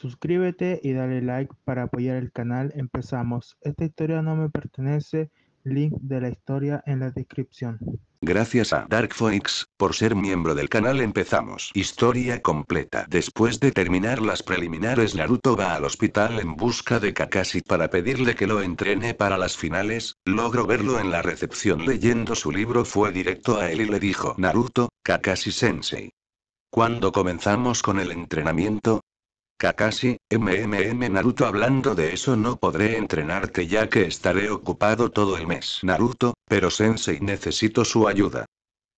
Suscríbete y dale like para apoyar el canal. Empezamos. Esta historia no me pertenece. Link de la historia en la descripción. Gracias a Dark por ser miembro del canal empezamos. Historia completa. Después de terminar las preliminares Naruto va al hospital en busca de Kakashi para pedirle que lo entrene para las finales, logro verlo en la recepción leyendo su libro fue directo a él y le dijo Naruto, Kakashi Sensei. Cuando comenzamos con el entrenamiento, Kakashi, MMM Naruto hablando de eso no podré entrenarte ya que estaré ocupado todo el mes. Naruto, pero sensei necesito su ayuda.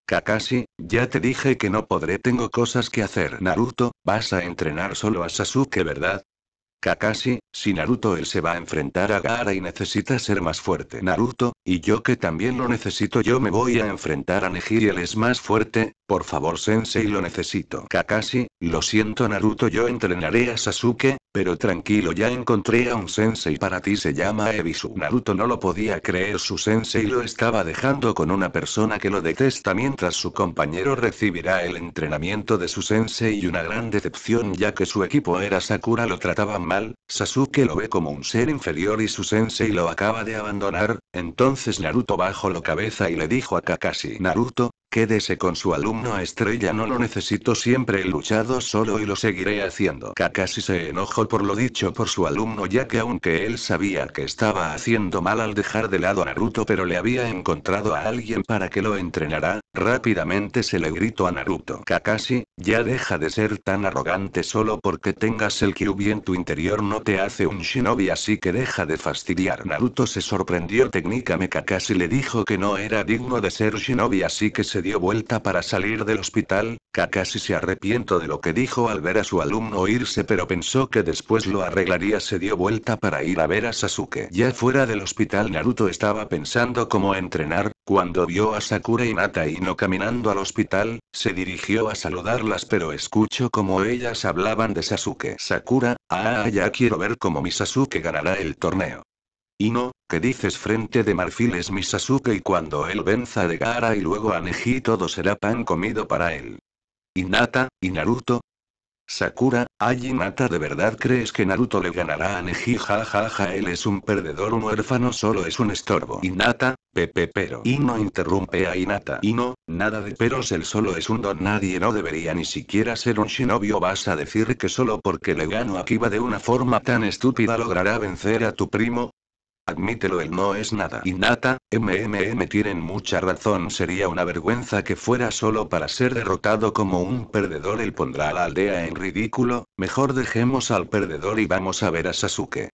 Kakashi, ya te dije que no podré tengo cosas que hacer. Naruto, vas a entrenar solo a Sasuke ¿verdad? Kakashi, si Naruto él se va a enfrentar a Gaara y necesita ser más fuerte. Naruto, y yo que también lo necesito yo me voy a enfrentar a y él es más fuerte, por favor, Sensei, lo necesito. Kakashi, lo siento, Naruto, yo entrenaré a Sasuke, pero tranquilo, ya encontré a un Sensei para ti, se llama Ebisu. Naruto no lo podía creer, su Sensei lo estaba dejando con una persona que lo detesta mientras su compañero recibirá el entrenamiento de su Sensei y una gran decepción ya que su equipo era Sakura lo trataban mal, Sasuke lo ve como un ser inferior y su Sensei lo acaba de abandonar, entonces Naruto bajó la cabeza y le dijo a Kakashi, Naruto, quédese con su alumno estrella, no lo necesito, siempre he luchado solo y lo seguiré haciendo. Kakashi se enojó por lo dicho por su alumno, ya que aunque él sabía que estaba haciendo mal al dejar de lado a Naruto, pero le había encontrado a alguien para que lo entrenara, rápidamente se le gritó a Naruto: Kakashi, ya deja de ser tan arrogante solo porque tengas el Kyubi en tu interior, no te hace un shinobi, así que deja de fastidiar. Naruto se sorprendió técnicamente, Kakashi le dijo que no era digno de ser shinobi, así que se dio vuelta para salir del hospital, Kakashi se arrepiento de lo que dijo al ver a su alumno irse pero pensó que después lo arreglaría se dio vuelta para ir a ver a Sasuke. Ya fuera del hospital Naruto estaba pensando cómo entrenar, cuando vio a Sakura y Nata Ino caminando al hospital, se dirigió a saludarlas pero escuchó como ellas hablaban de Sasuke. Sakura, ah ya quiero ver cómo mi Sasuke ganará el torneo. Ino, ¿Qué dices frente de marfil es mi Sasuke y cuando él venza de Gara y luego a Neji todo será pan comido para él? ¿Y y Naruto? Sakura, Ay Nata ¿de verdad crees que Naruto le ganará a Neji? Ja ja ja él es un perdedor un huérfano solo es un estorbo. Inata, Pepe pero Ino interrumpe a Inata Ino, nada de peros él solo es un don nadie no debería ni siquiera ser un shinobi vas a decir que solo porque le gano a Kiba de una forma tan estúpida logrará vencer a tu primo Admítelo, él no es nada. Nata, MMM tienen mucha razón. Sería una vergüenza que fuera solo para ser derrotado como un perdedor. Él pondrá a la aldea en ridículo. Mejor dejemos al perdedor y vamos a ver a Sasuke.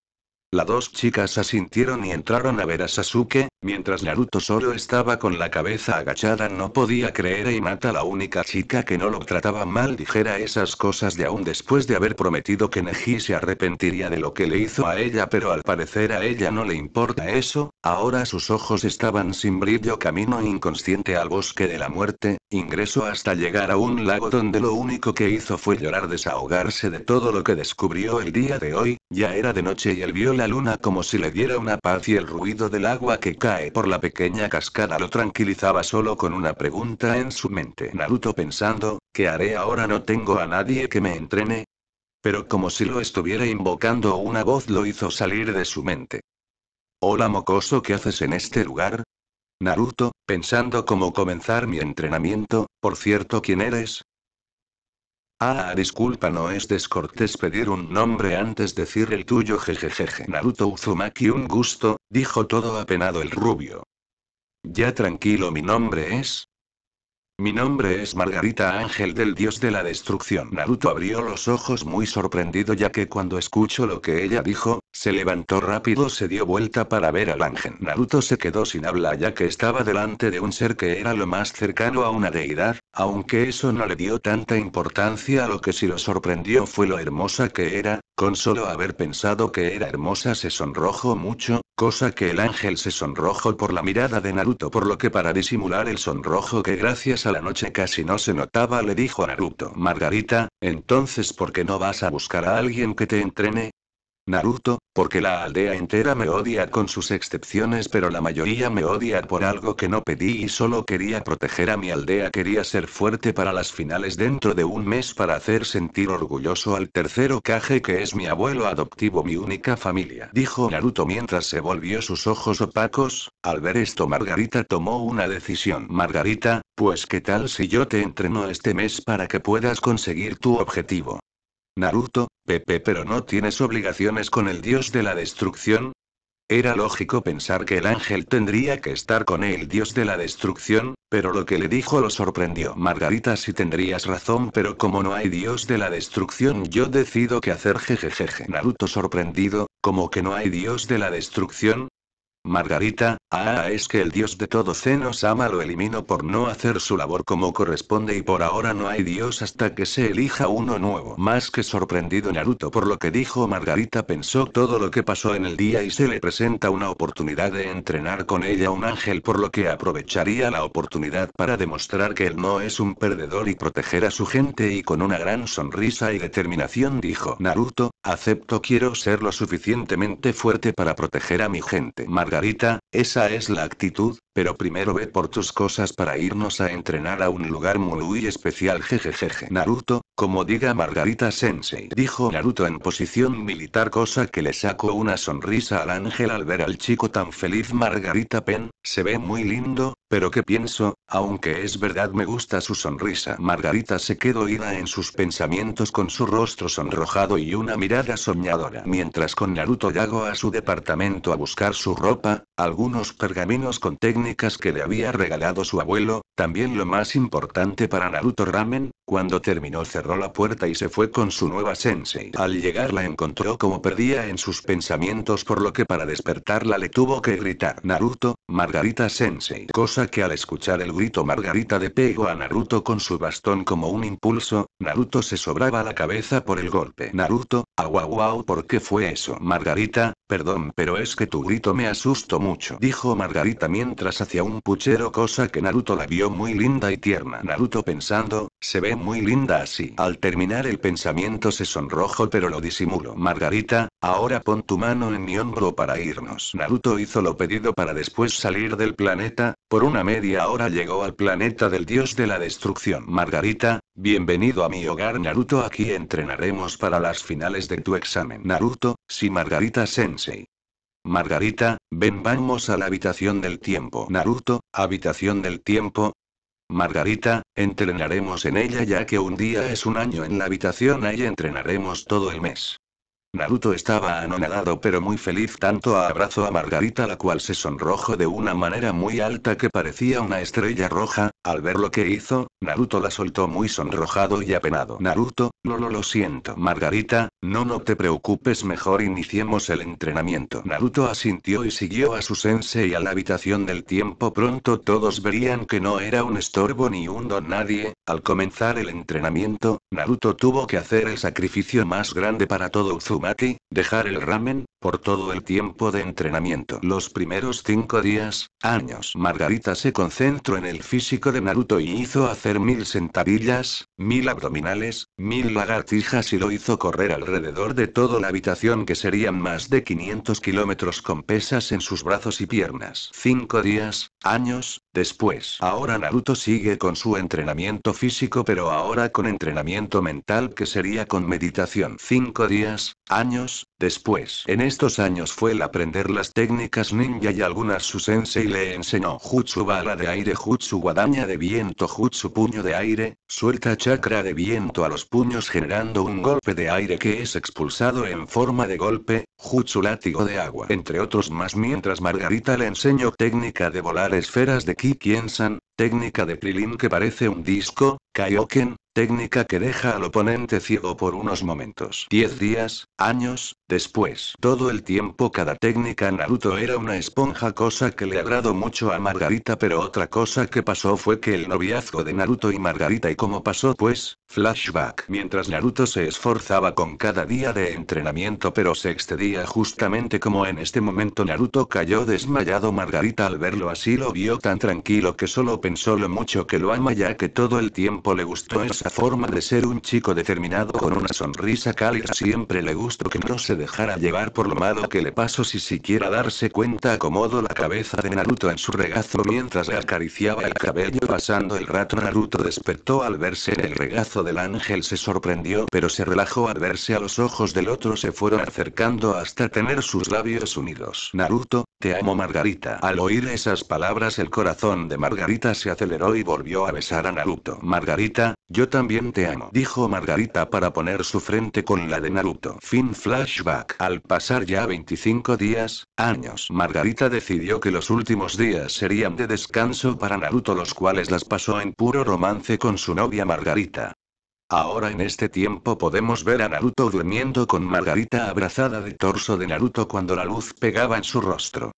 Las dos chicas asintieron y entraron a ver a Sasuke, mientras Naruto solo estaba con la cabeza agachada no podía creer y mata la única chica que no lo trataba mal dijera esas cosas de aún después de haber prometido que Neji se arrepentiría de lo que le hizo a ella pero al parecer a ella no le importa eso, ahora sus ojos estaban sin brillo camino inconsciente al bosque de la muerte, ingreso hasta llegar a un lago donde lo único que hizo fue llorar desahogarse de todo lo que descubrió el día de hoy, ya era de noche y el vio la luna como si le diera una paz y el ruido del agua que cae por la pequeña cascada lo tranquilizaba solo con una pregunta en su mente. Naruto pensando, ¿qué haré ahora no tengo a nadie que me entrene? Pero como si lo estuviera invocando una voz lo hizo salir de su mente. Hola mocoso, ¿qué haces en este lugar? Naruto, pensando cómo comenzar mi entrenamiento, por cierto, ¿quién eres? Ah, disculpa, no es descortés pedir un nombre antes decir el tuyo, jejejeje. Naruto Uzumaki, un gusto, dijo todo apenado el rubio. Ya tranquilo, mi nombre es, mi nombre es Margarita Ángel del dios de la destrucción. Naruto abrió los ojos muy sorprendido ya que cuando escuchó lo que ella dijo, se levantó rápido, se dio vuelta para ver al ángel. Naruto se quedó sin habla ya que estaba delante de un ser que era lo más cercano a una deidad, aunque eso no le dio tanta importancia a lo que sí lo sorprendió fue lo hermosa que era, con solo haber pensado que era hermosa se sonrojó mucho, cosa que el ángel se sonrojó por la mirada de Naruto por lo que para disimular el sonrojo que gracias a la noche casi no se notaba, le dijo Naruto. Margarita, entonces ¿por qué no vas a buscar a alguien que te entrene? Naruto, porque la aldea entera me odia con sus excepciones, pero la mayoría me odia por algo que no pedí y solo quería proteger a mi aldea, quería ser fuerte para las finales dentro de un mes para hacer sentir orgulloso al tercero Kage que es mi abuelo adoptivo, mi única familia, dijo Naruto mientras se volvió sus ojos opacos. Al ver esto Margarita tomó una decisión. Margarita, pues qué tal si yo te entreno este mes para que puedas conseguir tu objetivo. Naruto, Pepe, pero no tienes obligaciones con el dios de la destrucción. Era lógico pensar que el ángel tendría que estar con el dios de la destrucción, pero lo que le dijo lo sorprendió. Margarita, si tendrías razón, pero como no hay dios de la destrucción, yo decido que hacer jejejeje. Naruto sorprendido, como que no hay dios de la destrucción. Margarita, Ah, es que el dios de todo cenos ama lo elimino por no hacer su labor como corresponde y por ahora no hay dios hasta que se elija uno nuevo. Más que sorprendido Naruto por lo que dijo Margarita pensó todo lo que pasó en el día y se le presenta una oportunidad de entrenar con ella un ángel por lo que aprovecharía la oportunidad para demostrar que él no es un perdedor y proteger a su gente y con una gran sonrisa y determinación dijo Naruto, acepto quiero ser lo suficientemente fuerte para proteger a mi gente. Margarita, esa es la actitud, pero primero ve por tus cosas para irnos a entrenar a un lugar muy especial jejejeje. Naruto, como diga Margarita Sensei, dijo Naruto en posición militar cosa que le sacó una sonrisa al ángel al ver al chico tan feliz Margarita Pen, se ve muy lindo, pero que pienso, aunque es verdad me gusta su sonrisa. Margarita se quedó ida en sus pensamientos con su rostro sonrojado y una mirada soñadora. Mientras con Naruto llegó a su departamento a buscar su ropa, algunos pergaminos con técnicas que le había regalado su abuelo, también lo más importante para Naruto Ramen, cuando terminó cerró la puerta y se fue con su nueva sensei. Al llegar la encontró como perdida en sus pensamientos por lo que para despertarla le tuvo que gritar Naruto, Margarita sensei. Cosa que al escuchar el grito Margarita de pego a Naruto con su bastón como un impulso, Naruto se sobraba la cabeza por el golpe. Naruto, agua! agua ¿por qué fue eso? Margarita, perdón pero es que tu grito me asustó mucho. Dijo Margarita mientras hacía un puchero cosa que Naruto la vio muy linda y tierna. Naruto pensando, se ve muy linda así. Al terminar el pensamiento se sonrojo pero lo disimulo. Margarita, ahora pon tu mano en mi hombro para irnos. Naruto hizo lo pedido para después salir del planeta, por una media hora llegó al planeta del dios de la destrucción. Margarita, bienvenido a mi hogar Naruto aquí entrenaremos para las finales de tu examen. Naruto, si Margarita Sensei. Margarita, ven vamos a la habitación del tiempo. Naruto, habitación del tiempo, Margarita, entrenaremos en ella ya que un día es un año en la habitación ahí entrenaremos todo el mes. Naruto estaba anonadado pero muy feliz tanto abrazo a Margarita la cual se sonrojo de una manera muy alta que parecía una estrella roja, al ver lo que hizo, Naruto la soltó muy sonrojado y apenado. Naruto, no lo, lo siento. Margarita, no no te preocupes mejor iniciemos el entrenamiento. Naruto asintió y siguió a su sensei a la habitación del tiempo pronto todos verían que no era un estorbo ni un don nadie, al comenzar el entrenamiento, Naruto tuvo que hacer el sacrificio más grande para todo Uzuma dejar el ramen, por todo el tiempo de entrenamiento. Los primeros cinco días, años. Margarita se concentró en el físico de Naruto y hizo hacer mil sentadillas, mil abdominales, mil lagartijas y lo hizo correr alrededor de toda la habitación que serían más de 500 kilómetros con pesas en sus brazos y piernas. Cinco días, años, Después, ahora Naruto sigue con su entrenamiento físico pero ahora con entrenamiento mental que sería con meditación. Cinco días, años, después. En estos años fue el aprender las técnicas ninja y algunas susense y le enseñó jutsu bala de aire, jutsu guadaña de viento, jutsu puño de aire, suelta chakra de viento a los puños generando un golpe de aire que es expulsado en forma de golpe, jutsu látigo de agua, entre otros más mientras Margarita le enseñó técnica de volar esferas de ki piensan técnica de prilín que parece un disco, Kaioken, Técnica que deja al oponente ciego por unos momentos. Diez días, años, después. Todo el tiempo cada técnica Naruto era una esponja cosa que le agradó mucho a Margarita pero otra cosa que pasó fue que el noviazgo de Naruto y Margarita y cómo pasó pues, flashback. Mientras Naruto se esforzaba con cada día de entrenamiento pero se excedía justamente como en este momento Naruto cayó desmayado Margarita al verlo así lo vio tan tranquilo que solo pensó lo mucho que lo ama ya que todo el tiempo le gustó eso forma de ser un chico determinado con una sonrisa cálida siempre le gustó que no se dejara llevar por lo malo que le pasó si siquiera darse cuenta acomodo la cabeza de Naruto en su regazo mientras le acariciaba el cabello pasando el rato Naruto despertó al verse en el regazo del ángel se sorprendió pero se relajó al verse a los ojos del otro se fueron acercando hasta tener sus labios unidos Naruto, te amo Margarita al oír esas palabras el corazón de Margarita se aceleró y volvió a besar a Naruto Margarita, yo también te amo, dijo Margarita para poner su frente con la de Naruto. Fin flashback. Al pasar ya 25 días, años, Margarita decidió que los últimos días serían de descanso para Naruto, los cuales las pasó en puro romance con su novia Margarita. Ahora en este tiempo podemos ver a Naruto durmiendo con Margarita abrazada de torso de Naruto cuando la luz pegaba en su rostro.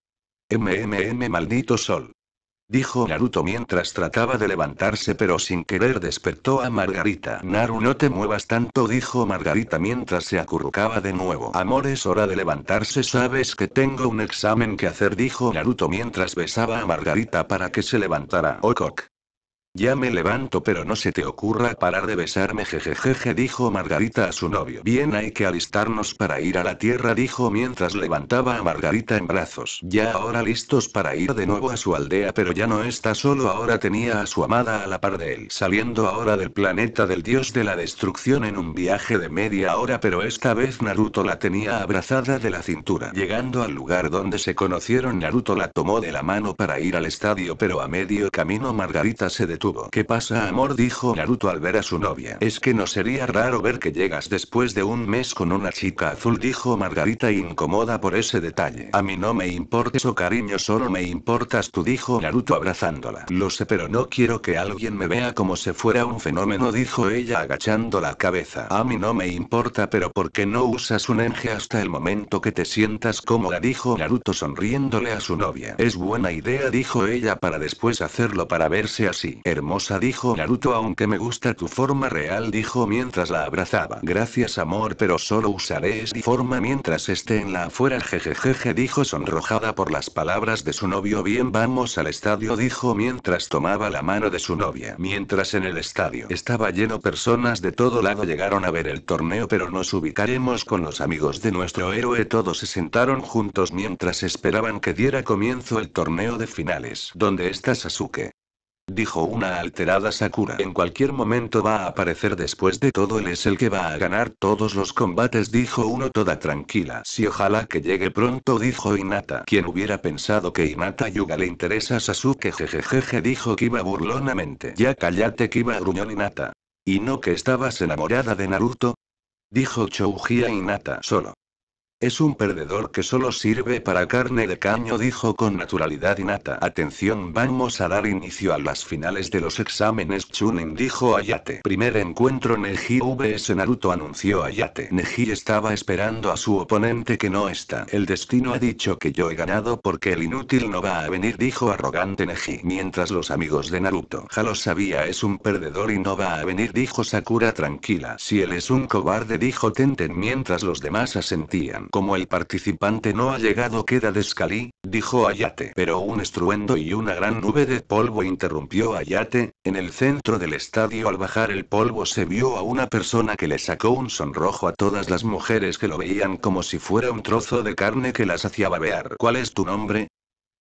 MMM maldito sol dijo Naruto mientras trataba de levantarse pero sin querer despertó a Margarita. Naru no te muevas tanto dijo Margarita mientras se acurrucaba de nuevo. Amor es hora de levantarse sabes que tengo un examen que hacer dijo Naruto mientras besaba a Margarita para que se levantara. Okok. Oh, ya me levanto, pero no se te ocurra parar de besarme, jejejeje, dijo Margarita a su novio. Bien, hay que alistarnos para ir a la tierra, dijo mientras levantaba a Margarita en brazos. Ya ahora listos para ir de nuevo a su aldea, pero ya no está solo, ahora tenía a su amada a la par de él, saliendo ahora del planeta del dios de la destrucción en un viaje de media hora, pero esta vez Naruto la tenía abrazada de la cintura. Llegando al lugar donde se conocieron, Naruto la tomó de la mano para ir al estadio, pero a medio camino Margarita se detuvo ¿Qué pasa amor? dijo Naruto al ver a su novia. Es que no sería raro ver que llegas después de un mes con una chica azul dijo Margarita incomoda por ese detalle. A mí no me importa eso cariño solo me importas tú dijo Naruto abrazándola. Lo sé pero no quiero que alguien me vea como si fuera un fenómeno dijo ella agachando la cabeza. A mí no me importa pero ¿por qué no usas un enje hasta el momento que te sientas cómoda? dijo Naruto sonriéndole a su novia. Es buena idea dijo ella para después hacerlo para verse así hermosa dijo Naruto aunque me gusta tu forma real dijo mientras la abrazaba. Gracias amor pero solo usaré esta forma mientras esté en la afuera jejejeje dijo sonrojada por las palabras de su novio bien vamos al estadio dijo mientras tomaba la mano de su novia. Mientras en el estadio estaba lleno personas de todo lado llegaron a ver el torneo pero nos ubicaremos con los amigos de nuestro héroe todos se sentaron juntos mientras esperaban que diera comienzo el torneo de finales. donde está Sasuke? dijo una alterada Sakura. En cualquier momento va a aparecer después de todo él es el que va a ganar todos los combates, dijo uno toda tranquila. Si ojalá que llegue pronto, dijo Inata. Quien hubiera pensado que Inata Yuga le interesa a Sasuke jejejeje dijo Kiba burlonamente. Ya cállate Kiba gruñón Inata. ¿Y no que estabas enamorada de Naruto? Dijo Chouji a Inata solo. Es un perdedor que solo sirve para carne de caño, dijo con naturalidad innata. Atención, vamos a dar inicio a las finales de los exámenes. Chunin dijo Ayate. Primer encuentro Neji vs Naruto anunció Ayate. Neji estaba esperando a su oponente que no está. El destino ha dicho que yo he ganado porque el inútil no va a venir, dijo arrogante Neji. Mientras los amigos de Naruto, ya lo sabía, es un perdedor y no va a venir, dijo Sakura tranquila. Si él es un cobarde, dijo Tenten mientras los demás asentían. Como el participante no ha llegado queda descalí, dijo Ayate. Pero un estruendo y una gran nube de polvo interrumpió Ayate. En el centro del estadio al bajar el polvo se vio a una persona que le sacó un sonrojo a todas las mujeres que lo veían como si fuera un trozo de carne que las hacía babear. ¿Cuál es tu nombre?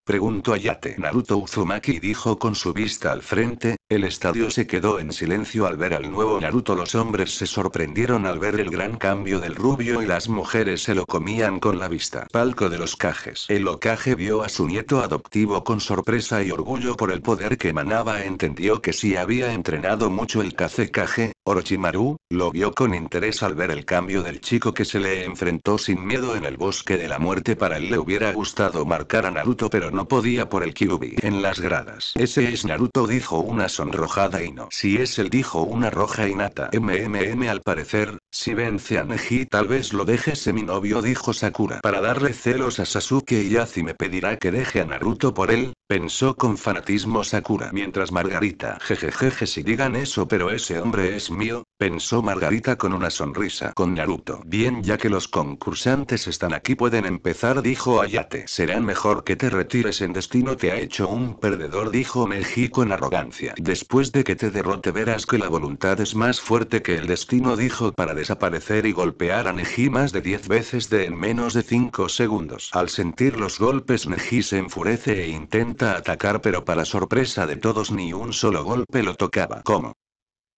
Preguntó Ayate. Naruto Uzumaki dijo con su vista al frente, el estadio se quedó en silencio al ver al nuevo Naruto. Los hombres se sorprendieron al ver el gran cambio del rubio y las mujeres se lo comían con la vista. Palco de los Cajes. El Okage vio a su nieto adoptivo con sorpresa y orgullo por el poder que emanaba. Entendió que si había entrenado mucho el Kazekage, Orochimaru, lo vio con interés al ver el cambio del chico que se le enfrentó sin miedo en el bosque de la muerte. Para él le hubiera gustado marcar a Naruto pero no podía por el Kyubi. en las gradas. Ese es Naruto dijo una sonrojada y no. Si es él dijo una roja innata. MMM al parecer, si vence a Neji tal vez lo deje novio dijo Sakura. Para darle celos a Sasuke y me pedirá que deje a Naruto por él, pensó con fanatismo Sakura. Mientras Margarita jejejeje si digan eso pero ese hombre es mío, Pensó Margarita con una sonrisa con Naruto. Bien, ya que los concursantes están aquí, pueden empezar, dijo Ayate. Será mejor que te retires en destino, te ha hecho un perdedor, dijo Meji con arrogancia. Después de que te derrote, verás que la voluntad es más fuerte que el destino, dijo para desaparecer y golpear a Neji más de 10 veces de en menos de 5 segundos. Al sentir los golpes, Neji se enfurece e intenta atacar, pero para sorpresa de todos, ni un solo golpe lo tocaba. ¿Cómo?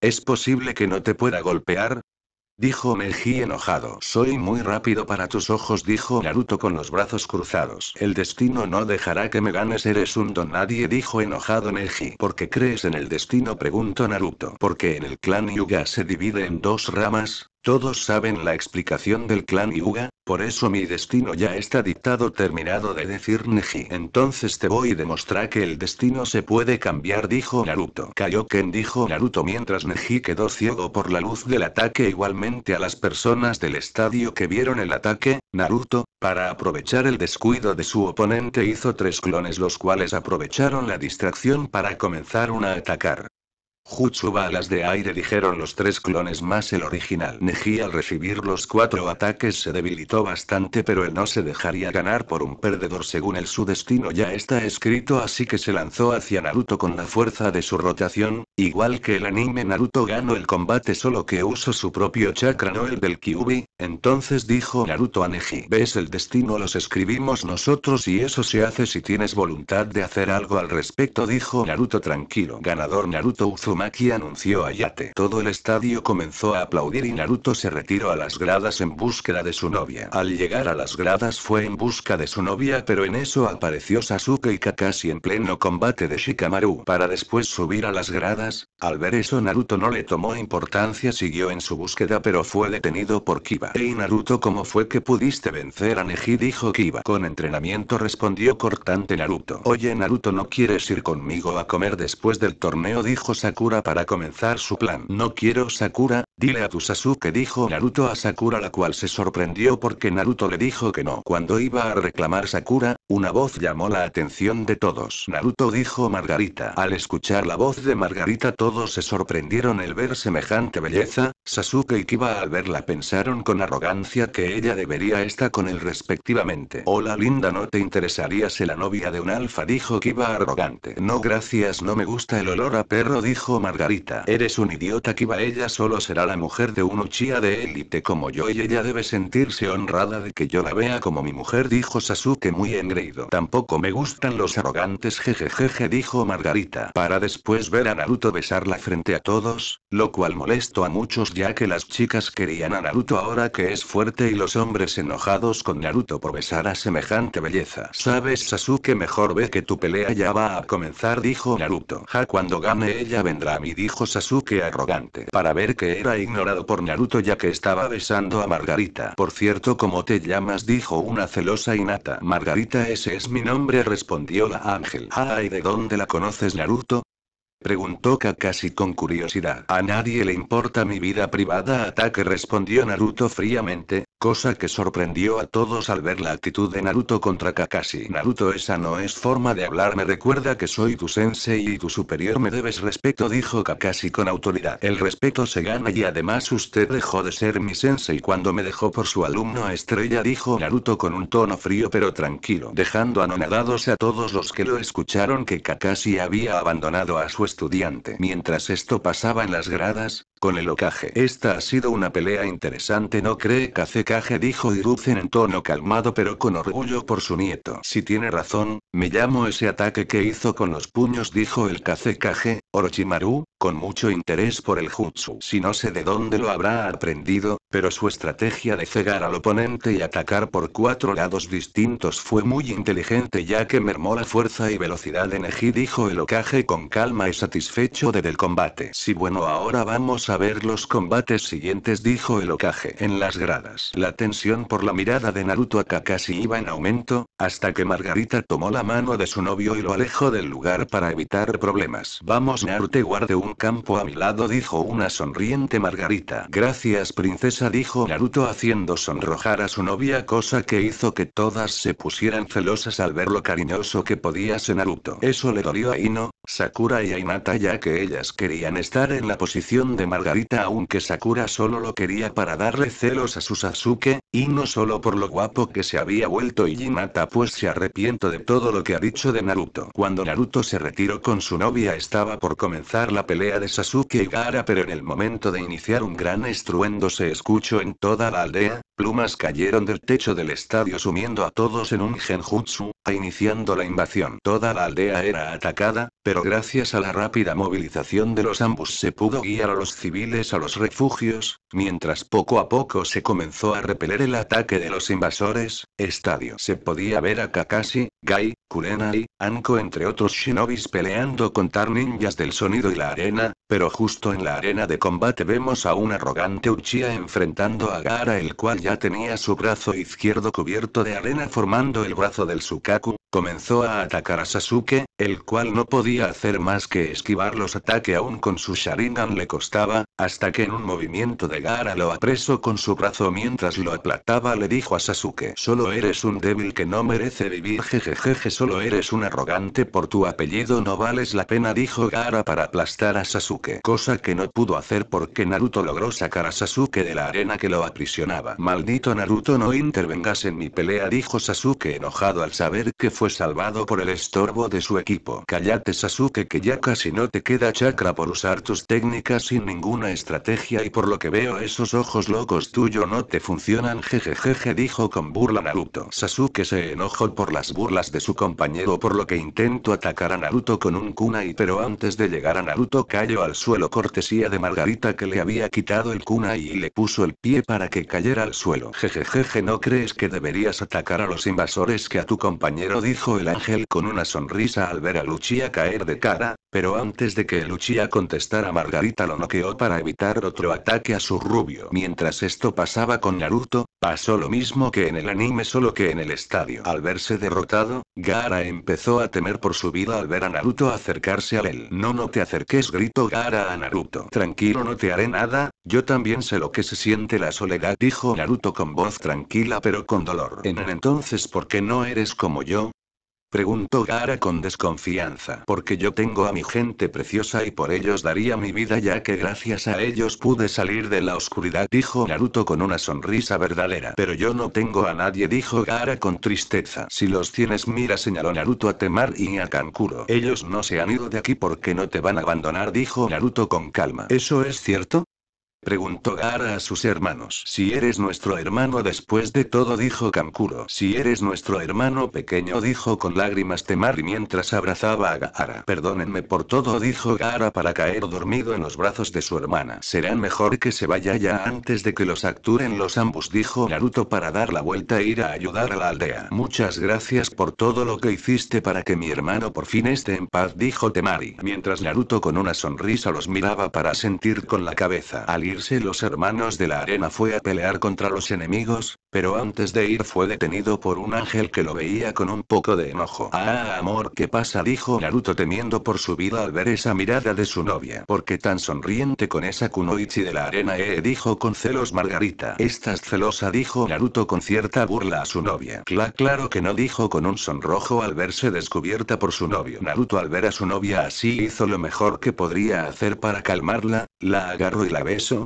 ¿Es posible que no te pueda golpear? Dijo Meiji enojado. Soy muy rápido para tus ojos, dijo Naruto con los brazos cruzados. El destino no dejará que me ganes, eres un don nadie, dijo enojado Meiji. ¿Por qué crees en el destino? preguntó Naruto. Porque en el clan Yuga se divide en dos ramas, todos saben la explicación del clan Yuga, por eso mi destino ya está dictado. Terminado de decir Neji. Entonces te voy a demostrar que el destino se puede cambiar, dijo Naruto. Kaioken dijo Naruto mientras Neji quedó ciego por la luz del ataque. Igualmente a las personas del estadio que vieron el ataque, Naruto, para aprovechar el descuido de su oponente, hizo tres clones, los cuales aprovecharon la distracción para comenzar a atacar. Jutsu balas de aire dijeron los tres clones más el original. Neji al recibir los cuatro ataques se debilitó bastante pero él no se dejaría ganar por un perdedor según el su destino ya está escrito así que se lanzó hacia Naruto con la fuerza de su rotación, igual que el anime Naruto ganó el combate solo que usó su propio chakra no el del Kyubi, entonces dijo Naruto a Neji. Ves el destino los escribimos nosotros y eso se hace si tienes voluntad de hacer algo al respecto dijo Naruto tranquilo. Ganador Naruto Uzumaki Maki anunció a Yate. Todo el estadio comenzó a aplaudir y Naruto se retiró a las gradas en búsqueda de su novia. Al llegar a las gradas fue en busca de su novia pero en eso apareció Sasuke y Kakashi en pleno combate de Shikamaru para después subir a las gradas. Al ver eso Naruto no le tomó importancia siguió en su búsqueda pero fue detenido por Kiba. Hey Naruto ¿cómo fue que pudiste vencer a Neji? dijo Kiba. Con entrenamiento respondió cortante Naruto. Oye Naruto ¿no quieres ir conmigo a comer después del torneo? dijo Sakura para comenzar su plan. No quiero Sakura, dile a tu Sasuke dijo Naruto a Sakura la cual se sorprendió porque Naruto le dijo que no. Cuando iba a reclamar Sakura, una voz llamó la atención de todos. Naruto dijo Margarita. Al escuchar la voz de Margarita todos se sorprendieron el ver semejante belleza, Sasuke y Kiba al verla pensaron con arrogancia que ella debería estar con él respectivamente. Hola linda, ¿no te interesaría ser la novia de un alfa? dijo Kiba arrogante. No gracias, no me gusta el olor a perro dijo Margarita. Eres un idiota Kiba, ella solo será la mujer de un Uchiha de élite como yo y ella debe sentirse honrada de que yo la vea como mi mujer dijo Sasuke muy engreído. Tampoco me gustan los arrogantes jejejeje dijo Margarita. Para después ver a Naruto besarla frente a todos, lo cual molestó a muchos ya que las chicas querían a Naruto ahora que es fuerte y los hombres enojados con Naruto por besar a semejante belleza. Sabes Sasuke mejor ve que tu pelea ya va a comenzar dijo Naruto. Ja cuando gane ella vendrá a mí dijo Sasuke arrogante. Para ver que era ignorado por Naruto ya que estaba besando a Margarita. Por cierto como te llamas dijo una celosa Inata. Margarita ese es mi nombre respondió la ángel. Ay, de dónde la conoces Naruto? Preguntó Kakashi con curiosidad. A nadie le importa mi vida privada. Ataque respondió Naruto fríamente, cosa que sorprendió a todos al ver la actitud de Naruto contra Kakashi. Naruto, esa no es forma de hablar, me recuerda que soy tu sensei y tu superior, me debes respeto, dijo Kakashi con autoridad. El respeto se gana y además usted dejó de ser mi sensei cuando me dejó por su alumno estrella, dijo Naruto con un tono frío pero tranquilo, dejando anonadados a todos los que lo escucharon que Kakashi había abandonado a su estudiante. Mientras esto pasaba en las gradas, con el ocaje Esta ha sido una pelea interesante, ¿no cree Kazeki? Kage dijo Hiruzen en tono calmado pero con orgullo por su nieto. Si tiene razón, me llamo ese ataque que hizo con los puños dijo el Kazekage, Orochimaru, con mucho interés por el jutsu. Si no sé de dónde lo habrá aprendido, pero su estrategia de cegar al oponente y atacar por cuatro lados distintos fue muy inteligente ya que mermó la fuerza y velocidad de Neji dijo el Okage con calma y satisfecho del combate. Si bueno ahora vamos a ver los combates siguientes dijo el Okage en las gradas. La tensión por la mirada de Naruto a Kakashi iba en aumento, hasta que Margarita tomó la mano de su novio y lo alejó del lugar para evitar problemas. Vamos Naruto guarde un campo a mi lado, dijo una sonriente Margarita. Gracias, princesa, dijo Naruto haciendo sonrojar a su novia, cosa que hizo que todas se pusieran celosas al ver lo cariñoso que podía ser Naruto. Eso le dolió a Ino, Sakura y Ainata ya que ellas querían estar en la posición de Margarita aunque Sakura solo lo quería para darle celos a su Sasuke, y no solo por lo guapo que se había vuelto y Hinata pues se arrepiento de todo lo que ha dicho de Naruto. Cuando Naruto se retiró con su novia estaba por comenzar la de Sasuke y Gaara pero en el momento de iniciar un gran estruendo se escuchó en toda la aldea, plumas cayeron del techo del estadio sumiendo a todos en un genjutsu, a e iniciando la invasión. Toda la aldea era atacada, pero gracias a la rápida movilización de los ambos se pudo guiar a los civiles a los refugios, mientras poco a poco se comenzó a repeler el ataque de los invasores, estadio. Se podía ver a Kakashi, Gai, y Anko entre otros shinobis peleando tar ninjas del sonido y la arena, pero justo en la arena de combate vemos a un arrogante Uchiha enfrentando a Gara el cual ya tenía su brazo izquierdo cubierto de arena formando el brazo del Sukaku, comenzó a atacar a Sasuke, el cual no podía hacer más que esquivar los ataques aún con su Sharingan le costaba, hasta que en un movimiento de Gara lo apresó con su brazo mientras lo aplataba le dijo a Sasuke Solo eres un débil que no merece vivir jejejeje solo eres un arrogante por tu apellido no vales la pena dijo Gaara para aplastar a Sasuke, cosa que no pudo hacer porque Naruto logró sacar a Sasuke de la arena que lo aprisionaba. Maldito Naruto no intervengas en mi pelea dijo Sasuke enojado al saber que fue salvado por el estorbo de su equipo. Cállate Sasuke que ya casi no te queda chakra por usar tus técnicas sin ninguna estrategia y por lo que veo esos ojos locos tuyo no te funcionan jejejeje dijo con burla Naruto. Sasuke se enojó por las burlas de su compañero compañero por lo que intento atacar a Naruto con un kunai pero antes de llegar a Naruto cayó al suelo cortesía de Margarita que le había quitado el kunai y le puso el pie para que cayera al suelo. Jejejeje no crees que deberías atacar a los invasores que a tu compañero dijo el ángel con una sonrisa al ver a Luchia caer de cara, pero antes de que Luchia contestara, Margarita lo noqueó para evitar otro ataque a su rubio. Mientras esto pasaba con Naruto, pasó lo mismo que en el anime, solo que en el estadio. Al verse derrotado, Gara empezó a temer por su vida al ver a Naruto acercarse a él. No, no te acerques, gritó Gara a Naruto. Tranquilo, no te haré nada, yo también sé lo que se siente la soledad, dijo Naruto con voz tranquila pero con dolor. En entonces, ¿por qué no eres como yo? Preguntó Gaara con desconfianza. Porque yo tengo a mi gente preciosa y por ellos daría mi vida ya que gracias a ellos pude salir de la oscuridad, dijo Naruto con una sonrisa verdadera. Pero yo no tengo a nadie, dijo Gara con tristeza. Si los tienes, mira, señaló Naruto a Temar y a Kankuro. Ellos no se han ido de aquí porque no te van a abandonar, dijo Naruto con calma. ¿Eso es cierto? Preguntó Gaara a sus hermanos. Si eres nuestro hermano después de todo, dijo Kankuro. Si eres nuestro hermano pequeño, dijo con lágrimas Temari mientras abrazaba a Gaara. Perdónenme por todo, dijo Gaara para caer dormido en los brazos de su hermana. Será mejor que se vaya ya antes de que los acturen los ambos, dijo Naruto para dar la vuelta e ir a ayudar a la aldea. Muchas gracias por todo lo que hiciste para que mi hermano por fin esté en paz, dijo Temari. Mientras Naruto con una sonrisa los miraba para sentir con la cabeza. Al ir los hermanos de la arena fue a pelear contra los enemigos, pero antes de ir fue detenido por un ángel que lo veía con un poco de enojo. Ah, amor, ¿qué pasa? dijo Naruto temiendo por su vida al ver esa mirada de su novia. Porque tan sonriente con esa kunoichi de la arena? Eh, dijo con celos Margarita. Estás celosa, dijo Naruto con cierta burla a su novia. claro que no dijo con un sonrojo al verse descubierta por su novio. Naruto al ver a su novia así hizo lo mejor que podría hacer para calmarla, la agarró y la besó,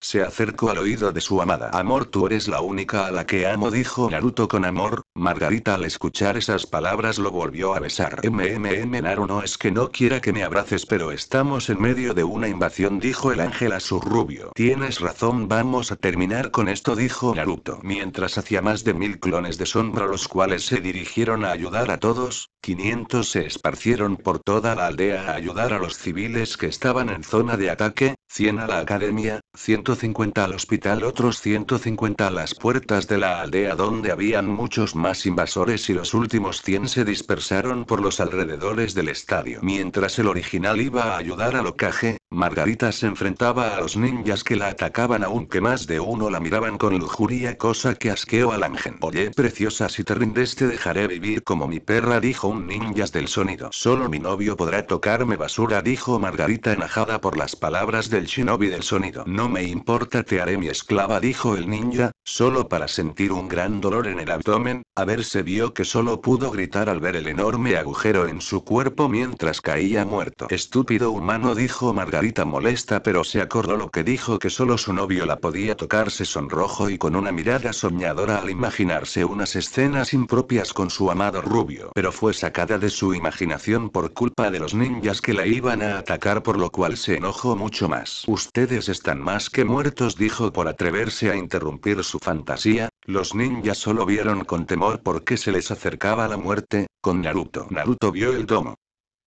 Se acercó al oído de su amada. Amor, tú eres la única a la que amo, dijo Naruto con amor. Margarita al escuchar esas palabras lo volvió a besar. MMM Naru no es que no quiera que me abraces, pero estamos en medio de una invasión, dijo el ángel a su rubio. Tienes razón, vamos a terminar con esto, dijo Naruto. Mientras hacía más de mil clones de sombra, los cuales se dirigieron a ayudar a todos, 500 se esparcieron por toda la aldea a ayudar a los civiles que estaban en zona de ataque, 100 a la academia, 100 150 al hospital, otros 150 a las puertas de la aldea donde habían muchos más invasores y los últimos 100 se dispersaron por los alrededores del estadio. Mientras el original iba a ayudar a ocaje. Margarita se enfrentaba a los ninjas que la atacaban aunque más de uno la miraban con lujuria cosa que asqueó al ángel. Oye preciosa si te rindes te dejaré vivir como mi perra dijo un ninjas del sonido. Solo mi novio podrá tocarme basura dijo Margarita enajada por las palabras del shinobi del sonido. No me importa te haré mi esclava dijo el ninja, Solo para sentir un gran dolor en el abdomen, a ver se vio que solo pudo gritar al ver el enorme agujero en su cuerpo mientras caía muerto. Estúpido humano dijo Margarita molesta pero se acordó lo que dijo que solo su novio la podía tocarse sonrojo y con una mirada soñadora al imaginarse unas escenas impropias con su amado rubio. Pero fue sacada de su imaginación por culpa de los ninjas que la iban a atacar por lo cual se enojó mucho más. Ustedes están más que muertos dijo por atreverse a interrumpir su fantasía, los ninjas solo vieron con temor porque se les acercaba la muerte, con Naruto. Naruto vio el domo.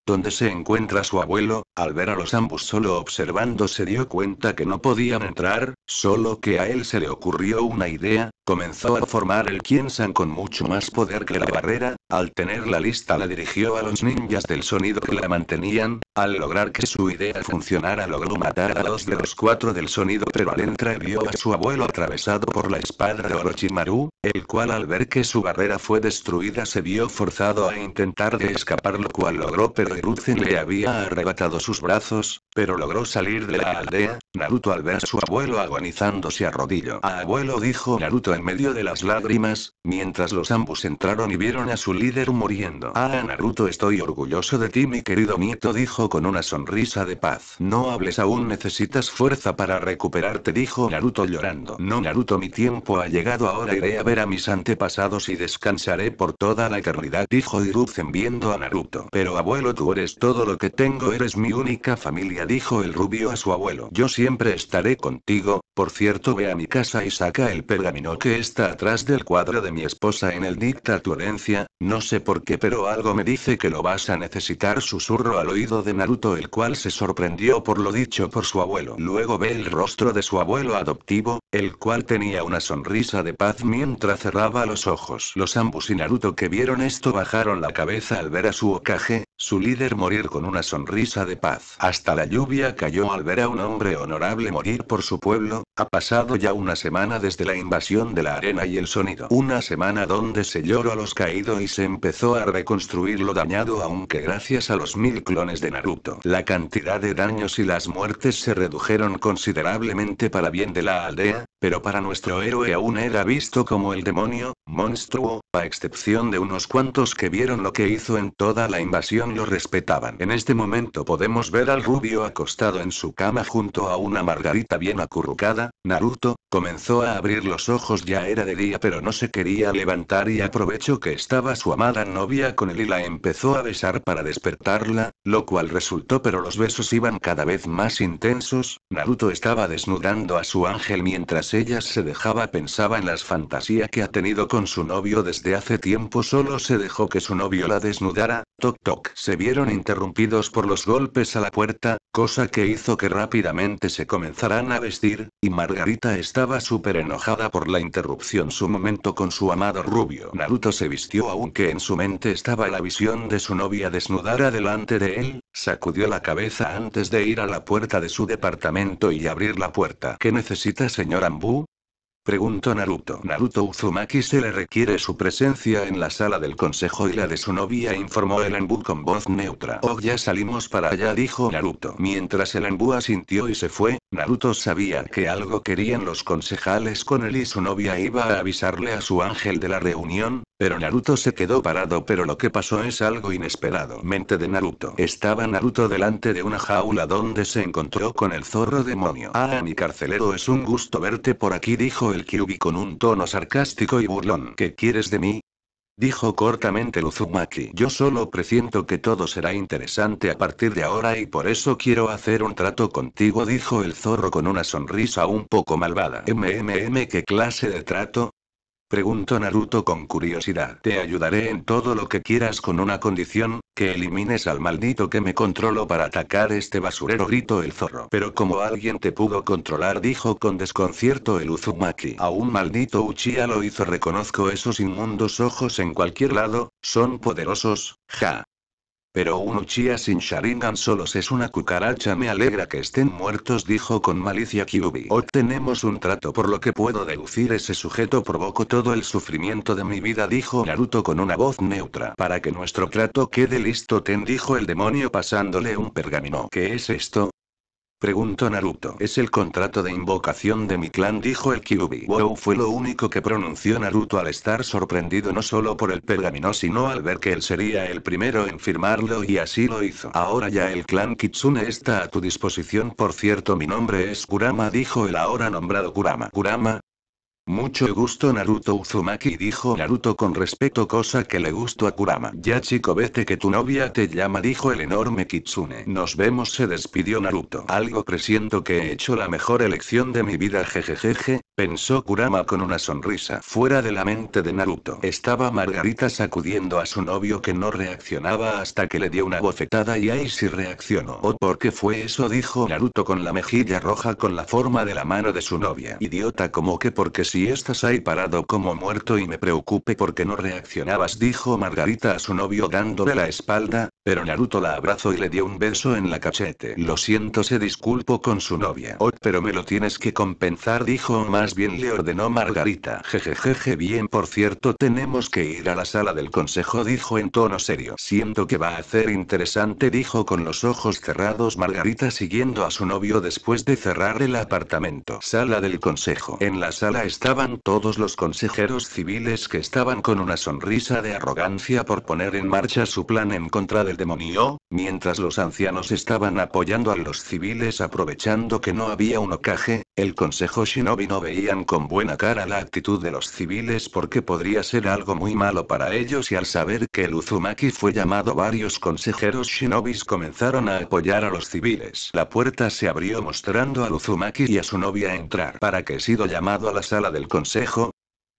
Donde se encuentra su abuelo, al ver a los ambos solo observando se dio cuenta que no podían entrar, solo que a él se le ocurrió una idea, comenzó a formar el San con mucho más poder que la barrera, al tener la lista la dirigió a los ninjas del sonido que la mantenían, al lograr que su idea funcionara logró matar a dos de los cuatro del sonido pero al entrar vio a su abuelo atravesado por la espada de Orochimaru, el cual al ver que su barrera fue destruida se vio forzado a intentar de escapar lo cual logró pero Hiruzen le había arrebatado sus brazos, pero logró salir de la aldea, Naruto al ver a su abuelo agonizándose a arrodilló a abuelo dijo Naruto en en medio de las lágrimas, mientras los ambos entraron y vieron a su líder muriendo. Ah, Naruto, estoy orgulloso de ti, mi querido nieto, dijo con una sonrisa de paz. No hables aún, necesitas fuerza para recuperarte, dijo Naruto llorando. No, Naruto, mi tiempo ha llegado, ahora iré a ver a mis antepasados y descansaré por toda la eternidad, dijo Hiruzen viendo a Naruto. Pero abuelo, tú eres todo lo que tengo, eres mi única familia, dijo el rubio a su abuelo. Yo siempre estaré contigo, por cierto, ve a mi casa y saca el pergamino que está atrás del cuadro de mi esposa en el herencia no sé por qué pero algo me dice que lo vas a necesitar susurro al oído de Naruto el cual se sorprendió por lo dicho por su abuelo. Luego ve el rostro de su abuelo adoptivo, el cual tenía una sonrisa de paz mientras cerraba los ojos. Los ambos y Naruto que vieron esto bajaron la cabeza al ver a su ocaje su líder morir con una sonrisa de paz. Hasta la lluvia cayó al ver a un hombre honorable morir por su pueblo, ha pasado ya una semana desde la invasión de la arena y el sonido. Una semana donde se lloró a los caídos y se empezó a reconstruir lo dañado aunque gracias a los mil clones de Naruto. La cantidad de daños y las muertes se redujeron considerablemente para bien de la aldea, pero para nuestro héroe aún era visto como el demonio, monstruo, a excepción de unos cuantos que vieron lo que hizo en toda la invasión lo respetaban. En este momento podemos ver al rubio acostado en su cama junto a una margarita bien acurrucada. Naruto, comenzó a abrir los ojos ya era de día pero no se quería levantar y aprovechó que estaba su amada novia con él y la empezó a besar para despertarla, lo cual resultó pero los besos iban cada vez más intensos. Naruto estaba desnudando a su ángel mientras ella se dejaba pensaba en las fantasías que ha tenido con su novio desde hace tiempo solo se dejó que su novio la desnudara, toc toc se vieron interrumpidos por los golpes a la puerta, cosa que hizo que rápidamente se comenzaran a vestir, y Margarita estaba súper enojada por la interrupción. Su momento con su amado rubio Naruto se vistió aunque en su mente estaba la visión de su novia desnudada delante de él, sacudió la cabeza antes de ir a la puerta de su departamento y abrir la puerta. ¿Qué necesita señor Ambu? Preguntó Naruto. Naruto Uzumaki se le requiere su presencia en la sala del consejo y la de su novia, informó el Anbu con voz neutra. Oh, ya salimos para allá, dijo Naruto. Mientras el Anbu asintió y se fue, Naruto sabía que algo querían los concejales con él y su novia iba a avisarle a su ángel de la reunión, pero Naruto se quedó parado pero lo que pasó es algo inesperado. Mente de Naruto. Estaba Naruto delante de una jaula donde se encontró con el zorro demonio. Ah, mi carcelero es un gusto verte por aquí dijo el Kyubi con un tono sarcástico y burlón. ¿Qué quieres de mí? Dijo cortamente Luzumaki. Yo solo presiento que todo será interesante a partir de ahora y por eso quiero hacer un trato contigo dijo el zorro con una sonrisa un poco malvada. MMM ¿qué clase de trato? Preguntó Naruto con curiosidad. Te ayudaré en todo lo que quieras con una condición, que elimines al maldito que me controlo para atacar este basurero, gritó el zorro. Pero como alguien te pudo controlar, dijo con desconcierto el Uzumaki. A un maldito Uchiha lo hizo, reconozco esos inmundos ojos en cualquier lado, son poderosos, ja. Pero un Uchiha sin Sharingan solos es una cucaracha. Me alegra que estén muertos, dijo con malicia Kyubi. Obtenemos un trato, por lo que puedo deducir ese sujeto provocó todo el sufrimiento de mi vida, dijo Naruto con una voz neutra. Para que nuestro trato quede listo, Ten dijo el demonio pasándole un pergamino. ¿Qué es esto? Preguntó Naruto. Es el contrato de invocación de mi clan, dijo el Kyubi. Wow fue lo único que pronunció Naruto al estar sorprendido no solo por el pergamino, sino al ver que él sería el primero en firmarlo y así lo hizo. Ahora ya el clan Kitsune está a tu disposición. Por cierto, mi nombre es Kurama, dijo el ahora nombrado Kurama. Kurama, mucho gusto Naruto Uzumaki dijo Naruto con respeto cosa que le gustó a Kurama. Ya chico vete que tu novia te llama dijo el enorme Kitsune. Nos vemos se despidió Naruto. Algo presiento que he hecho la mejor elección de mi vida jejejeje, pensó Kurama con una sonrisa. Fuera de la mente de Naruto. Estaba Margarita sacudiendo a su novio que no reaccionaba hasta que le dio una bofetada y ahí sí reaccionó. ¿O oh, por qué fue eso? dijo Naruto con la mejilla roja con la forma de la mano de su novia. Idiota como que porque si estás ahí parado como muerto y me preocupe porque no reaccionabas, dijo Margarita a su novio dándole la espalda, pero Naruto la abrazó y le dio un beso en la cachete. Lo siento, se disculpo con su novia. Oh, pero me lo tienes que compensar, dijo más bien le ordenó Margarita. Jejejeje, bien, por cierto, tenemos que ir a la sala del consejo, dijo en tono serio. Siento que va a ser interesante, dijo con los ojos cerrados Margarita siguiendo a su novio después de cerrar el apartamento. Sala del consejo. En la sala estaban todos los consejeros civiles que estaban con una sonrisa de arrogancia por poner en marcha su plan en contra de el demonio, mientras los ancianos estaban apoyando a los civiles aprovechando que no había un ocaje, el Consejo Shinobi no veían con buena cara la actitud de los civiles porque podría ser algo muy malo para ellos y al saber que el Uzumaki fue llamado varios consejeros Shinobis comenzaron a apoyar a los civiles. La puerta se abrió mostrando al Uzumaki y a su novia entrar. ¿Para que he sido llamado a la sala del consejo?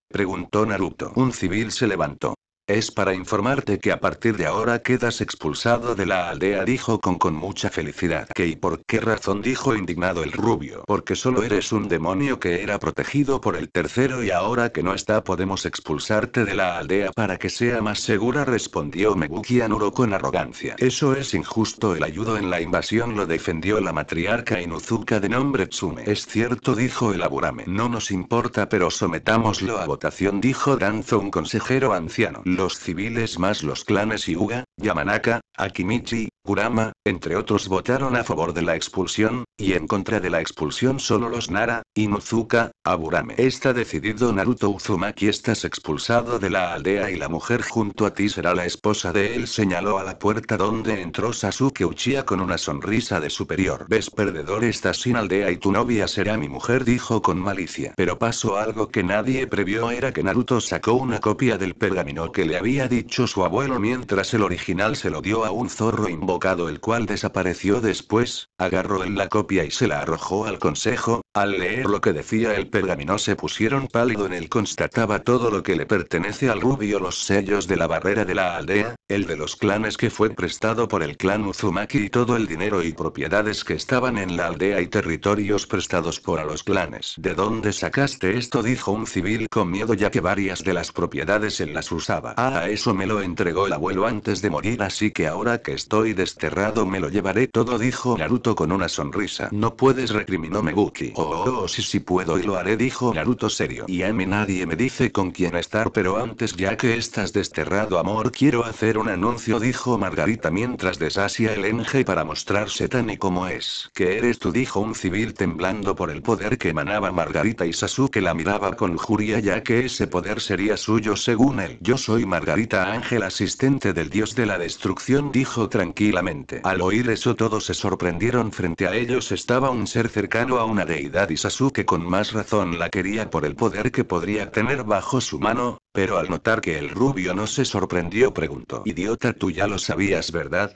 Preguntó Naruto. Un civil se levantó. Es para informarte que a partir de ahora quedas expulsado de la aldea, dijo con con mucha felicidad. ¿Qué y por qué razón? dijo indignado el rubio. Porque solo eres un demonio que era protegido por el tercero y ahora que no está podemos expulsarte de la aldea para que sea más segura, respondió Meguki Anuro con arrogancia. Eso es injusto, el ayudo en la invasión lo defendió la matriarca Inuzuka de nombre Tsume. Es cierto, dijo el Aburame. No nos importa, pero sometámoslo a votación, dijo Danzo, un consejero anciano. Los civiles más los clanes Yuga, Yamanaka, Akimichi, Kurama, entre otros votaron a favor de la expulsión, y en contra de la expulsión solo los Nara, Inuzuka, Aburame. Está decidido Naruto Uzumaki estás expulsado de la aldea y la mujer junto a ti será la esposa de él señaló a la puerta donde entró Sasuke Uchiha con una sonrisa de superior. Ves perdedor estás sin aldea y tu novia será mi mujer dijo con malicia. Pero pasó algo que nadie previó era que Naruto sacó una copia del pergamino que le había dicho su abuelo mientras el original se lo dio a un zorro invocado el cual desapareció después, agarró en la copia y se la arrojó al consejo, al leer lo que decía el pergamino se pusieron pálido en él constataba todo lo que le pertenece al rubio los sellos de la barrera de la aldea, el de los clanes que fue prestado por el clan Uzumaki y todo el dinero y propiedades que estaban en la aldea y territorios prestados por a los clanes. ¿De dónde sacaste esto? dijo un civil con miedo ya que varias de las propiedades él las usaba. Ah, eso me lo entregó el abuelo antes de morir así que ahora que estoy de desterrado me lo llevaré todo, dijo Naruto con una sonrisa. No puedes, recriminó Meguki. Oh, oh, oh sí, sí puedo y lo haré, dijo Naruto serio. Y a mí nadie me dice con quién estar, pero antes, ya que estás desterrado, amor, quiero hacer un anuncio, dijo Margarita mientras deshacia el enje para mostrarse tan y como es. Que eres tú, dijo un civil temblando por el poder que emanaba Margarita y Sasuke la miraba con juria, ya que ese poder sería suyo según él. Yo soy Margarita Ángel, asistente del dios de la destrucción, dijo tranquilo mente. Al oír eso todos se sorprendieron frente a ellos estaba un ser cercano a una deidad y que con más razón la quería por el poder que podría tener bajo su mano, pero al notar que el rubio no se sorprendió preguntó. Idiota tú ya lo sabías ¿verdad?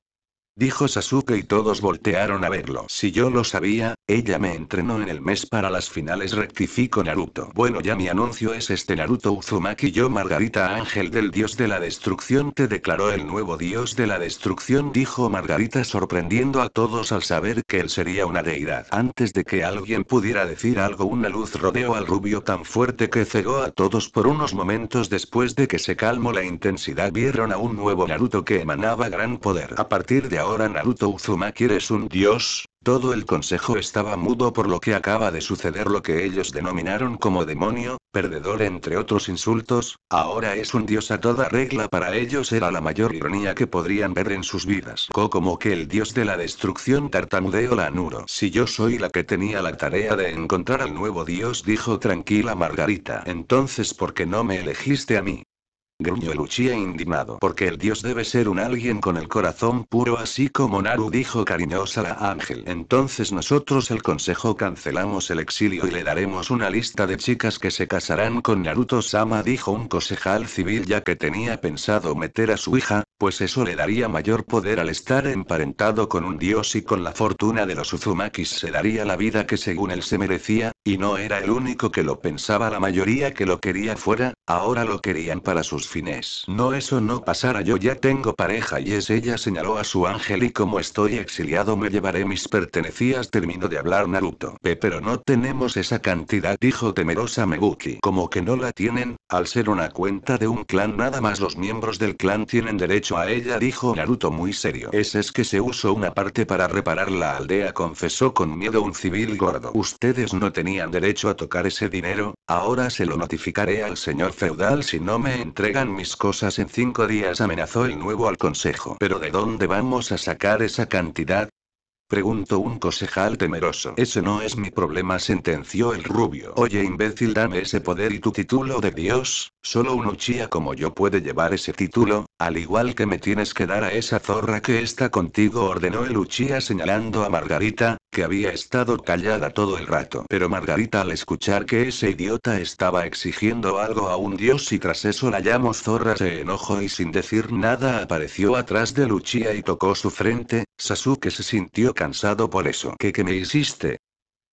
Dijo Sasuke y todos voltearon a verlo. Si yo lo sabía, ella me entrenó en el mes para las finales rectifico Naruto. Bueno ya mi anuncio es este Naruto Uzumaki yo Margarita Ángel del dios de la destrucción te declaró el nuevo dios de la destrucción dijo Margarita sorprendiendo a todos al saber que él sería una deidad. Antes de que alguien pudiera decir algo una luz rodeó al rubio tan fuerte que cegó a todos por unos momentos después de que se calmó la intensidad vieron a un nuevo Naruto que emanaba gran poder. A partir de ahora Naruto Uzumaki eres un dios? Todo el consejo estaba mudo por lo que acaba de suceder lo que ellos denominaron como demonio, perdedor entre otros insultos, ahora es un dios a toda regla para ellos era la mayor ironía que podrían ver en sus vidas. como que el dios de la destrucción tartamudeo la anuro. Si yo soy la que tenía la tarea de encontrar al nuevo dios dijo tranquila Margarita. Entonces ¿por qué no me elegiste a mí? Gruñó Luchía indignado porque el dios debe ser un alguien con el corazón puro así como Naru dijo cariñosa la ángel. Entonces nosotros el consejo cancelamos el exilio y le daremos una lista de chicas que se casarán con Naruto Sama dijo un concejal civil ya que tenía pensado meter a su hija, pues eso le daría mayor poder al estar emparentado con un dios y con la fortuna de los Uzumakis se daría la vida que según él se merecía, y no era el único que lo pensaba la mayoría que lo quería fuera, ahora lo querían para sus no eso no pasará yo ya tengo pareja y es ella señaló a su ángel y como estoy exiliado me llevaré mis pertenecías termino de hablar Naruto. pero no tenemos esa cantidad dijo temerosa Meguki. Como que no la tienen, al ser una cuenta de un clan nada más los miembros del clan tienen derecho a ella dijo Naruto muy serio. Ese es que se usó una parte para reparar la aldea confesó con miedo un civil gordo. Ustedes no tenían derecho a tocar ese dinero, ahora se lo notificaré al señor feudal si no me entrega mis cosas en cinco días, amenazó el nuevo al consejo. ¿Pero de dónde vamos a sacar esa cantidad? Preguntó un concejal temeroso. Ese no es mi problema, sentenció el rubio. Oye, imbécil, dame ese poder y tu título de Dios. Solo un uchía como yo puede llevar ese título, al igual que me tienes que dar a esa zorra que está contigo, ordenó el Uchía señalando a Margarita, que había estado callada todo el rato. Pero Margarita al escuchar que ese idiota estaba exigiendo algo a un dios y tras eso la llamó zorra se enojó y sin decir nada apareció atrás de Luchía y tocó su frente, Sasuke se sintió cansado por eso. ¿Qué que me hiciste?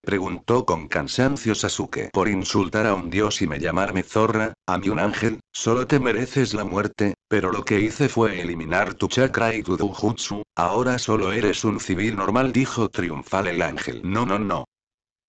preguntó con cansancio Sasuke. Por insultar a un dios y me llamarme zorra, a mí un ángel, solo te mereces la muerte, pero lo que hice fue eliminar tu chakra y tu dojutsu, ahora solo eres un civil normal dijo triunfal el ángel. No no no,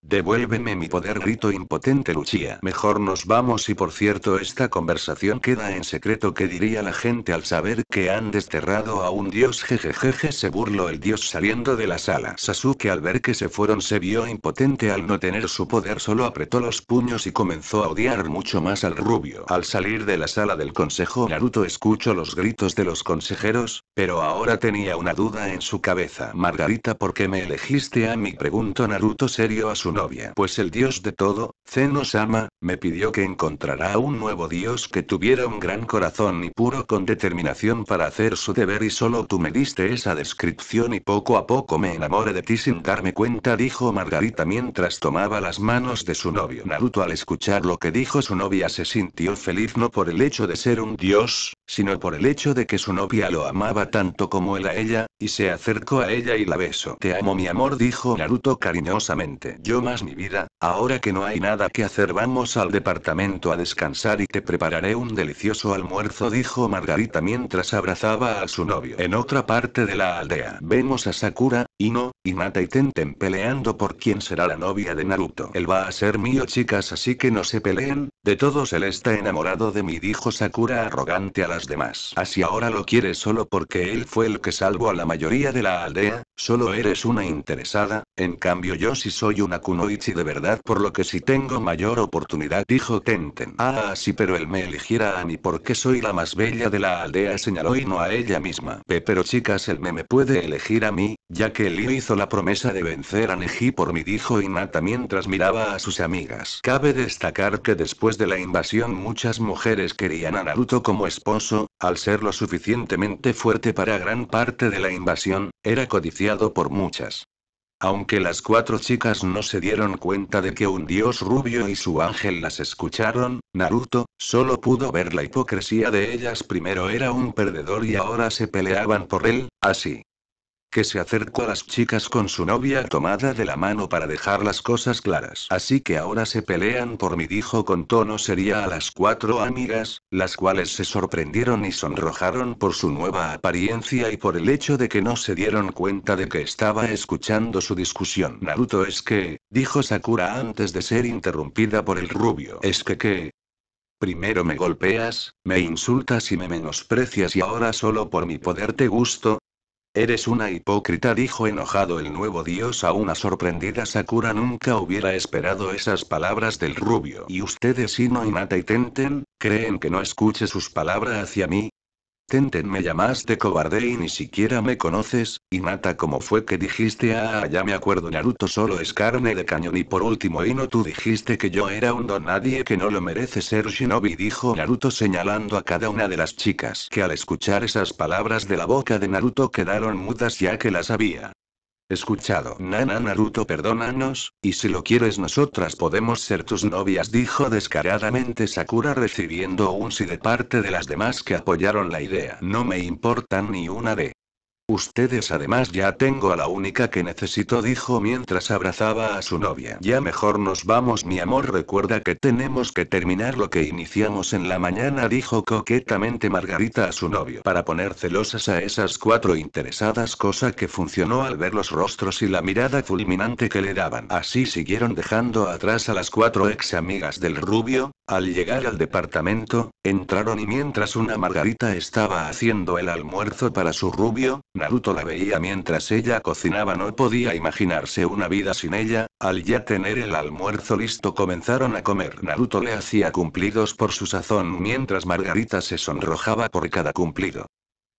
Devuélveme mi poder, grito impotente Lucía. Mejor nos vamos y por cierto esta conversación queda en secreto que diría la gente al saber que han desterrado a un dios jejejeje se burló el dios saliendo de la sala. Sasuke al ver que se fueron se vio impotente al no tener su poder solo apretó los puños y comenzó a odiar mucho más al rubio. Al salir de la sala del consejo Naruto escuchó los gritos de los consejeros, pero ahora tenía una duda en su cabeza. Margarita ¿por qué me elegiste a mí? preguntó Naruto serio a su novia. Pues el dios de todo, Zenosama, ama me pidió que encontrara un nuevo dios que tuviera un gran corazón y puro con determinación para hacer su deber y solo tú me diste esa descripción y poco a poco me enamoré de ti sin darme cuenta, dijo Margarita mientras tomaba las manos de su novio. Naruto al escuchar lo que dijo su novia se sintió feliz no por el hecho de ser un dios, sino por el hecho de que su novia lo amaba tanto como él a ella, y se acercó a ella y la besó. Te amo mi amor dijo Naruto cariñosamente. Yo más mi vida, ahora que no hay nada que hacer vamos al departamento a descansar y te prepararé un delicioso almuerzo dijo Margarita mientras abrazaba a su novio. En otra parte de la aldea vemos a Sakura, Y no y Mata y Tenten peleando por quién será la novia de Naruto. Él va a ser mío, chicas, así que no se peleen. De todos él está enamorado de mí, dijo Sakura arrogante a las demás. Así ahora lo quiere solo porque él fue el que salvó a la mayoría de la aldea. Solo eres una interesada. En cambio, yo sí soy una kunoichi de verdad, por lo que si tengo mayor oportunidad, dijo Tenten. Ah, sí, pero él me eligiera a mí porque soy la más bella de la aldea, señaló y no a ella misma. pero chicas, él me, me puede elegir a mí, ya que él hizo la promesa de vencer a Neji por mi dijo Inata mientras miraba a sus amigas. Cabe destacar que después de la invasión muchas mujeres querían a Naruto como esposo, al ser lo suficientemente fuerte para gran parte de la invasión, era codiciado por muchas. Aunque las cuatro chicas no se dieron cuenta de que un dios rubio y su ángel las escucharon, Naruto, solo pudo ver la hipocresía de ellas. Primero era un perdedor y ahora se peleaban por él, así que se acercó a las chicas con su novia tomada de la mano para dejar las cosas claras. Así que ahora se pelean por mí, dijo con tono sería a las cuatro amigas, las cuales se sorprendieron y sonrojaron por su nueva apariencia y por el hecho de que no se dieron cuenta de que estaba escuchando su discusión. Naruto es que, dijo Sakura antes de ser interrumpida por el rubio. Es que que, Primero me golpeas, me insultas y me menosprecias y ahora solo por mi poder te gusto, Eres una hipócrita, dijo enojado el nuevo dios a una sorprendida Sakura. Nunca hubiera esperado esas palabras del rubio. ¿Y ustedes, Ino, Mata y Tenten, creen que no escuche sus palabras hacia mí? Tenten me llamaste cobarde y ni siquiera me conoces, Inata como fue que dijiste ah ya me acuerdo Naruto solo es carne de cañón y por último Ino tú dijiste que yo era un don nadie que no lo merece ser shinobi dijo Naruto señalando a cada una de las chicas que al escuchar esas palabras de la boca de Naruto quedaron mudas ya que las había Escuchado. Nana Naruto, perdónanos, y si lo quieres nosotras podemos ser tus novias, dijo descaradamente Sakura recibiendo un sí de parte de las demás que apoyaron la idea. No me importan ni una de Ustedes además ya tengo a la única que necesito, dijo mientras abrazaba a su novia. Ya mejor nos vamos, mi amor, recuerda que tenemos que terminar lo que iniciamos en la mañana, dijo coquetamente Margarita a su novio, para poner celosas a esas cuatro interesadas, cosa que funcionó al ver los rostros y la mirada fulminante que le daban. Así siguieron dejando atrás a las cuatro ex amigas del rubio, al llegar al departamento, entraron y mientras una Margarita estaba haciendo el almuerzo para su rubio, Naruto la veía mientras ella cocinaba, no podía imaginarse una vida sin ella, al ya tener el almuerzo listo comenzaron a comer. Naruto le hacía cumplidos por su sazón mientras Margarita se sonrojaba por cada cumplido.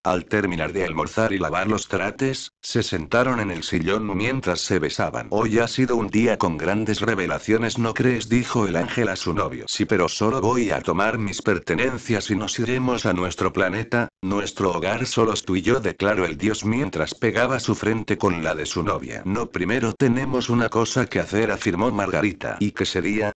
Al terminar de almorzar y lavar los trates, se sentaron en el sillón mientras se besaban. Hoy ha sido un día con grandes revelaciones, ¿no crees? dijo el ángel a su novio. Sí, pero solo voy a tomar mis pertenencias y nos iremos a nuestro planeta, nuestro hogar solo tú y yo, declaró el dios mientras pegaba su frente con la de su novia. No, primero tenemos una cosa que hacer, afirmó Margarita. ¿Y que sería?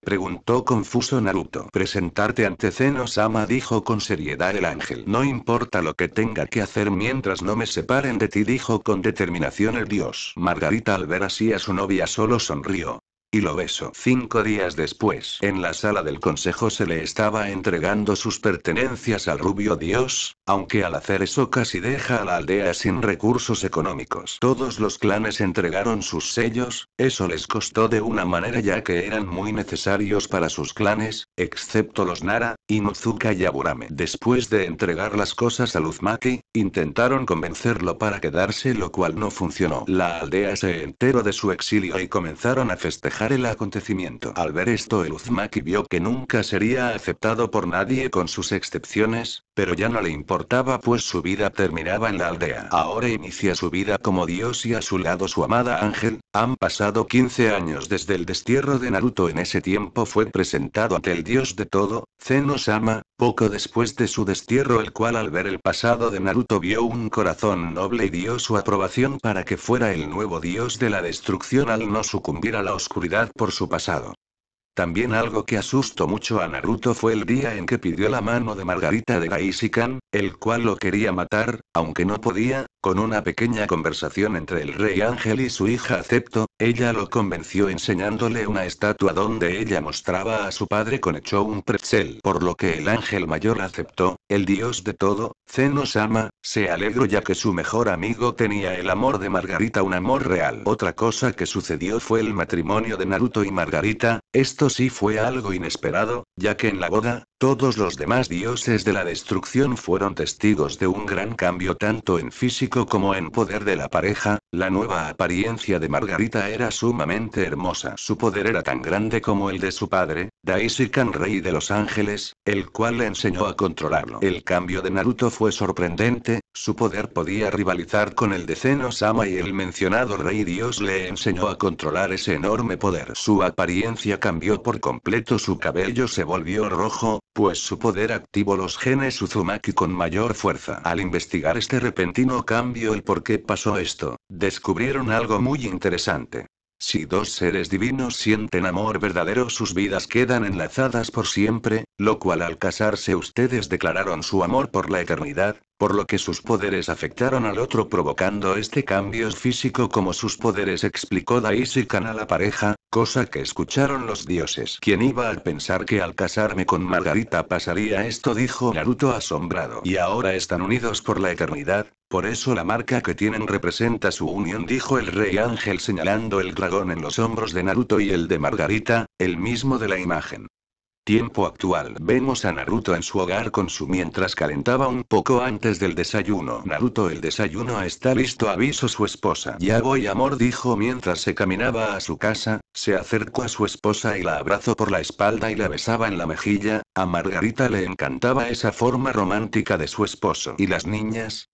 Preguntó confuso Naruto. Presentarte ante Zeno-sama dijo con seriedad el ángel. No importa lo que tenga que hacer mientras no me separen de ti dijo con determinación el dios. Margarita al ver así a su novia solo sonrió. Y lo beso. Cinco días después, en la sala del consejo se le estaba entregando sus pertenencias al rubio dios, aunque al hacer eso casi deja a la aldea sin recursos económicos. Todos los clanes entregaron sus sellos, eso les costó de una manera ya que eran muy necesarios para sus clanes, excepto los Nara, Inuzuka y Aburame. Después de entregar las cosas a Luzmaki, intentaron convencerlo para quedarse lo cual no funcionó. La aldea se enteró de su exilio y comenzaron a festejar el acontecimiento. Al ver esto, el Uzumaki vio que nunca sería aceptado por nadie con sus excepciones, pero ya no le importaba pues su vida terminaba en la aldea. Ahora inicia su vida como dios y a su lado su amada Ángel. Han pasado 15 años desde el destierro de Naruto. En ese tiempo fue presentado ante el dios de todo, Zenosama, poco después de su destierro el cual al ver el pasado de Naruto vio un corazón noble y dio su aprobación para que fuera el nuevo dios de la destrucción al no sucumbir a la oscuridad por su pasado. También algo que asustó mucho a Naruto fue el día en que pidió la mano de Margarita de Gaishikan, el cual lo quería matar, aunque no podía, con una pequeña conversación entre el rey Ángel y su hija Acepto, ella lo convenció enseñándole una estatua donde ella mostraba a su padre con hecho un pretzel, por lo que el ángel mayor aceptó, el dios de todo, Zenosama, ama, se alegró ya que su mejor amigo tenía el amor de Margarita, un amor real. Otra cosa que sucedió fue el matrimonio de Naruto y Margarita, esto sí fue algo inesperado, ya que en la boda, todos los demás dioses de la destrucción fueron testigos de un gran cambio tanto en físico como en poder de la pareja, la nueva apariencia de Margarita era sumamente hermosa. Su poder era tan grande como el de su padre, Daishikan Rey de Los Ángeles, el cual le enseñó a controlarlo. El cambio de Naruto fue sorprendente, su poder podía rivalizar con el de Zeno-sama y el mencionado Rey Dios le enseñó a controlar ese enorme poder. Su apariencia cambió por completo, su cabello se volvió rojo, pues su poder activó los genes Uzumaki con mayor fuerza. Al investigar este repentino cambio el por qué pasó esto, descubrieron algo muy interesante. Si dos seres divinos sienten amor verdadero, sus vidas quedan enlazadas por siempre, lo cual al casarse ustedes declararon su amor por la eternidad, por lo que sus poderes afectaron al otro provocando este cambio físico como sus poderes explicó Daishikan a la pareja, cosa que escucharon los dioses. Quien iba a pensar que al casarme con Margarita pasaría esto? dijo Naruto asombrado. Y ahora están unidos por la eternidad, por eso la marca que tienen representa su unión, dijo el rey ángel señalando el dragón en los hombros de Naruto y el de Margarita, el mismo de la imagen. Tiempo actual. Vemos a Naruto en su hogar con su mientras calentaba un poco antes del desayuno. Naruto el desayuno está listo aviso su esposa. Ya voy amor dijo mientras se caminaba a su casa, se acercó a su esposa y la abrazó por la espalda y la besaba en la mejilla, a Margarita le encantaba esa forma romántica de su esposo. ¿Y las niñas?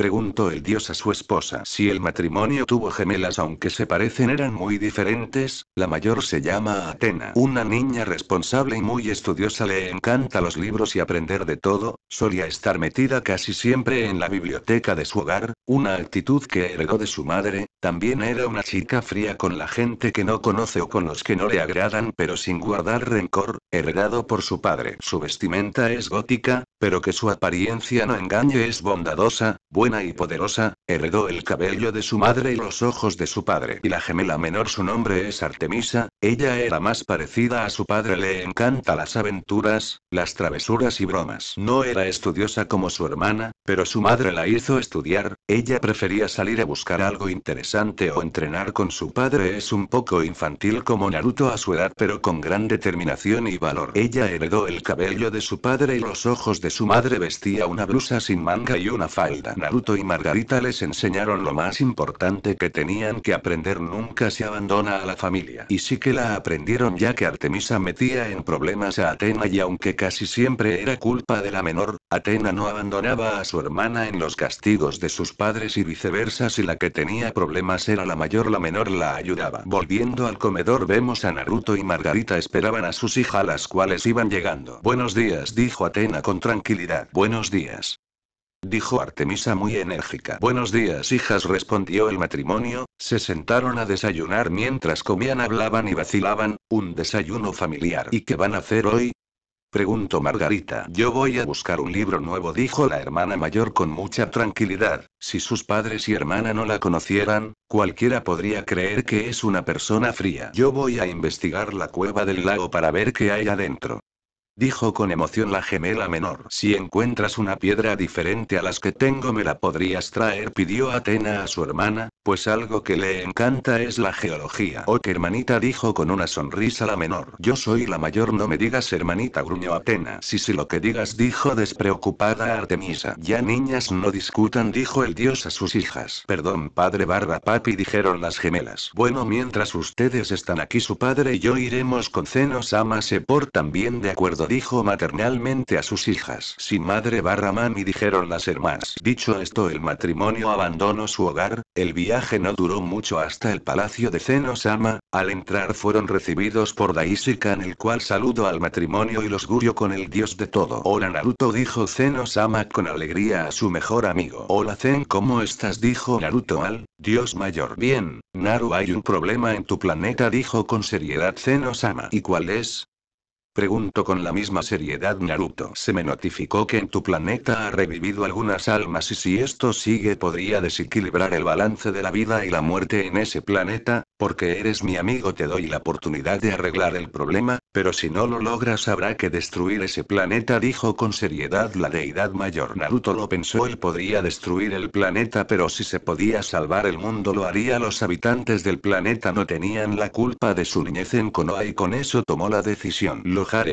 preguntó el dios a su esposa. Si el matrimonio tuvo gemelas aunque se parecen eran muy diferentes, la mayor se llama Atena. Una niña responsable y muy estudiosa le encanta los libros y aprender de todo, solía estar metida casi siempre en la biblioteca de su hogar, una actitud que heredó de su madre, también era una chica fría con la gente que no conoce o con los que no le agradan pero sin guardar rencor, heredado por su padre. Su vestimenta es gótica, pero que su apariencia no engañe es bondadosa, buena y poderosa, heredó el cabello de su madre y los ojos de su padre. Y la gemela menor su nombre es Artemisa, ella era más parecida a su padre, le encanta las aventuras, las travesuras y bromas. No era estudiosa como su hermana, pero su madre la hizo estudiar, ella prefería salir a buscar algo interesante o entrenar con su padre. Es un poco infantil como Naruto a su edad, pero con gran determinación y valor. Ella heredó el cabello de su padre y los ojos de su madre vestía una blusa sin manga y una falda. Naruto y Margarita les enseñaron lo más importante que tenían que aprender nunca se abandona a la familia. Y sí que la aprendieron ya que Artemisa metía en problemas a Atena y aunque casi siempre era culpa de la menor, Atena no abandonaba a su hermana en los castigos de sus padres y viceversa si la que tenía problemas era la mayor la menor la ayudaba. Volviendo al comedor vemos a Naruto y Margarita esperaban a sus hijas las cuales iban llegando. Buenos días dijo Atena con tranquilidad Buenos días. Dijo Artemisa muy enérgica. Buenos días, hijas, respondió el matrimonio, se sentaron a desayunar mientras comían, hablaban y vacilaban, un desayuno familiar. ¿Y qué van a hacer hoy? Preguntó Margarita. Yo voy a buscar un libro nuevo, dijo la hermana mayor con mucha tranquilidad. Si sus padres y hermana no la conocieran, cualquiera podría creer que es una persona fría. Yo voy a investigar la cueva del lago para ver qué hay adentro dijo con emoción la gemela menor. Si encuentras una piedra diferente a las que tengo me la podrías traer, pidió Atena a su hermana, pues algo que le encanta es la geología. Oh, que hermanita dijo con una sonrisa la menor. Yo soy la mayor, no me digas hermanita, gruñó Atena. Si si lo que digas dijo despreocupada Artemisa. Ya niñas no discutan, dijo el dios a sus hijas. Perdón, padre barba papi, dijeron las gemelas. Bueno, mientras ustedes están aquí, su padre y yo iremos con cenos Ama se portan bien de acuerdo dijo maternalmente a sus hijas. Sin madre barra mami dijeron las hermanas. Dicho esto el matrimonio abandonó su hogar, el viaje no duró mucho hasta el palacio de cenosama. al entrar fueron recibidos por en el cual saludó al matrimonio y los gurió con el dios de todo. Hola Naruto dijo Zenosama con alegría a su mejor amigo. Hola Zen ¿cómo estás? dijo Naruto al dios mayor. Bien, Naru hay un problema en tu planeta dijo con seriedad Zenosama. ¿Y cuál es? Pregunto con la misma seriedad Naruto. Se me notificó que en tu planeta ha revivido algunas almas y si esto sigue podría desequilibrar el balance de la vida y la muerte en ese planeta, porque eres mi amigo te doy la oportunidad de arreglar el problema, pero si no lo logras habrá que destruir ese planeta dijo con seriedad la deidad mayor. Naruto lo pensó él podría destruir el planeta pero si se podía salvar el mundo lo haría los habitantes del planeta no tenían la culpa de su niñez en Konoha y con eso tomó la decisión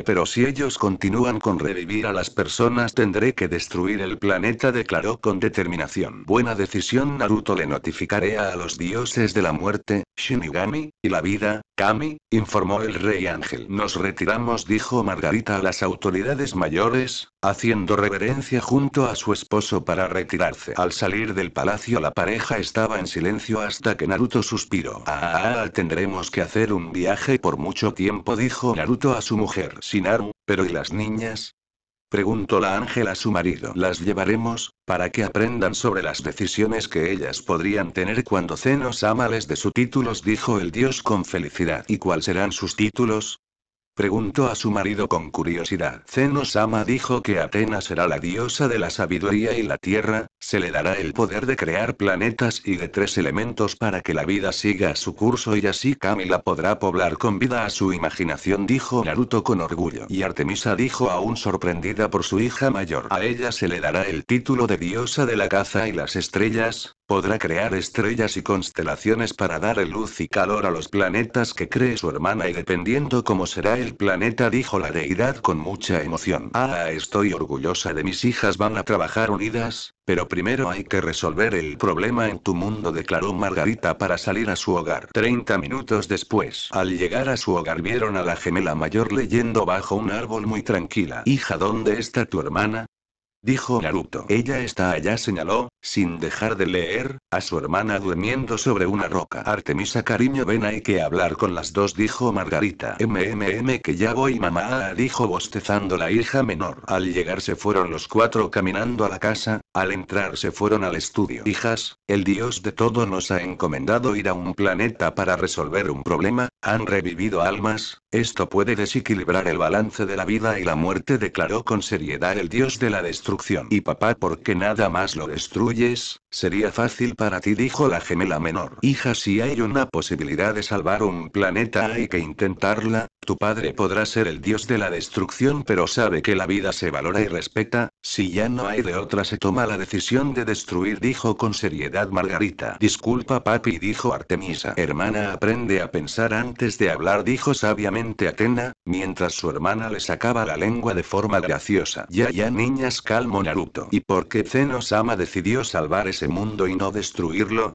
pero si ellos continúan con revivir a las personas tendré que destruir el planeta declaró con determinación. Buena decisión Naruto le notificaré a los dioses de la muerte, Shinigami, y la vida, Kami, informó el rey Ángel. Nos retiramos, dijo Margarita a las autoridades mayores, haciendo reverencia junto a su esposo para retirarse. Al salir del palacio la pareja estaba en silencio hasta que Naruto suspiró. Ah, ah, ah, ah tendremos que hacer un viaje por mucho tiempo, dijo Naruto a su mujer. Sinaru, pero ¿y las niñas? Preguntó la ángel a su marido. Las llevaremos, para que aprendan sobre las decisiones que ellas podrían tener cuando Zenosama les de sus títulos, dijo el dios con felicidad. ¿Y cuáles serán sus títulos? Preguntó a su marido con curiosidad. Zenosama ama dijo que Atenas será la diosa de la sabiduría y la tierra, se le dará el poder de crear planetas y de tres elementos para que la vida siga su curso y así Camila podrá poblar con vida a su imaginación, dijo Naruto con orgullo. Y Artemisa dijo aún sorprendida por su hija mayor. A ella se le dará el título de diosa de la caza y las estrellas, podrá crear estrellas y constelaciones para dar luz y calor a los planetas que cree su hermana y dependiendo cómo será el planeta dijo la deidad con mucha emoción. Ah, estoy orgullosa de mis hijas van a trabajar unidas, pero primero hay que resolver el problema en tu mundo, declaró Margarita para salir a su hogar. Treinta minutos después, al llegar a su hogar vieron a la gemela mayor leyendo bajo un árbol muy tranquila. Hija, ¿dónde está tu hermana? dijo Naruto. Ella está allá, señaló, sin dejar de leer, a su hermana durmiendo sobre una roca. Artemisa, cariño, ven, hay que hablar con las dos, dijo Margarita. MMM, que ya voy, mamá, dijo bostezando la hija menor. Al llegar se fueron los cuatro caminando a la casa, al entrar se fueron al estudio. Hijas, el dios de todo nos ha encomendado ir a un planeta para resolver un problema, han revivido almas, esto puede desequilibrar el balance de la vida y la muerte, declaró con seriedad el dios de la destrucción y papá, ¿por qué nada más lo destruyes? Sería fácil para ti, dijo la gemela menor. Hija, si hay una posibilidad de salvar un planeta, hay que intentarla. Tu padre podrá ser el dios de la destrucción, pero sabe que la vida se valora y respeta. Si ya no hay de otra, se toma la decisión de destruir, dijo con seriedad Margarita. Disculpa, papi, dijo Artemisa. Hermana, aprende a pensar antes de hablar, dijo sabiamente Atena, mientras su hermana le sacaba la lengua de forma graciosa. Ya, ya, niñas, calmo Naruto. ¿Y porque qué ama decidió salvar ese mundo y no destruirlo?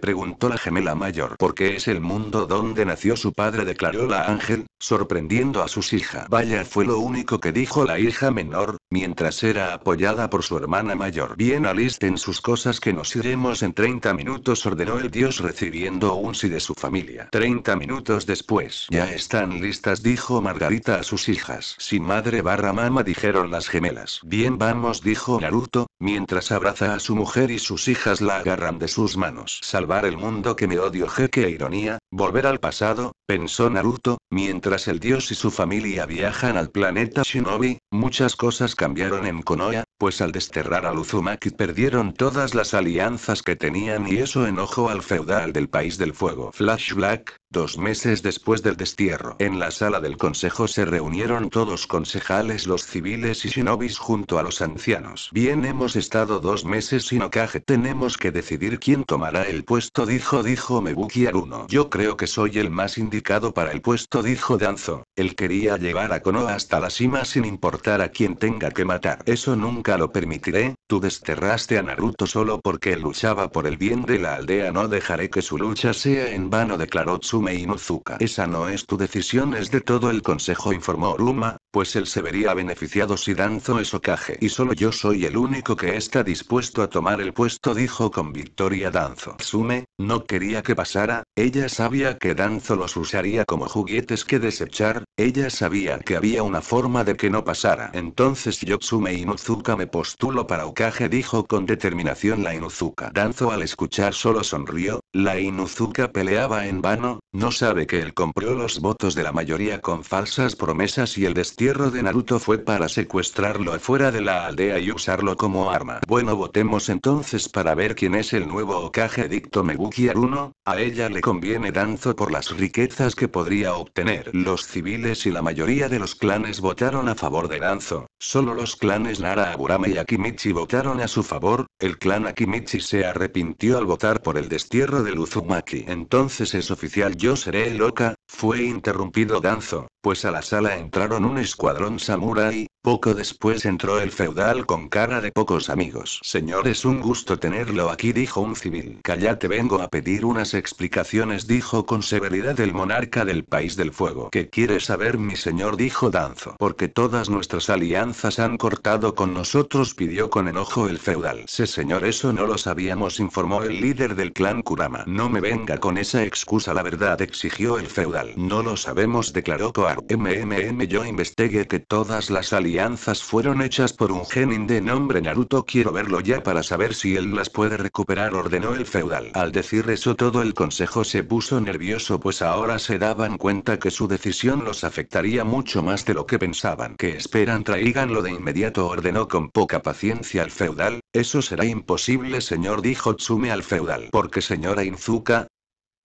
Preguntó la gemela mayor. Porque es el mundo donde nació su padre, declaró la ángel, sorprendiendo a sus hijas. Vaya, fue lo único que dijo la hija menor, mientras era apoyada por su hermana mayor. Bien alisten sus cosas que nos iremos en 30 minutos, ordenó el dios recibiendo un sí de su familia. 30 minutos después. Ya están listas, dijo Margarita a sus hijas. Sin madre barra mama, dijeron las gemelas. Bien vamos, dijo Naruto, mientras abraza a su mujer y sus hijas la agarran de sus manos. Salvar el mundo que me odio, jeque ironía, volver al pasado, pensó Naruto, mientras el dios y su familia viajan al planeta Shinobi, muchas cosas cambiaron en Conoya pues al desterrar a Luzumaki perdieron todas las alianzas que tenían y eso enojó al feudal del País del Fuego Flashback, dos meses después del destierro. En la sala del consejo se reunieron todos concejales los civiles y shinobis junto a los ancianos. Bien hemos estado dos meses sin Okage tenemos que decidir quién tomará el puesto dijo dijo Mebuki Aruno. Yo creo que soy el más indicado para el puesto dijo Danzo. Él quería llevar a Konoha hasta la cima sin importar a quién tenga que matar. Eso nunca lo permitiré, tú desterraste a Naruto solo porque luchaba por el bien de la aldea. No dejaré que su lucha sea en vano, declaró Tsume Nuzuka, Esa no es tu decisión, es de todo el consejo, informó Uruma, pues él se vería beneficiado si danzo es ocaje Y solo yo soy el único que está dispuesto a tomar el puesto, dijo con victoria Danzo. Sume, no quería que pasara, ella sabía que Danzo los usaría como juguetes que desechar, ella sabía que había una forma de que no pasara. Entonces Yotsume Inuzuka me postulo para Okage dijo con determinación la Inuzuka. Danzo al escuchar solo sonrió, la Inuzuka peleaba en vano, no sabe que él compró los votos de la mayoría con falsas promesas y el destino destierro de Naruto fue para secuestrarlo afuera de la aldea y usarlo como arma. Bueno, votemos entonces para ver quién es el nuevo Okage dicto Meguki Aruno. A ella le conviene Danzo por las riquezas que podría obtener. Los civiles y la mayoría de los clanes votaron a favor de Danzo. Solo los clanes Nara, Aburame y Akimichi votaron a su favor. El clan Akimichi se arrepintió al votar por el destierro de Uzumaki. Entonces es oficial, yo seré el Oka, fue interrumpido Danzo, pues a la sala entraron un escuadrón samurai. Poco después entró el feudal con cara de pocos amigos. Señor, es un gusto tenerlo aquí, dijo un civil. Callate vengo a pedir unas explicaciones, dijo con severidad el monarca del País del Fuego. ¿Qué quiere saber, mi señor? dijo Danzo. Porque todas nuestras alianzas han cortado con nosotros, pidió con enojo el feudal. Sí, señor, eso no lo sabíamos, informó el líder del clan Kurama. No me venga con esa excusa, la verdad, exigió el feudal. No lo sabemos, declaró Koar. MMM, yo investigué que todas las alianzas alianzas fueron hechas por un genin de nombre Naruto quiero verlo ya para saber si él las puede recuperar ordenó el feudal. Al decir eso todo el consejo se puso nervioso pues ahora se daban cuenta que su decisión los afectaría mucho más de lo que pensaban. Que esperan traiganlo de inmediato ordenó con poca paciencia el feudal, eso será imposible señor dijo Tsume al feudal. Porque señora Inzuka,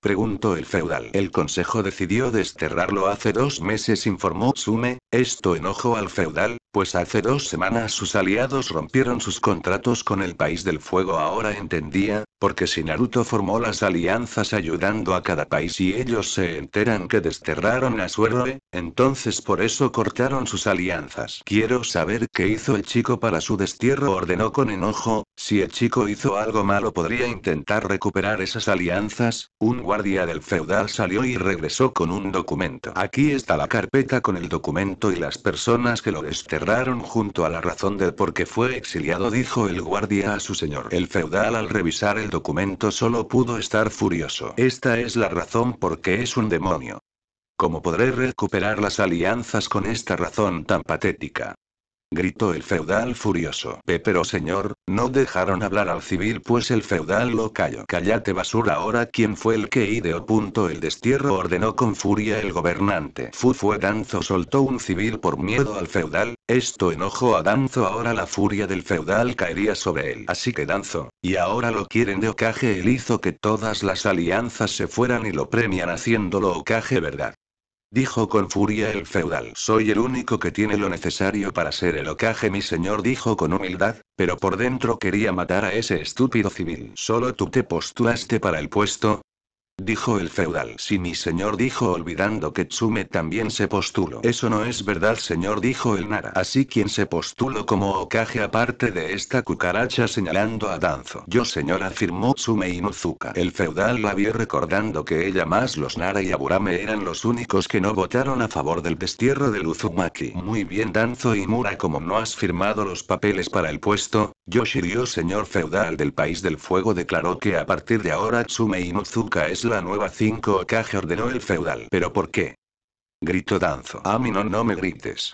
preguntó el feudal. El consejo decidió desterrarlo hace dos meses, informó Tsume. Esto enojó al feudal, pues hace dos semanas sus aliados rompieron sus contratos con el País del Fuego. Ahora entendía, porque si Naruto formó las alianzas ayudando a cada país y ellos se enteran que desterraron a su héroe, entonces por eso cortaron sus alianzas. Quiero saber qué hizo el chico para su destierro, ordenó con enojo, si el chico hizo algo malo podría intentar recuperar esas alianzas. Un guardia del feudal salió y regresó con un documento. Aquí está la carpeta con el documento y las personas que lo desterraron junto a la razón del por qué fue exiliado, dijo el guardia a su señor. El feudal al revisar el documento solo pudo estar furioso. Esta es la razón por qué es un demonio. ¿Cómo podré recuperar las alianzas con esta razón tan patética? gritó el feudal furioso. Eh, pero señor, no dejaron hablar al civil pues el feudal lo calló. Cállate basura ahora quién fue el que ideó punto el destierro ordenó con furia el gobernante. Fu fue Danzo soltó un civil por miedo al feudal, esto enojó a Danzo ahora la furia del feudal caería sobre él. Así que Danzo, y ahora lo quieren de ocaje él hizo que todas las alianzas se fueran y lo premian haciéndolo ocaje verdad. Dijo con furia el feudal. Soy el único que tiene lo necesario para ser el ocaje, mi señor dijo con humildad, pero por dentro quería matar a ese estúpido civil. Solo tú te postulaste para el puesto, dijo el feudal. Si mi señor, dijo olvidando que Tsume también se postuló. Eso no es verdad, señor, dijo el Nara. Así quien se postuló como ocaje aparte de esta cucaracha señalando a Danzo. Yo, señor, afirmó Tsume y Muzuka El feudal la vio recordando que ella más los Nara y Aburame eran los únicos que no votaron a favor del destierro del Uzumaki. Muy bien, Danzo y Mura, como no has firmado los papeles para el puesto, Yoshiryo, señor feudal del país del fuego, declaró que a partir de ahora Tsume Muzuka es la nueva 5 Okage, ordenó el feudal. ¿Pero por qué? Gritó Danzo. Amino, no me grites.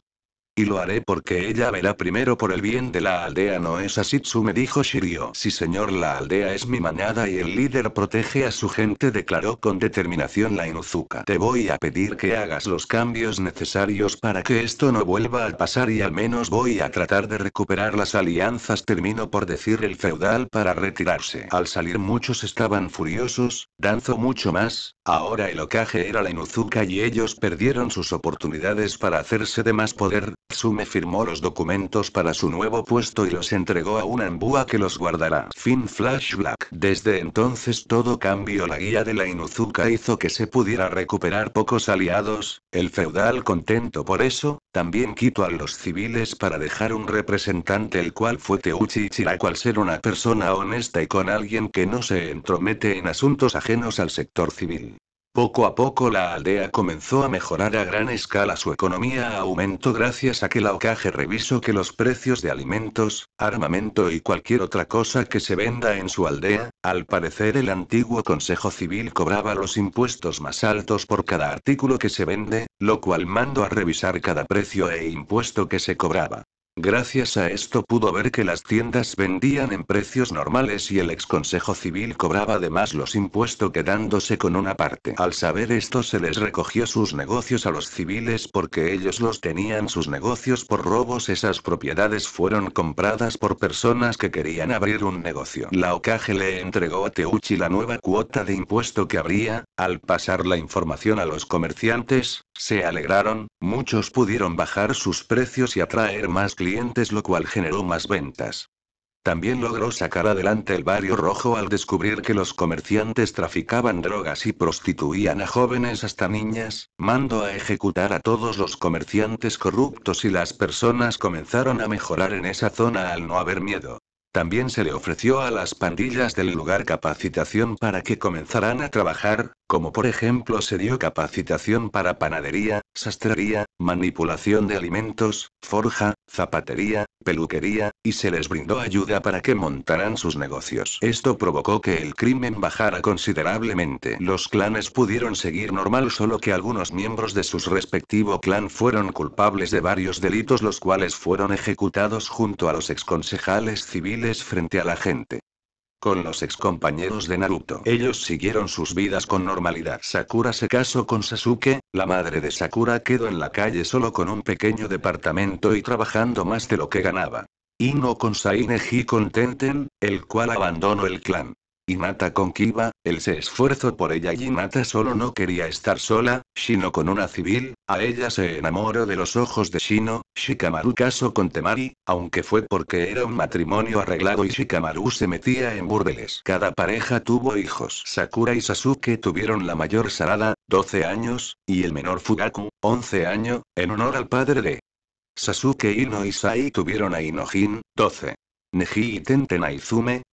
Y lo haré porque ella verá primero por el bien de la aldea, ¿no es así? me dijo Shirio. Sí, señor, la aldea es mi manada y el líder protege a su gente, declaró con determinación la Inuzuka. Te voy a pedir que hagas los cambios necesarios para que esto no vuelva a pasar y al menos voy a tratar de recuperar las alianzas, terminó por decir el feudal para retirarse. Al salir, muchos estaban furiosos, danzo mucho más, ahora el ocaje era la Inuzuka y ellos perdieron sus oportunidades para hacerse de más poder Sume firmó los documentos para su nuevo puesto y los entregó a una embúa que los guardará. Fin flashback. Desde entonces todo cambió. La guía de la Inuzuka hizo que se pudiera recuperar pocos aliados, el feudal contento por eso, también quitó a los civiles para dejar un representante el cual fue Teuchi Ichiraku al ser una persona honesta y con alguien que no se entromete en asuntos ajenos al sector civil. Poco a poco la aldea comenzó a mejorar a gran escala su economía aumentó gracias a que la ocaje revisó que los precios de alimentos, armamento y cualquier otra cosa que se venda en su aldea, al parecer el antiguo Consejo Civil cobraba los impuestos más altos por cada artículo que se vende, lo cual mandó a revisar cada precio e impuesto que se cobraba. Gracias a esto pudo ver que las tiendas vendían en precios normales y el ex Consejo Civil cobraba además los impuestos quedándose con una parte. Al saber esto se les recogió sus negocios a los civiles porque ellos los tenían sus negocios por robos. Esas propiedades fueron compradas por personas que querían abrir un negocio. La OCAGE le entregó a Teuchi la nueva cuota de impuesto que habría, al pasar la información a los comerciantes, se alegraron, muchos pudieron bajar sus precios y atraer más clientes clientes lo cual generó más ventas. También logró sacar adelante el barrio rojo al descubrir que los comerciantes traficaban drogas y prostituían a jóvenes hasta niñas, mandó a ejecutar a todos los comerciantes corruptos y las personas comenzaron a mejorar en esa zona al no haber miedo. También se le ofreció a las pandillas del lugar capacitación para que comenzaran a trabajar, como por ejemplo se dio capacitación para panadería, sastrería, manipulación de alimentos, forja, zapatería, peluquería, y se les brindó ayuda para que montaran sus negocios. Esto provocó que el crimen bajara considerablemente. Los clanes pudieron seguir normal solo que algunos miembros de sus respectivo clan fueron culpables de varios delitos los cuales fueron ejecutados junto a los exconcejales civiles frente a la gente con los excompañeros de Naruto. Ellos siguieron sus vidas con normalidad. Sakura se casó con Sasuke, la madre de Sakura quedó en la calle solo con un pequeño departamento y trabajando más de lo que ganaba. Ino con Saineji con Tenten, el cual abandonó el clan. Y Mata con Kiba, él se esfuerzo por ella y Mata solo no quería estar sola, Shino con una civil, a ella se enamoró de los ojos de Shino, Shikamaru casó con Temari, aunque fue porque era un matrimonio arreglado y Shikamaru se metía en burdeles. Cada pareja tuvo hijos. Sakura y Sasuke tuvieron la mayor Sarada, 12 años, y el menor Fugaku, 11 años, en honor al padre de Sasuke Ino y Sai tuvieron a Inojin, 12. Neji y Tenten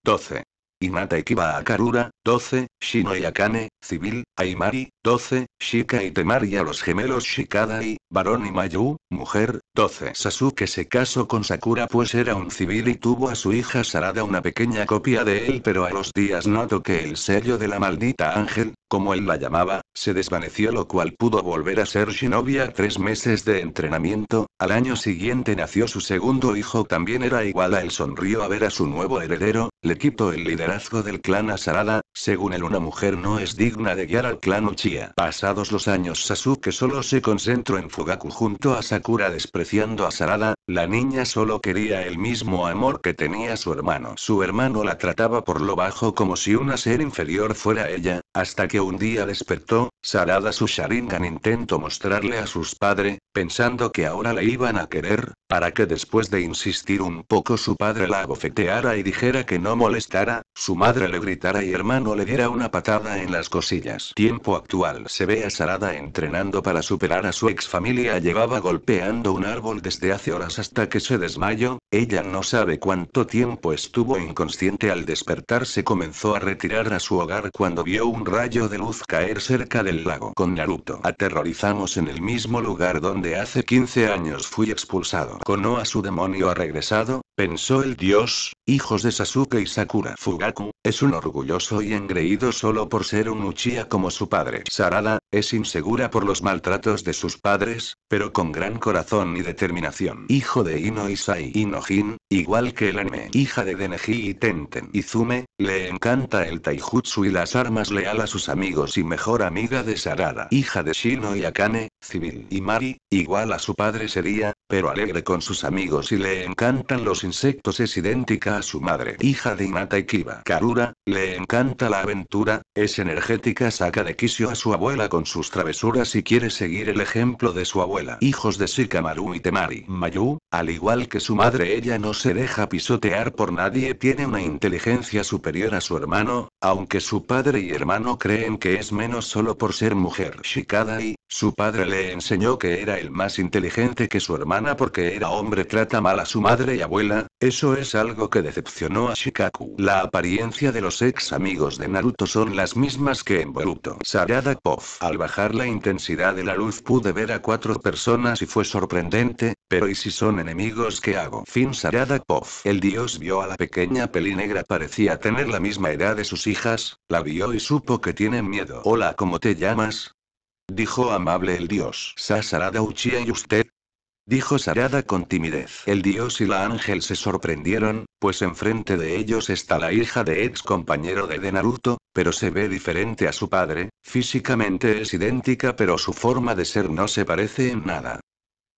12. Ikiba a Karura, 12, Shino y Akane, civil, Aimari, 12, Shika y Temari a los gemelos Shikada y, varón y Mayu, mujer, 12. Sasuke se casó con Sakura pues era un civil y tuvo a su hija Sarada una pequeña copia de él pero a los días notó que el sello de la maldita ángel, como él la llamaba, se desvaneció lo cual pudo volver a ser Shinobia tres meses de entrenamiento, al año siguiente nació su segundo hijo también era igual a él sonrió a ver a su nuevo heredero, le quitó el liderazgo del clan a Sarada, según él una mujer no es digna de guiar al clan Uchiha. Pasados los años Sasuke solo se concentró en Fugaku junto a Sakura despreciando a Sarada, la niña solo quería el mismo amor que tenía su hermano. Su hermano la trataba por lo bajo como si una ser inferior fuera ella, hasta que un día despertó, Sarada su Sharingan e intentó mostrarle a sus padres, pensando que ahora le iban a querer, para que después de insistir un poco su padre la abofeteara y dijera que no molestara, su madre le gritara y hermano le diera una patada en las cosillas. Tiempo actual se ve a Sarada entrenando para superar a su ex familia llevaba golpeando un árbol desde hace horas hasta que se desmayó, ella no sabe cuánto tiempo estuvo inconsciente al despertarse comenzó a retirar a su hogar cuando vio un rayo luz caer cerca del lago con Naruto. Aterrorizamos en el mismo lugar donde hace 15 años fui expulsado. Konoha su demonio ha regresado, pensó el dios, hijos de Sasuke y Sakura Fugaku, es un orgulloso y engreído solo por ser un Uchiha como su padre. Sarada, es insegura por los maltratos de sus padres, pero con gran corazón y determinación. Hijo de Ino Sai Inojin, igual que el anime. Hija de Deneji y Tenten Izume, le encanta el taijutsu y las armas leal a sus amigos y mejor amiga de Sarada. Hija de Shino y Akane, civil y Mari, igual a su padre sería, pero alegre con sus amigos y le encantan los insectos es idéntica a su madre, hija de Inata y Karura, le encanta la aventura, es energética, saca de quicio a su abuela con sus travesuras y quiere seguir el ejemplo de su abuela. Hijos de Shikamaru y Temari. Mayu, al igual que su madre, ella no se deja pisotear por nadie, tiene una inteligencia superior a su hermano, aunque su padre y hermano creen que es menos solo por ser mujer. Shikada y su padre le enseñó que era el más inteligente que su hermana porque era hombre, trata mal a su madre y abuela, eso es algo que decepcionó a Shikaku. La apariencia de los ex amigos de Naruto son las mismas que en Boruto. Sarada Pof. Al bajar la intensidad de la luz pude ver a cuatro personas y fue sorprendente, pero ¿y si son enemigos qué hago? Fin Sarada Pof. El dios vio a la pequeña peli negra parecía tener la misma edad de sus hijas, la vio y supo que tienen miedo. Hola, ¿cómo te llamas? Dijo amable el dios. Sasarada Uchiha y usted, dijo Sarada con timidez. El dios y la ángel se sorprendieron, pues enfrente de ellos está la hija de ex compañero de, Naruto, pero se ve diferente a su padre, físicamente es idéntica pero su forma de ser no se parece en nada.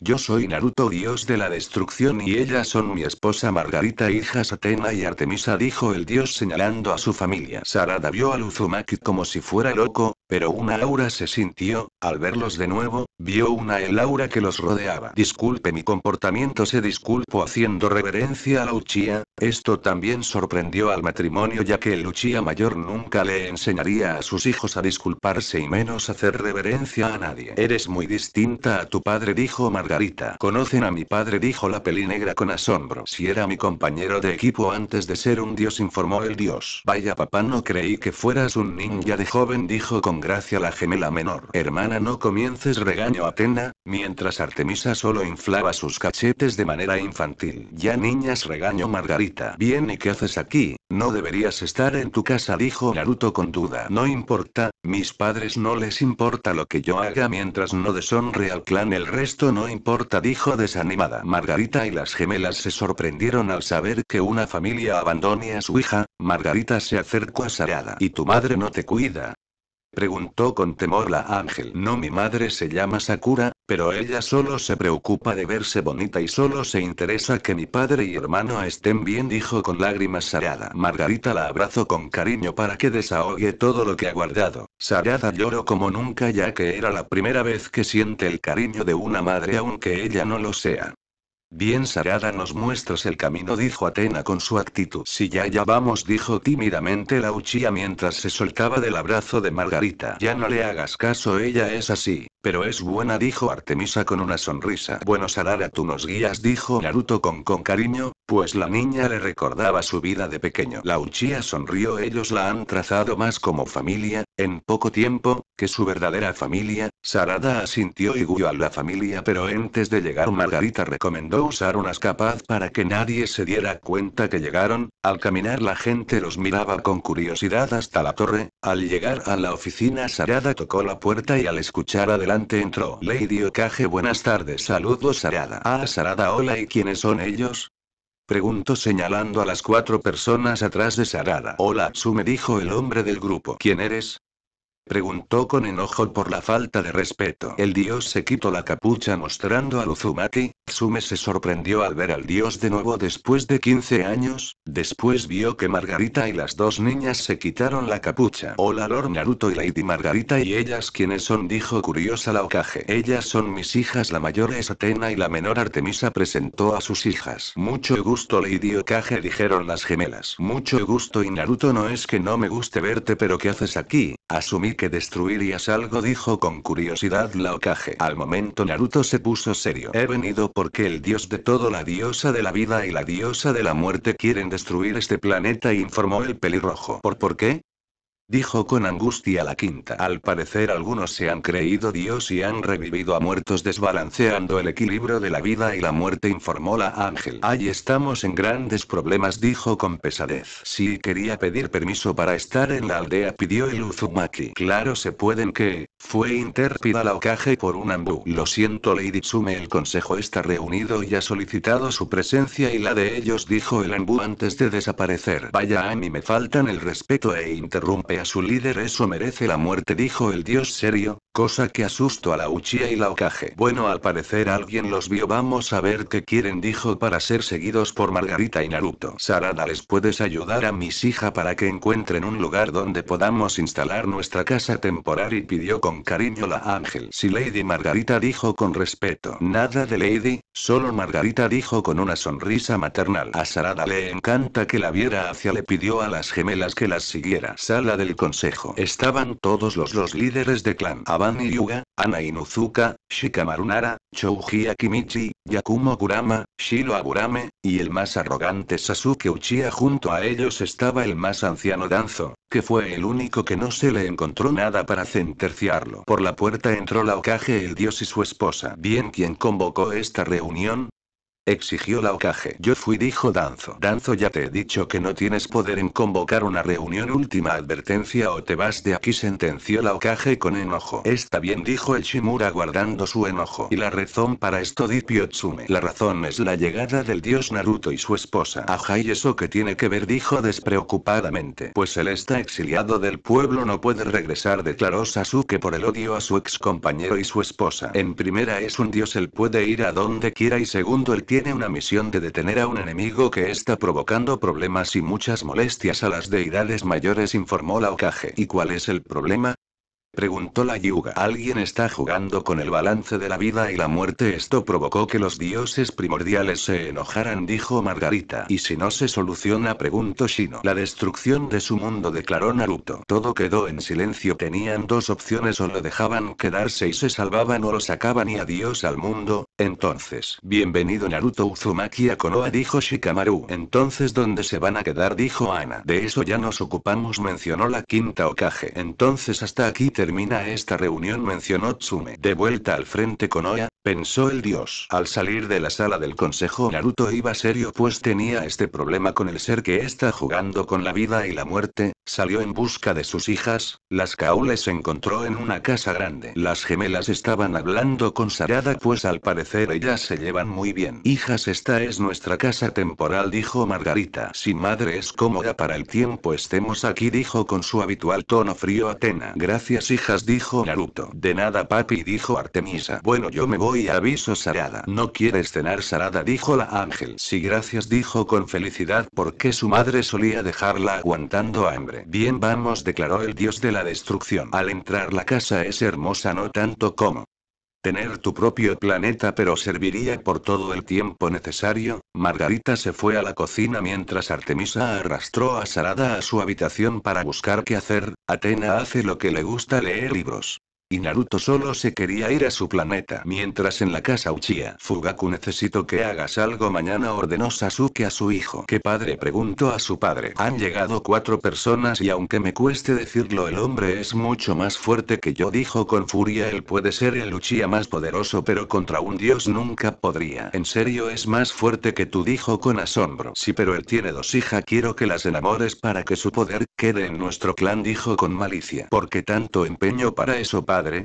Yo soy Naruto dios de la destrucción y ellas son mi esposa Margarita hijas Atena y Artemisa dijo el dios señalando a su familia. Sarada vio al Uzumaki como si fuera loco, pero una aura se sintió, al verlos de nuevo, vio una el aura que los rodeaba. Disculpe mi comportamiento, se disculpo haciendo reverencia a la Uchía, esto también sorprendió al matrimonio ya que el Uchía mayor nunca le enseñaría a sus hijos a disculparse y menos hacer reverencia a nadie. Eres muy distinta a tu padre, dijo Margarita. Conocen a mi padre, dijo la negra con asombro. Si era mi compañero de equipo antes de ser un dios, informó el dios. Vaya papá, no creí que fueras un ninja de joven, dijo con gracia la gemela menor. Hermana, no comiences regaño Atena, mientras Artemisa solo inflaba sus cachetes de manera infantil. Ya niñas regaño Margarita. Bien, ¿y qué haces aquí? No deberías estar en tu casa, dijo Naruto con duda. No importa, mis padres no les importa lo que yo haga mientras no deshonre al clan. El resto no importa, dijo desanimada. Margarita y las gemelas se sorprendieron al saber que una familia abandone a su hija. Margarita se acercó a Sarada. ¿Y tu madre no te cuida? preguntó con temor la ángel. No, mi madre se llama Sakura, pero ella solo se preocupa de verse bonita y solo se interesa que mi padre y hermano estén bien, dijo con lágrimas Sarada. Margarita la abrazó con cariño para que desahogue todo lo que ha guardado. Sarada lloró como nunca ya que era la primera vez que siente el cariño de una madre aunque ella no lo sea. Bien Sarada nos muestras el camino, dijo Atena con su actitud. Si ya ya vamos, dijo tímidamente la Uchía mientras se soltaba del abrazo de Margarita. Ya no le hagas caso, ella es así. Pero es buena, dijo Artemisa con una sonrisa. Bueno, Sarada, tú nos guías, dijo Naruto con, con cariño, pues la niña le recordaba su vida de pequeño. La Uchiha sonrió, ellos la han trazado más como familia, en poco tiempo, que su verdadera familia. Sarada asintió y guió a la familia, pero antes de llegar, Margarita recomendó usar unas capas para que nadie se diera cuenta que llegaron. Al caminar, la gente los miraba con curiosidad hasta la torre. Al llegar a la oficina, Sarada tocó la puerta y al escuchar adelante, entró Lady Okage. Buenas tardes, saludos Sarada. Ah, Sarada, hola, ¿y quiénes son ellos? Preguntó señalando a las cuatro personas atrás de Sarada. Hola, me dijo el hombre del grupo. ¿Quién eres? Preguntó con enojo por la falta de respeto. El dios se quitó la capucha mostrando a Luzumaki. Tsume se sorprendió al ver al dios de nuevo después de 15 años, después vio que Margarita y las dos niñas se quitaron la capucha. Hola Lord Naruto y Lady Margarita y ellas quienes son dijo curiosa la Okage. Ellas son mis hijas la mayor es Atena y la menor Artemisa presentó a sus hijas. Mucho gusto Lady Okage dijeron las gemelas. Mucho gusto y Naruto no es que no me guste verte pero ¿qué haces aquí? Asumí que destruirías algo, dijo con curiosidad la ocaje Al momento Naruto se puso serio. He venido porque el dios de todo, la diosa de la vida y la diosa de la muerte quieren destruir este planeta, informó el pelirrojo. ¿Por por qué? dijo con angustia la quinta. Al parecer algunos se han creído Dios y han revivido a muertos desbalanceando el equilibrio de la vida y la muerte, informó la ángel. Ahí estamos en grandes problemas, dijo con pesadez. Si quería pedir permiso para estar en la aldea, pidió el Uzumaki. Claro se pueden que, fue intérpida la ocaje por un ambú. Lo siento, Lady Tsume, el consejo está reunido y ha solicitado su presencia y la de ellos, dijo el ambú antes de desaparecer. Vaya, a mí me faltan el respeto e interrumpe a su líder, eso merece la muerte, dijo el dios serio, cosa que asustó a la Uchiha y la Okage. Bueno, al parecer alguien los vio, vamos a ver qué quieren, dijo para ser seguidos por Margarita y Naruto. Sarada, ¿les puedes ayudar a mis hijas para que encuentren un lugar donde podamos instalar nuestra casa temporal? Y pidió con cariño la Ángel. Si Lady Margarita dijo con respeto, nada de Lady, solo Margarita dijo con una sonrisa maternal. A Sarada le encanta que la viera hacia le pidió a las gemelas que las siguiera. Sala del consejo. Estaban todos los, los líderes de clan. Abajo Yuga, Ana Inuzuka, Shikamaru Nara, Chouji Akimichi, Yakumo Kurama, Shiro Aburame, y el más arrogante Sasuke Uchiha junto a ellos estaba el más anciano Danzo, que fue el único que no se le encontró nada para centerciarlo. Por la puerta entró la Okage el dios y su esposa. Bien quien convocó esta reunión, Exigió la Okage. Yo fui, dijo Danzo. Danzo, ya te he dicho que no tienes poder en convocar una reunión. Última advertencia o te vas de aquí, sentenció la ocaje con enojo. Está bien, dijo el Shimura guardando su enojo. Y la razón para esto, di Piotsume. La razón es la llegada del dios Naruto y su esposa. Ajá, y eso que tiene que ver, dijo despreocupadamente. Pues él está exiliado del pueblo, no puede regresar, declaró Sasuke por el odio a su ex compañero y su esposa. En primera, es un dios, él puede ir a donde quiera, y segundo, el tiempo tiene una misión de detener a un enemigo que está provocando problemas y muchas molestias a las deidades mayores, informó la Okage. ¿Y cuál es el problema? preguntó la yuga. Alguien está jugando con el balance de la vida y la muerte. Esto provocó que los dioses primordiales se enojaran, dijo Margarita. Y si no se soluciona, preguntó Shino. La destrucción de su mundo, declaró Naruto. Todo quedó en silencio. Tenían dos opciones, o lo dejaban quedarse y se salvaban o lo sacaban y adiós al mundo. Entonces, bienvenido Naruto Uzumaki a Konoha, dijo Shikamaru. Entonces, ¿dónde se van a quedar? dijo Ana. De eso ya nos ocupamos, mencionó la quinta Okage. Entonces, hasta aquí te termina esta reunión mencionó Tsume. De vuelta al frente con Oya, pensó el dios. Al salir de la sala del consejo Naruto iba serio pues tenía este problema con el ser que está jugando con la vida y la muerte, salió en busca de sus hijas, las Kaules se encontró en una casa grande. Las gemelas estaban hablando con Sarada pues al parecer ellas se llevan muy bien. Hijas esta es nuestra casa temporal dijo Margarita. Si madre es cómoda para el tiempo estemos aquí dijo con su habitual tono frío Atena. Gracias hijas, dijo Naruto. De nada, papi, dijo Artemisa. Bueno, yo me voy, aviso Sarada. No quieres cenar, Sarada, dijo la ángel. Sí, gracias, dijo con felicidad, porque su madre solía dejarla aguantando hambre. Bien, vamos, declaró el dios de la destrucción. Al entrar la casa es hermosa, no tanto como Tener tu propio planeta pero serviría por todo el tiempo necesario. Margarita se fue a la cocina mientras Artemisa arrastró a Sarada a su habitación para buscar qué hacer. Atena hace lo que le gusta leer libros. Y Naruto solo se quería ir a su planeta. Mientras en la casa Uchiha, Fugaku necesito que hagas algo mañana ordenó Sasuke a su hijo. ¿Qué padre? preguntó a su padre. Han llegado cuatro personas y aunque me cueste decirlo el hombre es mucho más fuerte que yo dijo con furia él puede ser el Uchiha más poderoso pero contra un dios nunca podría. En serio es más fuerte que tú dijo con asombro. Sí pero él tiene dos hijas quiero que las enamores para que su poder quede en nuestro clan dijo con malicia. Porque tanto empeño para eso padre,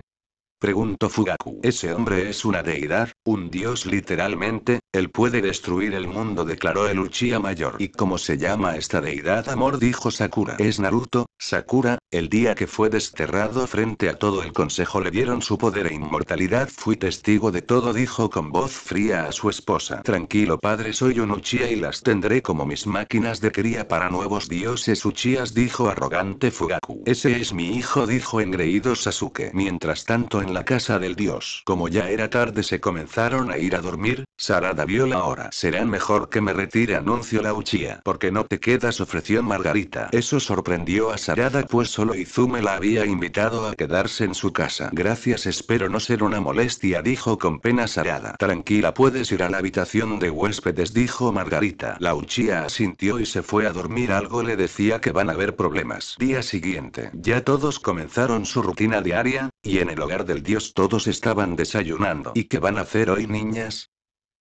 Preguntó Fugaku. Ese hombre es una deidad, un dios literalmente, él puede destruir el mundo, declaró el Uchiha mayor. ¿Y cómo se llama esta deidad? Amor dijo Sakura. Es Naruto, Sakura, el día que fue desterrado frente a todo el consejo le dieron su poder e inmortalidad. Fui testigo de todo, dijo con voz fría a su esposa. Tranquilo padre, soy un Uchiha y las tendré como mis máquinas de cría para nuevos dioses Uchihas, dijo arrogante Fugaku. Ese es mi hijo, dijo engreído Sasuke. Mientras tanto la casa del dios. Como ya era tarde se comenzaron a ir a dormir, Sarada vio la hora. Será mejor que me retire anunció la uchía Porque no te quedas ofreció Margarita. Eso sorprendió a Sarada pues solo Izume la había invitado a quedarse en su casa. Gracias espero no ser una molestia dijo con pena Sarada. Tranquila puedes ir a la habitación de huéspedes dijo Margarita. La uchía asintió y se fue a dormir algo le decía que van a haber problemas. Día siguiente. Ya todos comenzaron su rutina diaria, y en el hogar del Dios, todos estaban desayunando. ¿Y qué van a hacer hoy, niñas?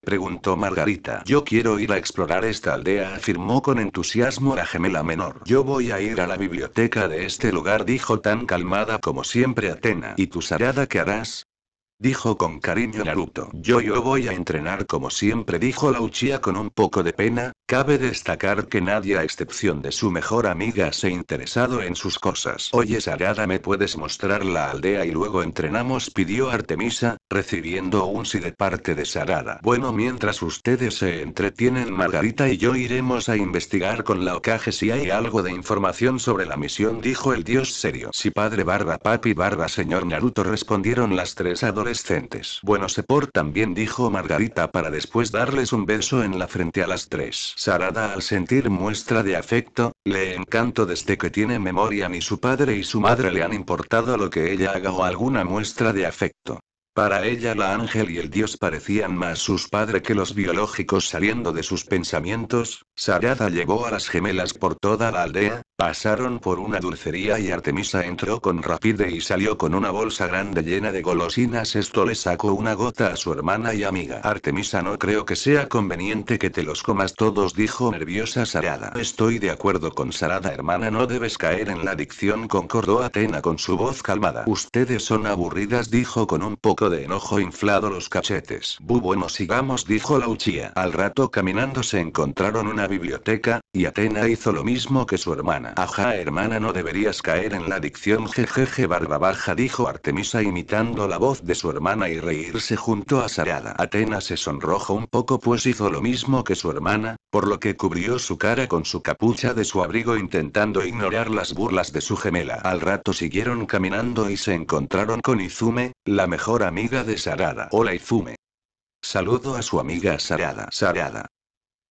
Preguntó Margarita. Yo quiero ir a explorar esta aldea, afirmó con entusiasmo la gemela menor. Yo voy a ir a la biblioteca de este lugar, dijo tan calmada como siempre Atena. ¿Y tu sarada qué harás? Dijo con cariño Naruto. Yo yo voy a entrenar como siempre dijo la Uchiha con un poco de pena, cabe destacar que nadie a excepción de su mejor amiga se ha interesado en sus cosas. Oye Sarada me puedes mostrar la aldea y luego entrenamos pidió Artemisa, recibiendo un sí de parte de Sarada. Bueno mientras ustedes se entretienen Margarita y yo iremos a investigar con la Okage si hay algo de información sobre la misión dijo el dios serio. Si padre barba papi barba señor Naruto respondieron las tres bueno, se por también dijo Margarita para después darles un beso en la frente a las tres. Sarada, al sentir muestra de afecto, le encanto desde que tiene memoria ni su padre y su madre le han importado lo que ella haga o alguna muestra de afecto. Para ella la ángel y el dios parecían más sus padres que los biológicos saliendo de sus pensamientos, Sarada llevó a las gemelas por toda la aldea, pasaron por una dulcería y Artemisa entró con rapidez y salió con una bolsa grande llena de golosinas. Esto le sacó una gota a su hermana y amiga. Artemisa no creo que sea conveniente que te los comas todos, dijo nerviosa Sarada. Estoy de acuerdo con Sarada hermana, no debes caer en la adicción, concordó Atena con su voz calmada. Ustedes son aburridas, dijo con un poco de enojo inflado los cachetes. Bu bueno sigamos dijo la Uchía. Al rato caminando se encontraron una biblioteca, y Atena hizo lo mismo que su hermana. Ajá hermana no deberías caer en la adicción jejeje barba baja dijo Artemisa imitando la voz de su hermana y reírse junto a Sarada. Atena se sonrojó un poco pues hizo lo mismo que su hermana, por lo que cubrió su cara con su capucha de su abrigo intentando ignorar las burlas de su gemela. Al rato siguieron caminando y se encontraron con Izume, la mejor amiga de Sarada. Hola Izume. Saludo a su amiga Sarada. Sarada.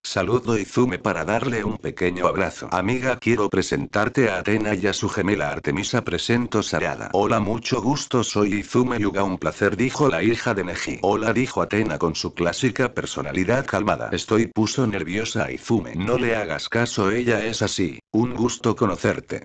Saludo Izume para darle un pequeño abrazo. Amiga, quiero presentarte a Atena y a su gemela Artemisa. Presento Sarada. Hola, mucho gusto, soy Izume Yuga. Un placer, dijo la hija de Neji. Hola, dijo Atena con su clásica personalidad calmada. Estoy puso nerviosa a Izume. No le hagas caso, ella es así. Un gusto conocerte.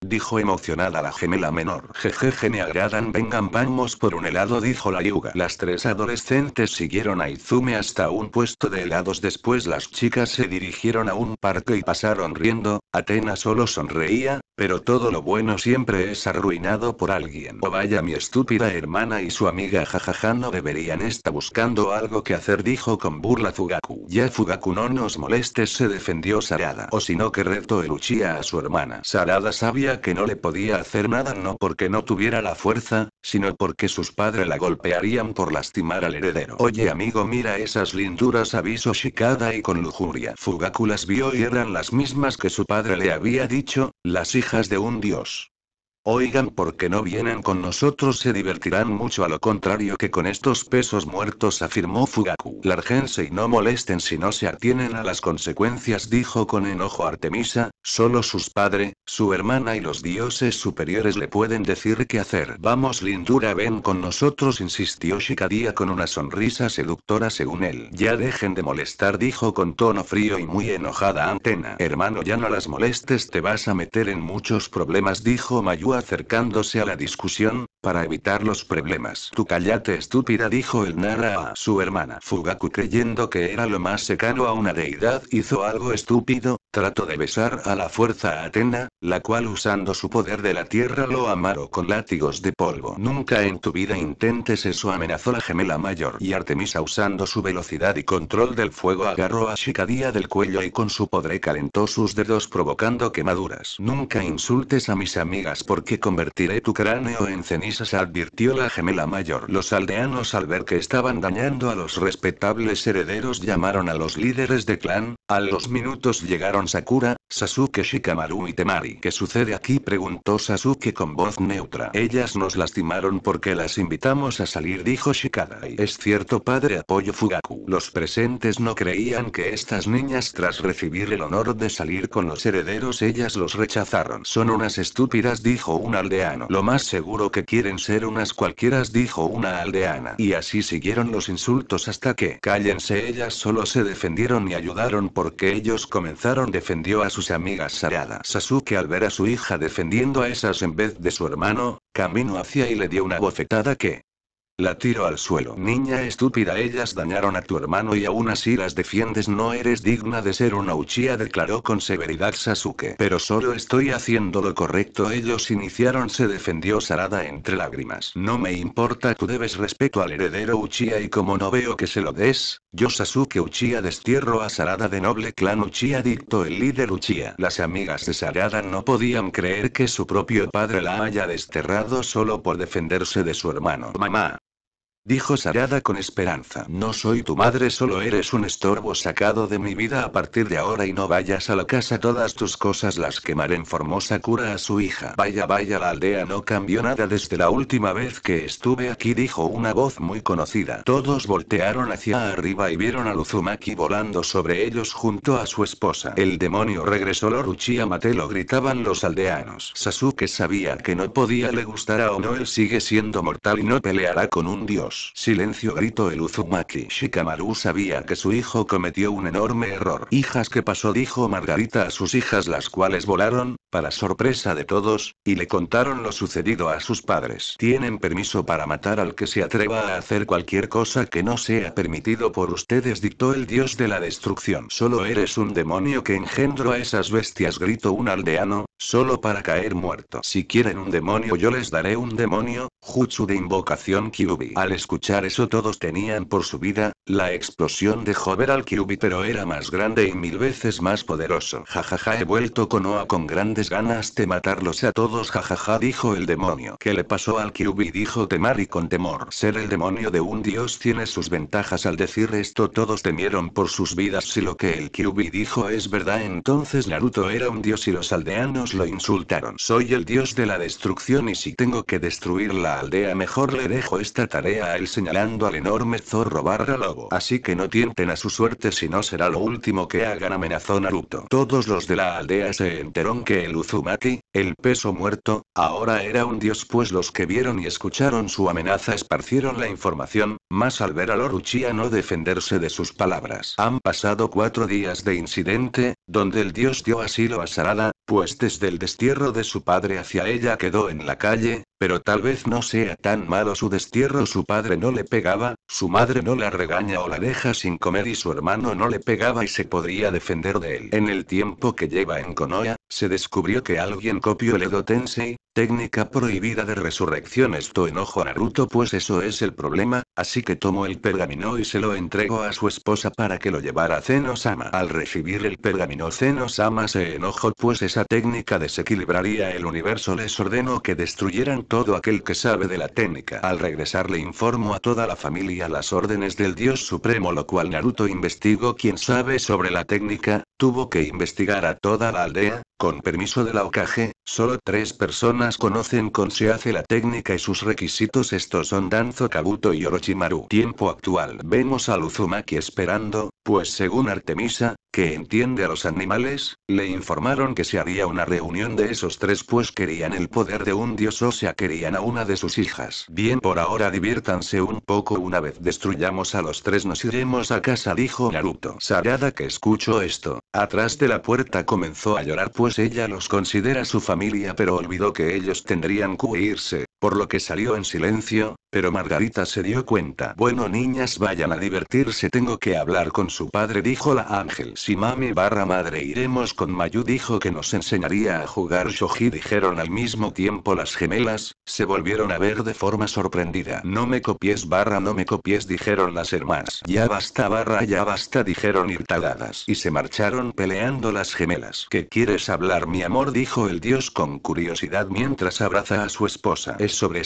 Dijo emocionada la gemela menor. Jejeje me agradan vengan vamos por un helado dijo la yuga. Las tres adolescentes siguieron a Izume hasta un puesto de helados después las chicas se dirigieron a un parque y pasaron riendo, Atena solo sonreía, pero todo lo bueno siempre es arruinado por alguien. O oh, vaya mi estúpida hermana y su amiga jajaja no deberían estar buscando algo que hacer dijo con burla Fugaku. Ya Fugaku no nos molestes se defendió Sarada. O si no que reto el Uchiha a su hermana. Sarada sabía que no le podía hacer nada no porque no tuviera la fuerza, sino porque sus padres la golpearían por lastimar al heredero. Oye amigo mira esas linduras aviso chicada y con lujuria. Fugaku vio y eran las mismas que su padre le había dicho, las hijas de un dios. Oigan, porque no vienen con nosotros? Se divertirán mucho a lo contrario que con estos pesos muertos, afirmó Fugaku. Largense y no molesten si no se atienen a las consecuencias, dijo con enojo Artemisa, solo sus padres, su hermana y los dioses superiores le pueden decir qué hacer. Vamos, lindura, ven con nosotros, insistió Shikadia con una sonrisa seductora según él. Ya dejen de molestar, dijo con tono frío y muy enojada Antena. Hermano, ya no las molestes, te vas a meter en muchos problemas, dijo Mayua acercándose a la discusión, para evitar los problemas. tu callate estúpida dijo el Nara a su hermana. Fugaku creyendo que era lo más secano a una deidad hizo algo estúpido, trató de besar a la fuerza Atena, la cual usando su poder de la tierra lo amaró con látigos de polvo. Nunca en tu vida intentes eso amenazó la gemela mayor y Artemisa usando su velocidad y control del fuego agarró a Shikadía del cuello y con su poder calentó sus dedos provocando quemaduras. Nunca insultes a mis amigas porque que convertiré tu cráneo en cenizas, advirtió la gemela mayor. Los aldeanos al ver que estaban dañando a los respetables herederos llamaron a los líderes de clan, a los minutos llegaron Sakura, Sasuke Shikamaru y Temari. ¿Qué sucede aquí? preguntó Sasuke con voz neutra. Ellas nos lastimaron porque las invitamos a salir, dijo Shikadai. Es cierto, padre, apoyo Fugaku. Los presentes no creían que estas niñas, tras recibir el honor de salir con los herederos, ellas los rechazaron. Son unas estúpidas, dijo un aldeano. Lo más seguro que quieren ser unas cualquieras, dijo una aldeana. Y así siguieron los insultos hasta que, cállense, ellas solo se defendieron y ayudaron porque ellos comenzaron. Defendió a sus amigas Sarada. Sasuke al ver a su hija defendiendo a esas en vez de su hermano, camino hacia y le dio una bofetada que, la tiro al suelo. Niña estúpida, ellas dañaron a tu hermano y aún así las defiendes. No eres digna de ser una Uchiha, declaró con severidad Sasuke. Pero solo estoy haciendo lo correcto. Ellos iniciaron, se defendió Sarada entre lágrimas. No me importa, tú debes respeto al heredero Uchiha y como no veo que se lo des, yo Sasuke Uchiha destierro a Sarada de noble clan Uchiha, dictó el líder Uchiha. Las amigas de Sarada no podían creer que su propio padre la haya desterrado solo por defenderse de su hermano. Mamá dijo Sarada con esperanza. No soy tu madre, solo eres un estorbo sacado de mi vida a partir de ahora y no vayas a la casa, todas tus cosas las quemaré en Formosa cura a su hija. Vaya, vaya, la aldea no cambió nada desde la última vez que estuve aquí, dijo una voz muy conocida. Todos voltearon hacia arriba y vieron a Luzumaki volando sobre ellos junto a su esposa. El demonio regresó, Loruchi mate lo gritaban los aldeanos. Sasuke sabía que no podía le gustar o no él sigue siendo mortal y no peleará con un dios. Silencio gritó el Uzumaki Shikamaru sabía que su hijo cometió un enorme error. Hijas que pasó dijo Margarita a sus hijas las cuales volaron, para sorpresa de todos, y le contaron lo sucedido a sus padres. Tienen permiso para matar al que se atreva a hacer cualquier cosa que no sea permitido por ustedes dictó el dios de la destrucción. Solo eres un demonio que engendró a esas bestias gritó un aldeano, Solo para caer muerto. Si quieren un demonio, yo les daré un demonio. Jutsu de invocación Kyubi. Al escuchar eso, todos tenían por su vida. La explosión dejó ver al Kyubi, pero era más grande y mil veces más poderoso. Jajaja, he vuelto con Oa con grandes ganas de matarlos a todos. Jajaja, dijo el demonio. ¿Qué le pasó al Kyubi? Dijo Temari con temor. Ser el demonio de un dios tiene sus ventajas. Al decir esto, todos temieron por sus vidas. Si lo que el Kyubi dijo es verdad, entonces Naruto era un dios y los aldeanos lo insultaron. Soy el dios de la destrucción y si tengo que destruir la aldea mejor le dejo esta tarea a él señalando al enorme zorro barra lobo. Así que no tienten a su suerte si no será lo último que hagan amenazó Naruto. Todos los de la aldea se enteraron que el Uzumaki, el peso muerto, ahora era un dios pues los que vieron y escucharon su amenaza esparcieron la información, más al ver a Loruchia no defenderse de sus palabras. Han pasado cuatro días de incidente, donde el dios dio asilo a Sarada, pues del destierro de su padre hacia ella quedó en la calle, pero tal vez no sea tan malo su destierro. Su padre no le pegaba, su madre no la regaña o la deja sin comer y su hermano no le pegaba y se podría defender de él. En el tiempo que lleva en Konoha, se descubrió que alguien copió el Edo Tensei, técnica prohibida de resurrección. Esto enojo a Naruto pues eso es el problema, así que tomó el pergamino y se lo entregó a su esposa para que lo llevara a Zenosama. Al recibir el pergamino Zenosama se enojó pues esa técnica desequilibraría el universo. Les ordenó que destruyeran todo aquel que sabe de la técnica. Al regresar le informo a toda la familia las órdenes del Dios Supremo, lo cual Naruto investigó. Quien sabe sobre la técnica, tuvo que investigar a toda la aldea, con permiso de la OKG, solo tres personas conocen con se hace la técnica y sus requisitos. Estos son Danzo Kabuto y Orochimaru. Tiempo actual. Vemos a Luzumaki esperando, pues según Artemisa, que entiende a los animales, le informaron que se haría una reunión de esos tres pues querían el poder de un dios o sea querían a una de sus hijas. Bien por ahora diviértanse un poco una vez destruyamos a los tres nos iremos a casa dijo Naruto. Sarada que escucho esto, atrás de la puerta comenzó a llorar pues ella los considera su familia pero olvidó que ellos tendrían que irse, por lo que salió en silencio, pero Margarita se dio cuenta. Bueno niñas vayan a divertirse tengo que hablar con su padre dijo la ángel. Si mami barra madre iremos con Mayu dijo que nos enseñaría a jugar shogi dijeron al mismo tiempo las gemelas, se volvieron a ver de forma sorprendida. No me copies barra no me copies dijeron las hermanas. Ya basta barra ya basta dijeron ir taladas. Y se marcharon peleando las gemelas. ¿Qué quieres hablar mi amor dijo el dios con curiosidad mientras abraza a su esposa sobre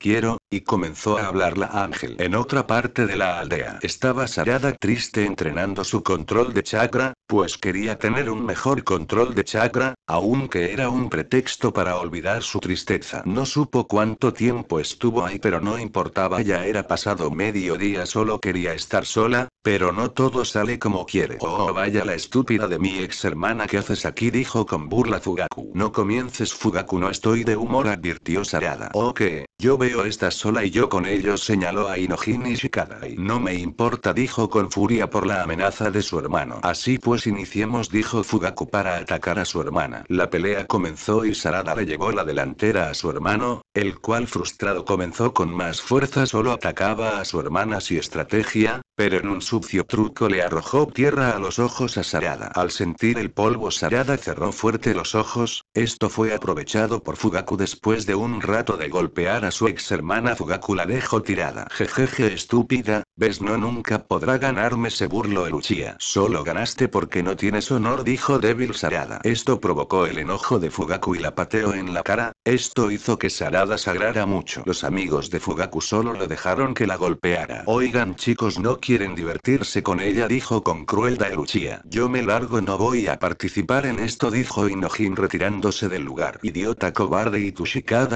Quiero, y comenzó a hablarla la Ángel. En otra parte de la aldea estaba Sarada triste entrenando su control de chakra, pues quería tener un mejor control de chakra, aunque era un pretexto para olvidar su tristeza. No supo cuánto tiempo estuvo ahí pero no importaba ya era pasado medio día solo quería estar sola, pero no todo sale como quiere. Oh, oh vaya la estúpida de mi ex hermana que haces aquí dijo con burla Fugaku. No comiences Fugaku no estoy de humor advirtió Sarada. Ok, yo veo esta sola y yo con ellos señaló a Inojin y y No me importa dijo con furia por la amenaza de su hermano. Así pues iniciemos dijo Fugaku para atacar a su hermana. La pelea comenzó y Sarada le llevó la delantera a su hermano, el cual frustrado comenzó con más fuerza solo atacaba a su hermana si estrategia, pero en un sucio truco le arrojó tierra a los ojos a Sarada. Al sentir el polvo Sarada cerró fuerte los ojos, esto fue aprovechado por Fugaku después de un rato de golpear a su ex hermana Fugaku la dejó tirada. Jejeje estúpida, ves no nunca podrá ganarme ese burlo el Solo ganaste porque no tienes honor dijo débil Sarada. Esto provocó el enojo de Fugaku y la pateó en la cara, esto hizo que Sarada sagrara mucho. Los amigos de Fugaku solo le dejaron que la golpeara. Oigan chicos no quieren divertirse con ella dijo con crueldad el Yo me largo no voy a participar en esto dijo Inojin retirándose del lugar. Idiota cobarde y tu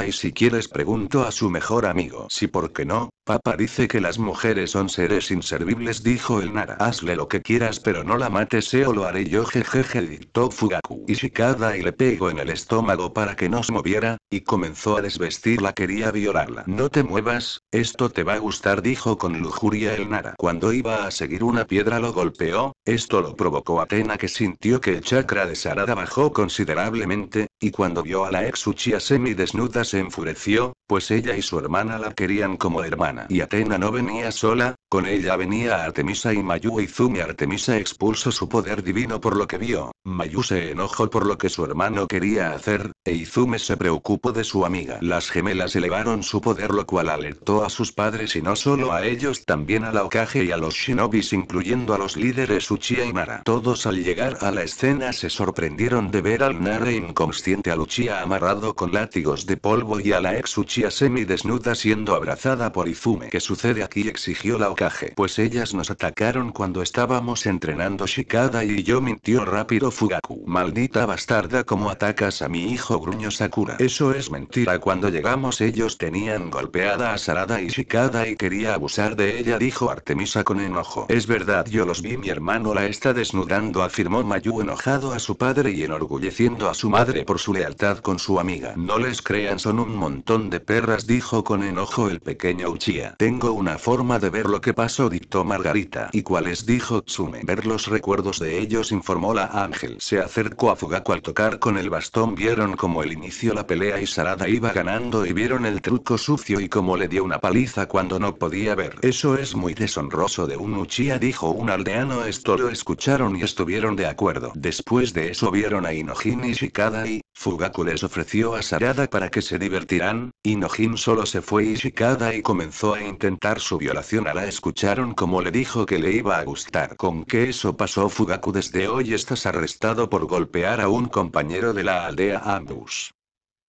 y si quieres preguntó a su mejor amigo si por qué no, Papá dice que las mujeres son seres inservibles, dijo el Nara. Hazle lo que quieras, pero no la mates, o lo haré yo, jejeje, dictó Fugaku Ishikada y le pegó en el estómago para que no se moviera, y comenzó a desvestirla, quería violarla. No te muevas, esto te va a gustar, dijo con lujuria el Nara. Cuando iba a seguir una piedra lo golpeó, esto lo provocó Atena que sintió que el chakra de Sarada bajó considerablemente, y cuando vio a la ex Uchiha semi desnuda se enfureció, pues ella y su hermana la querían como hermana. Y Atena no venía sola, con ella venía Artemisa y Mayu Izumi. Artemisa expulsó su poder divino por lo que vio, Mayu se enojó por lo que su hermano quería hacer, e Izume se preocupó de su amiga. Las gemelas elevaron su poder lo cual alertó a sus padres y no solo a ellos, también a la Okage y a los shinobis incluyendo a los líderes Uchiha y Mara. Todos al llegar a la escena se sorprendieron de ver al Nare inconsciente a Uchiha amarrado con látigos de polvo y a la ex Uchiha semi desnuda siendo abrazada por Izumi que ¿Qué sucede aquí? exigió la Okage. Pues ellas nos atacaron cuando estábamos entrenando Shikada y yo mintió rápido Fugaku. Maldita bastarda, ¿cómo atacas a mi hijo? gruño Sakura. Eso es mentira. Cuando llegamos ellos tenían golpeada a Sarada y Shikada y quería abusar de ella, dijo Artemisa con enojo. Es verdad, yo los vi, mi hermano la está desnudando, afirmó Mayu enojado a su padre y enorgulleciendo a su madre por su lealtad con su amiga. No les crean, son un montón de perras, dijo con enojo el pequeño Uchi tengo una forma de ver lo que pasó, dictó Margarita. ¿Y cuáles? dijo Tsume. Ver los recuerdos de ellos, informó la Ángel. Se acercó a Fugaku al tocar con el bastón. Vieron cómo él inició la pelea y Sarada iba ganando y vieron el truco sucio y cómo le dio una paliza cuando no podía ver. Eso es muy deshonroso de un Uchiha, dijo un aldeano. Esto lo escucharon y estuvieron de acuerdo. Después de eso vieron a Inojin y Shikada y, Fugaku les ofreció a Sarada para que se divertirán, Inojin solo se fue y Shikada y comenzó a intentar su violación a la escucharon como le dijo que le iba a gustar. Con que eso pasó Fugaku desde hoy estás arrestado por golpear a un compañero de la aldea Ambus.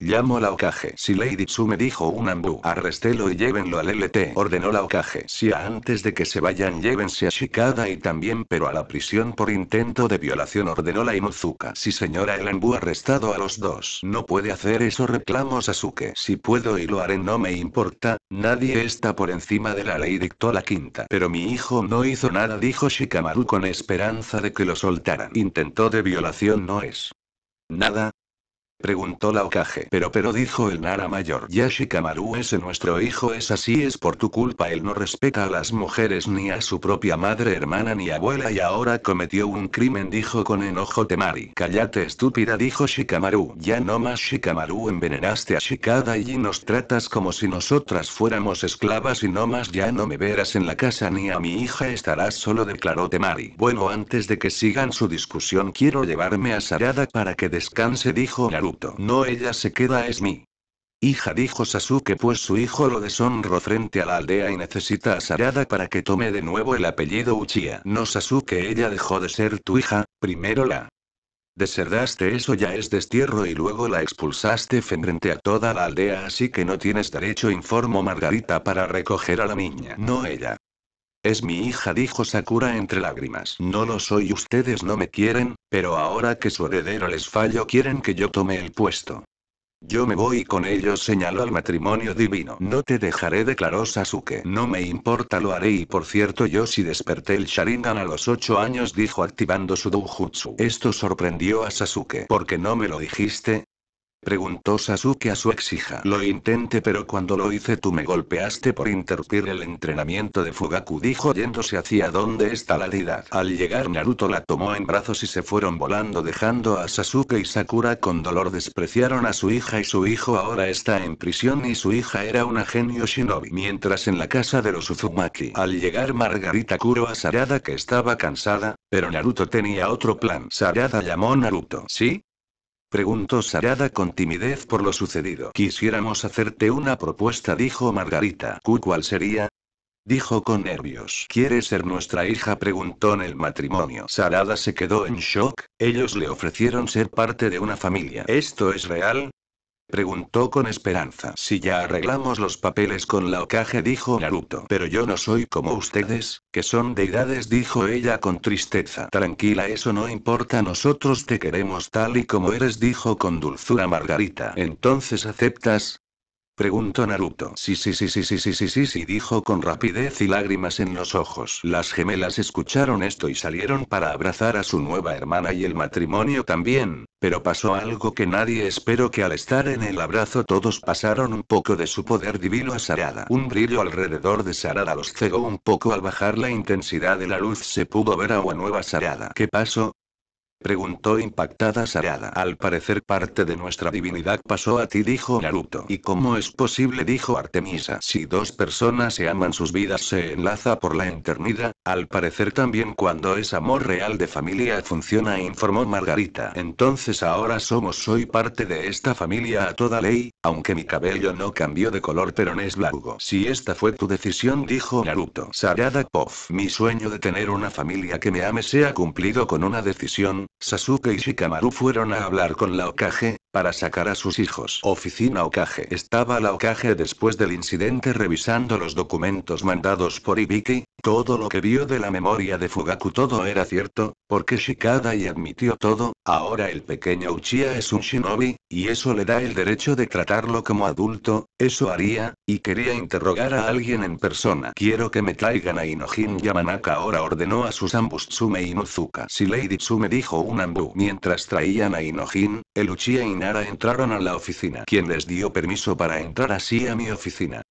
Llamo la Okage. Si Lady Tsu me dijo un ambu. arrestelo y llévenlo al LT, ordenó la Okage. Si antes de que se vayan llévense a Shikada y también pero a la prisión por intento de violación ordenó la Imuzuka. Si señora el ha arrestado a los dos. No puede hacer eso reclamo Sasuke. Si puedo y lo haré no me importa, nadie está por encima de la ley dictó la quinta. Pero mi hijo no hizo nada dijo Shikamaru con esperanza de que lo soltaran. Intento de violación no es. Nada, Preguntó la Okage. Pero pero dijo el Nara mayor. Shikamaru ese nuestro hijo es así es por tu culpa él no respeta a las mujeres ni a su propia madre hermana ni abuela y ahora cometió un crimen dijo con enojo Temari. Cállate estúpida dijo Shikamaru. Ya no más Shikamaru envenenaste a Shikada y nos tratas como si nosotras fuéramos esclavas y no más ya no me verás en la casa ni a mi hija estarás solo declaró Temari. Bueno antes de que sigan su discusión quiero llevarme a Sarada para que descanse dijo Naru. No ella se queda es mi. Hija dijo Sasuke pues su hijo lo deshonró frente a la aldea y necesita a Sarada para que tome de nuevo el apellido Uchiha. No Sasuke ella dejó de ser tu hija, primero la deserdaste eso ya es destierro y luego la expulsaste frente a toda la aldea así que no tienes derecho informo Margarita para recoger a la niña. No ella. Es mi hija, dijo Sakura entre lágrimas. No lo soy, ustedes no me quieren, pero ahora que su heredero les fallo quieren que yo tome el puesto. Yo me voy con ellos, señaló al matrimonio divino. No te dejaré, declaró Sasuke. No me importa, lo haré y por cierto yo si desperté el Sharingan a los ocho años, dijo activando su doujutsu. Esto sorprendió a Sasuke. ¿Por qué no me lo dijiste? Preguntó Sasuke a su ex hija Lo intenté pero cuando lo hice tú me golpeaste por interrumpir el entrenamiento de Fugaku dijo yéndose hacia donde está la deidad. Al llegar Naruto la tomó en brazos y se fueron volando dejando a Sasuke y Sakura con dolor despreciaron a su hija y su hijo ahora está en prisión y su hija era una genio shinobi. Mientras en la casa de los Uzumaki. Al llegar Margarita curó a Sarada que estaba cansada, pero Naruto tenía otro plan. Sarada llamó Naruto. ¿Sí? Preguntó Sarada con timidez por lo sucedido. Quisiéramos hacerte una propuesta, dijo Margarita. ¿Cuál sería? Dijo con nervios. ¿Quieres ser nuestra hija? preguntó en el matrimonio. Sarada se quedó en shock, ellos le ofrecieron ser parte de una familia. ¿Esto es real? Preguntó con esperanza. Si ya arreglamos los papeles con la ocaje dijo Naruto. Pero yo no soy como ustedes, que son deidades, dijo ella con tristeza. Tranquila, eso no importa, nosotros te queremos tal y como eres, dijo con dulzura Margarita. Entonces aceptas, Preguntó Naruto. Sí, sí, sí, sí, sí, sí, sí, sí, sí, dijo con rapidez y lágrimas en los ojos. Las gemelas escucharon esto y salieron para abrazar a su nueva hermana y el matrimonio también, pero pasó algo que nadie esperó que al estar en el abrazo todos pasaron un poco de su poder divino a Sarada. Un brillo alrededor de Sarada los cegó un poco al bajar la intensidad de la luz se pudo ver a una nueva Sarada. ¿Qué pasó? Preguntó impactada Sarada. Al parecer parte de nuestra divinidad pasó a ti, dijo Naruto. ¿Y cómo es posible? dijo Artemisa. Si dos personas se aman, sus vidas se enlaza por la eternidad, al parecer también cuando es amor real de familia funciona, informó Margarita. Entonces ahora somos, soy parte de esta familia a toda ley, aunque mi cabello no cambió de color pero no es blanco. Si esta fue tu decisión, dijo Naruto. Sarada Pof, mi sueño de tener una familia que me ame se ha cumplido con una decisión, Sasuke y Shikamaru fueron a hablar con la Okage, para sacar a sus hijos. Oficina Okage. Estaba la Okage después del incidente revisando los documentos mandados por Ibiki, todo lo que vio de la memoria de Fugaku todo era cierto, porque Shikada y admitió todo, ahora el pequeño Uchiha es un shinobi, y eso le da el derecho de tratarlo como adulto, eso haría, y quería interrogar a alguien en persona. Quiero que me traigan a Inojin Yamanaka ahora ordenó a sus ambos Tsume y Nozuka. Si Lady Tsume dijo un ambu mientras traían a Inojin, el Uchiha entraron a la oficina. ¿Quién les dio permiso para entrar así a mi oficina?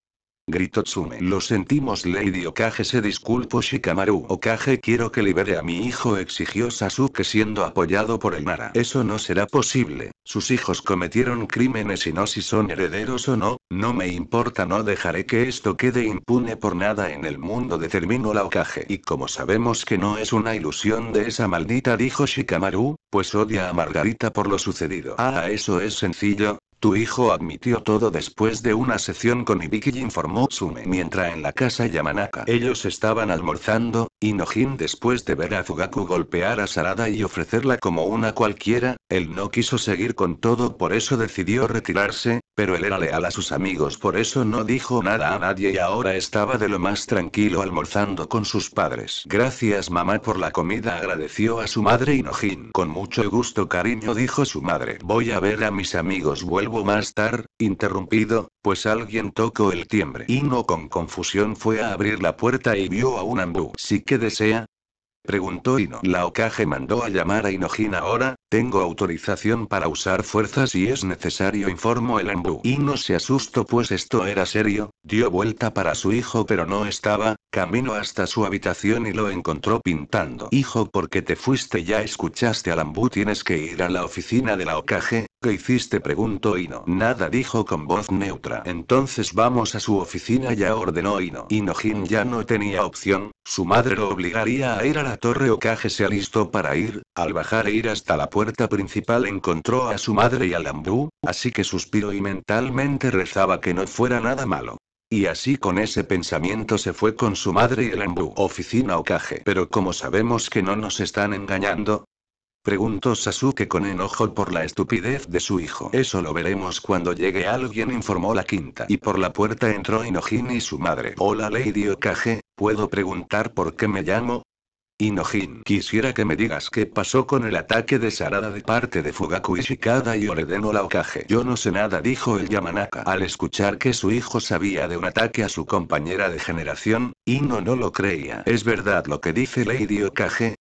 Gritó Tsume. Lo sentimos, Lady Okage. Se disculpo Shikamaru. Okage, quiero que libere a mi hijo, exigió Sasuke siendo apoyado por el Mara, Eso no será posible. Sus hijos cometieron crímenes y no si son herederos o no, no me importa, no dejaré que esto quede impune por nada en el mundo, determinó la Okage. Y como sabemos que no es una ilusión de esa maldita, dijo Shikamaru, pues odia a Margarita por lo sucedido. Ah, eso es sencillo, tu hijo admitió todo después de una sesión con Ibiki, y informó Sume mientras en la casa Yamanaka ellos estaban almorzando, y después de ver a Fugaku golpear a Sarada y ofrecerla como una cualquiera, él no quiso seguir con todo por eso decidió retirarse, pero él era leal a sus amigos, por eso no dijo nada a nadie y ahora estaba de lo más tranquilo almorzando con sus padres. Gracias mamá por la comida, agradeció a su madre Inojin. Con mucho gusto, cariño, dijo su madre. Voy a ver a mis amigos, vuelvo más tarde, interrumpido, pues alguien tocó el timbre. Ino con confusión fue a abrir la puerta y vio a un ambú. Sí que desea, preguntó Ino. La ocaje mandó a llamar a Inojin ahora, tengo autorización para usar fuerzas si es necesario, informó el Ambu. Y no se asustó, pues esto era serio. Dio vuelta para su hijo, pero no estaba. Camino hasta su habitación y lo encontró pintando. Hijo, porque te fuiste? Ya escuchaste al Ambu, tienes que ir a la oficina de la Okage, ¿Qué hiciste? preguntó Ino. Nada dijo con voz neutra. Entonces vamos a su oficina, ya ordenó Ino. Inojin ya no tenía opción, su madre lo obligaría a ir a la torre Okage. Se alistó para ir, al bajar e ir hasta la puerta puerta principal encontró a su madre y a Lambú, así que suspiró y mentalmente rezaba que no fuera nada malo. Y así con ese pensamiento se fue con su madre y el Lambú oficina o Pero como sabemos que no nos están engañando, Preguntó Sasuke con enojo por la estupidez de su hijo. Eso lo veremos cuando llegue alguien, informó la quinta. Y por la puerta entró Inojin y su madre. Hola Lady Okage, ¿puedo preguntar por qué me llamo? Inojin, quisiera que me digas qué pasó con el ataque de Sarada de parte de Fugaku Ishikada y Oreden la Okage. Yo no sé nada, dijo el Yamanaka. Al escuchar que su hijo sabía de un ataque a su compañera de generación, Ino no lo creía. Es verdad lo que dice Lady Okage,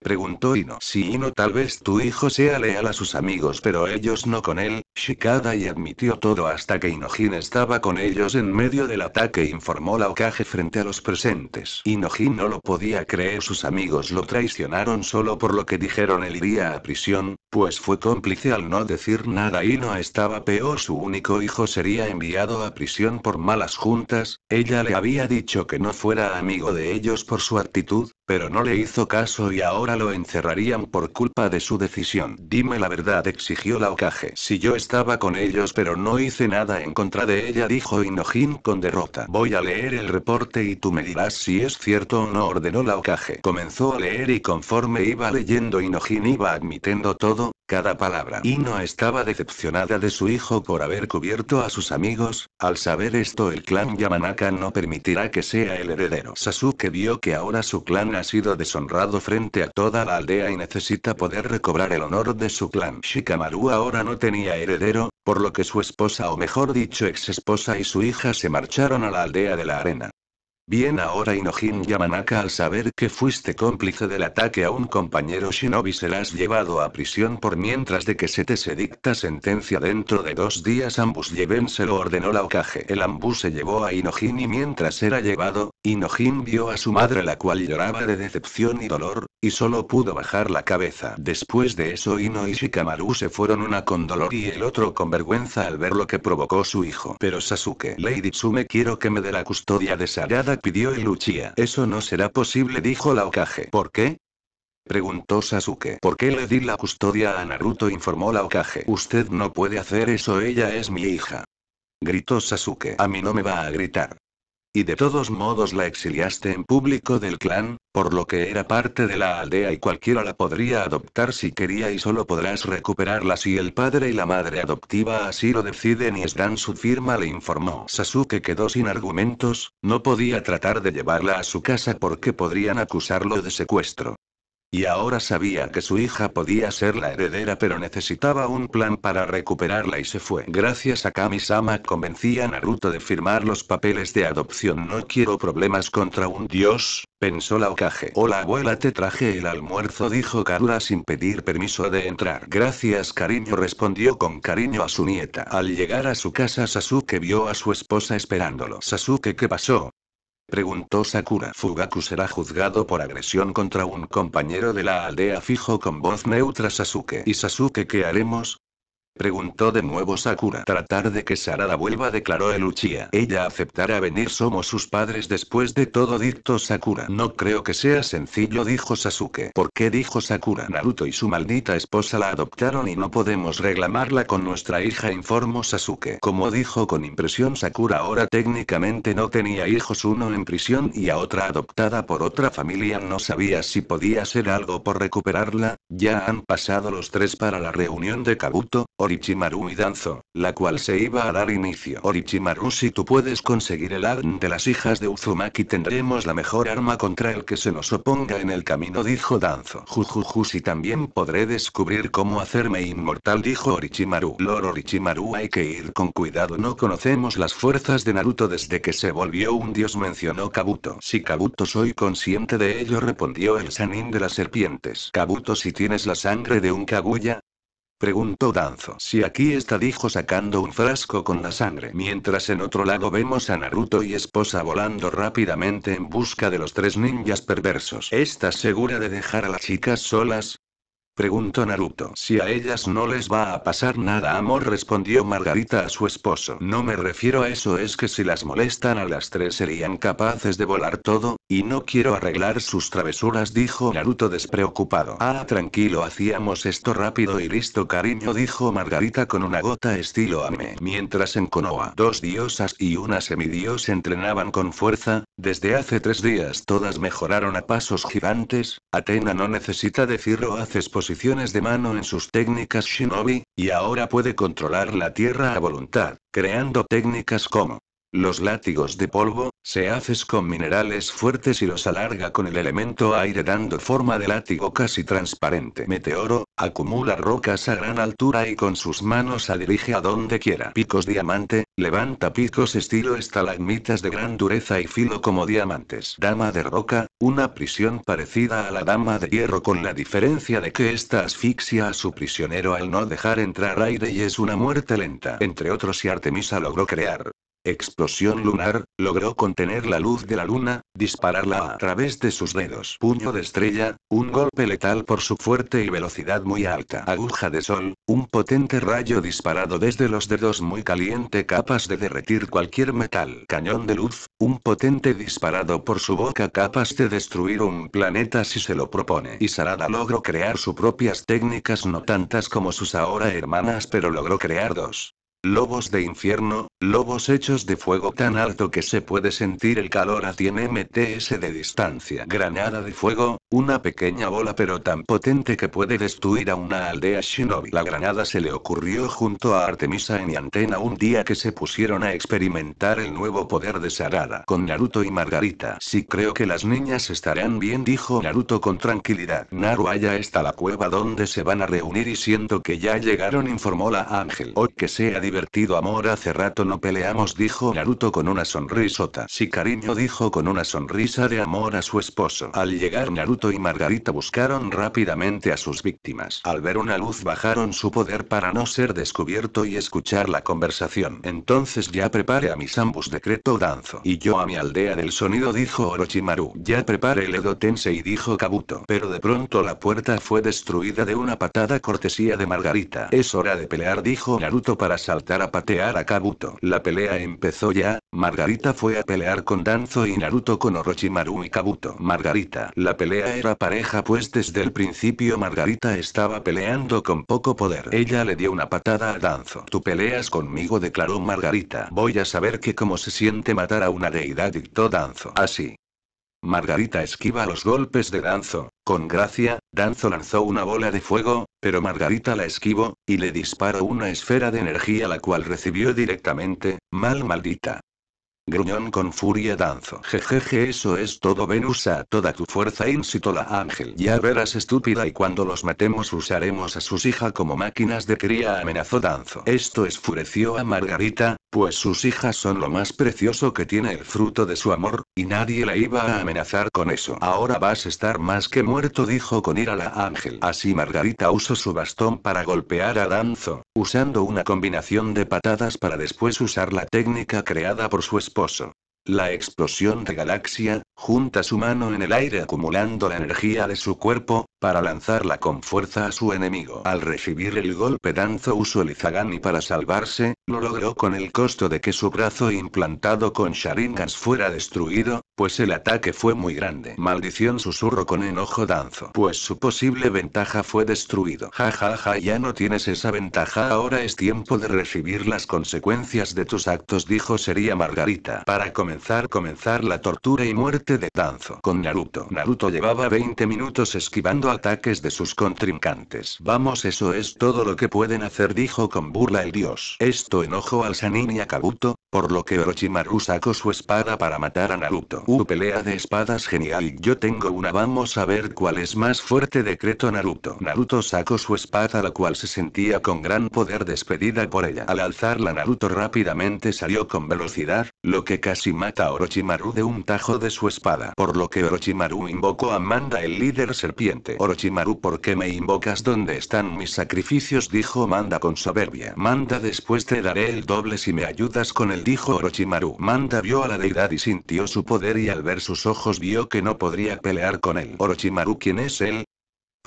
Preguntó Ino si Ino tal vez tu hijo sea leal a sus amigos pero ellos no con él, Shikada y admitió todo hasta que Inojin estaba con ellos en medio del ataque informó la Okage frente a los presentes. Inojin no lo podía creer sus amigos lo traicionaron solo por lo que dijeron él iría a prisión, pues fue cómplice al no decir nada Ino estaba peor su único hijo sería enviado a prisión por malas juntas, ella le había dicho que no fuera amigo de ellos por su actitud, pero no le hizo caso y ahora lo encerrarían por culpa de su decisión. Dime la verdad, exigió la Laokage. Si yo estaba con ellos pero no hice nada en contra de ella, dijo Inojin con derrota. Voy a leer el reporte y tú me dirás si es cierto o no, ordenó la Laokage. Comenzó a leer y conforme iba leyendo Inojin iba admitiendo todo, cada palabra. Y no estaba decepcionada de su hijo por haber cubierto a sus amigos, al saber esto el clan Yamanaka no permitirá que sea el heredero. Sasuke vio que ahora su clan ha sido deshonrado frente a toda la aldea y necesita poder recobrar el honor de su clan. Shikamaru ahora no tenía heredero, por lo que su esposa o mejor dicho ex esposa y su hija se marcharon a la aldea de la arena. Bien ahora Inojin Yamanaka al saber que fuiste cómplice del ataque a un compañero shinobi se serás llevado a prisión por mientras de que se te se dicta sentencia dentro de dos días Ambus lleven se lo ordenó la Okage. El Ambus se llevó a Inojin y mientras era llevado, Inojin vio a su madre la cual lloraba de decepción y dolor, y solo pudo bajar la cabeza. Después de eso Ino y Shikamaru se fueron una con dolor y el otro con vergüenza al ver lo que provocó su hijo. Pero Sasuke, Lady Tsume quiero que me dé la custodia de Sarada pidió uchiha. Eso no será posible, dijo la Okage. ¿Por qué? Preguntó Sasuke. ¿Por qué le di la custodia a Naruto? informó la Okage. Usted no puede hacer eso, ella es mi hija. Gritó Sasuke. A mí no me va a gritar. Y de todos modos la exiliaste en público del clan, por lo que era parte de la aldea y cualquiera la podría adoptar si quería y solo podrás recuperarla si el padre y la madre adoptiva así lo deciden y están su firma le informó. Sasuke quedó sin argumentos, no podía tratar de llevarla a su casa porque podrían acusarlo de secuestro. Y ahora sabía que su hija podía ser la heredera, pero necesitaba un plan para recuperarla y se fue. Gracias a Kami-sama convencía a Naruto de firmar los papeles de adopción. No quiero problemas contra un dios, pensó la Okage. Hola abuela, te traje el almuerzo, dijo Karura sin pedir permiso de entrar. Gracias cariño, respondió con cariño a su nieta. Al llegar a su casa, Sasuke vio a su esposa esperándolo. Sasuke, ¿qué pasó? preguntó Sakura Fugaku será juzgado por agresión contra un compañero de la aldea fijo con voz neutra Sasuke. ¿Y Sasuke qué haremos? Preguntó de nuevo Sakura. Tratar de que Sarada vuelva, declaró el Ella aceptará venir, somos sus padres después de todo, dicto Sakura. No creo que sea sencillo, dijo Sasuke. ¿Por qué dijo Sakura? Naruto y su maldita esposa la adoptaron y no podemos reclamarla con nuestra hija, informó Sasuke. Como dijo con impresión Sakura, ahora técnicamente no tenía hijos, uno en prisión y a otra adoptada por otra familia. No sabía si podía hacer algo por recuperarla. Ya han pasado los tres para la reunión de Kabuto, orichimaru y Danzo, la cual se iba a dar inicio. orichimaru si tú puedes conseguir el ADN de las hijas de Uzumaki tendremos la mejor arma contra el que se nos oponga en el camino dijo Danzo. Jujuju si también podré descubrir cómo hacerme inmortal dijo orichimaru Lord orichimaru hay que ir con cuidado no conocemos las fuerzas de Naruto desde que se volvió un dios mencionó Kabuto. Si Kabuto soy consciente de ello respondió el Sanin de las serpientes. Kabuto si tienes la sangre de un Kaguya, Preguntó Danzo. Si aquí está, dijo sacando un frasco con la sangre, mientras en otro lado vemos a Naruto y esposa volando rápidamente en busca de los tres ninjas perversos. ¿Estás segura de dejar a las chicas solas? Preguntó Naruto. Si a ellas no les va a pasar nada, amor, respondió Margarita a su esposo. No me refiero a eso, es que si las molestan a las tres serían capaces de volar todo, y no quiero arreglar sus travesuras, dijo Naruto despreocupado. Ah, tranquilo, hacíamos esto rápido y listo, cariño, dijo Margarita con una gota estilo ame. Mientras en Konoha, dos diosas y una semidios entrenaban con fuerza, desde hace tres días todas mejoraron a pasos gigantes, Atena no necesita decirlo, haces posible de mano en sus técnicas shinobi, y ahora puede controlar la tierra a voluntad, creando técnicas como los látigos de polvo, se haces con minerales fuertes y los alarga con el elemento aire dando forma de látigo casi transparente. Meteoro, acumula rocas a gran altura y con sus manos dirige a donde quiera. Picos diamante, levanta picos estilo estalagmitas de gran dureza y filo como diamantes. Dama de roca, una prisión parecida a la dama de hierro con la diferencia de que esta asfixia a su prisionero al no dejar entrar aire y es una muerte lenta. Entre otros y Artemisa logró crear, Explosión lunar, logró contener la luz de la luna, dispararla a través de sus dedos. Puño de estrella, un golpe letal por su fuerte y velocidad muy alta. Aguja de sol, un potente rayo disparado desde los dedos muy caliente capaz de derretir cualquier metal. Cañón de luz, un potente disparado por su boca capaz de destruir un planeta si se lo propone. Y Sarada logró crear sus propias técnicas no tantas como sus ahora hermanas pero logró crear dos. Lobos de infierno, lobos hechos de fuego tan alto que se puede sentir el calor a 100 mts de distancia. Granada de fuego, una pequeña bola pero tan potente que puede destruir a una aldea shinobi. La granada se le ocurrió junto a Artemisa en Antena un día que se pusieron a experimentar el nuevo poder de Sarada con Naruto y Margarita. Sí creo que las niñas estarán bien dijo Naruto con tranquilidad. Naru allá está la cueva donde se van a reunir y siento que ya llegaron informó la Ángel. Hoy que sea amor hace rato no peleamos, dijo Naruto con una sonrisota. Sí, cariño, dijo con una sonrisa de amor a su esposo. Al llegar Naruto y Margarita buscaron rápidamente a sus víctimas. Al ver una luz bajaron su poder para no ser descubierto y escuchar la conversación. Entonces ya prepare a mis ambos decreto danzo. Y yo a mi aldea del sonido dijo Orochimaru. Ya prepare el Edo Tensei dijo Kabuto. Pero de pronto la puerta fue destruida de una patada cortesía de Margarita. Es hora de pelear dijo Naruto para salvar a patear a Kabuto. La pelea empezó ya, Margarita fue a pelear con Danzo y Naruto con Orochimaru y Kabuto. Margarita. La pelea era pareja pues desde el principio Margarita estaba peleando con poco poder. Ella le dio una patada a Danzo. Tú peleas conmigo declaró Margarita. Voy a saber que como se siente matar a una deidad dictó Danzo. Así. Margarita esquiva los golpes de Danzo, con gracia, Danzo lanzó una bola de fuego, pero Margarita la esquivó, y le disparó una esfera de energía la cual recibió directamente, mal maldita. Gruñón con furia Danzo. Jejeje, eso es todo Venus a toda tu fuerza, Insitó la ángel. Ya verás estúpida y cuando los matemos usaremos a sus hijas como máquinas de cría, amenazó Danzo. Esto esfureció a Margarita, pues sus hijas son lo más precioso que tiene el fruto de su amor, y nadie la iba a amenazar con eso. Ahora vas a estar más que muerto, dijo con ira la ángel. Así Margarita usó su bastón para golpear a Danzo, usando una combinación de patadas para después usar la técnica creada por su esposo. La explosión de galaxia, junta su mano en el aire acumulando la energía de su cuerpo, para lanzarla con fuerza a su enemigo. Al recibir el golpe Danzo usó el izagani para salvarse, lo logró con el costo de que su brazo implantado con Sharingans fuera destruido, pues el ataque fue muy grande. Maldición susurro con enojo Danzo. Pues su posible ventaja fue destruido. Ja ja ja ya no tienes esa ventaja ahora es tiempo de recibir las consecuencias de tus actos dijo sería Margarita. Para comenzar comenzar la tortura y muerte de Danzo. Con Naruto. Naruto llevaba 20 minutos esquivando ataques de sus contrincantes. Vamos, eso es todo lo que pueden hacer, dijo con burla el dios. Esto enojo al Sanin y a Kabuto, por lo que Orochimaru sacó su espada para matar a Naruto. Uh, pelea de espadas genial. Yo tengo una, vamos a ver cuál es más fuerte decreto Naruto. Naruto sacó su espada la cual se sentía con gran poder despedida por ella. Al alzarla Naruto rápidamente salió con velocidad, lo que casi mata a Orochimaru de un tajo de su espada. Por lo que Orochimaru invocó a Manda el líder serpiente. Orochimaru ¿por qué me invocas? ¿Dónde están mis sacrificios? Dijo Manda con soberbia. Manda después te daré el doble si me ayudas con el Dijo Orochimaru. Manda vio a la deidad y sintió su poder y al ver sus ojos vio que no podría pelear con él. Orochimaru ¿quién es él?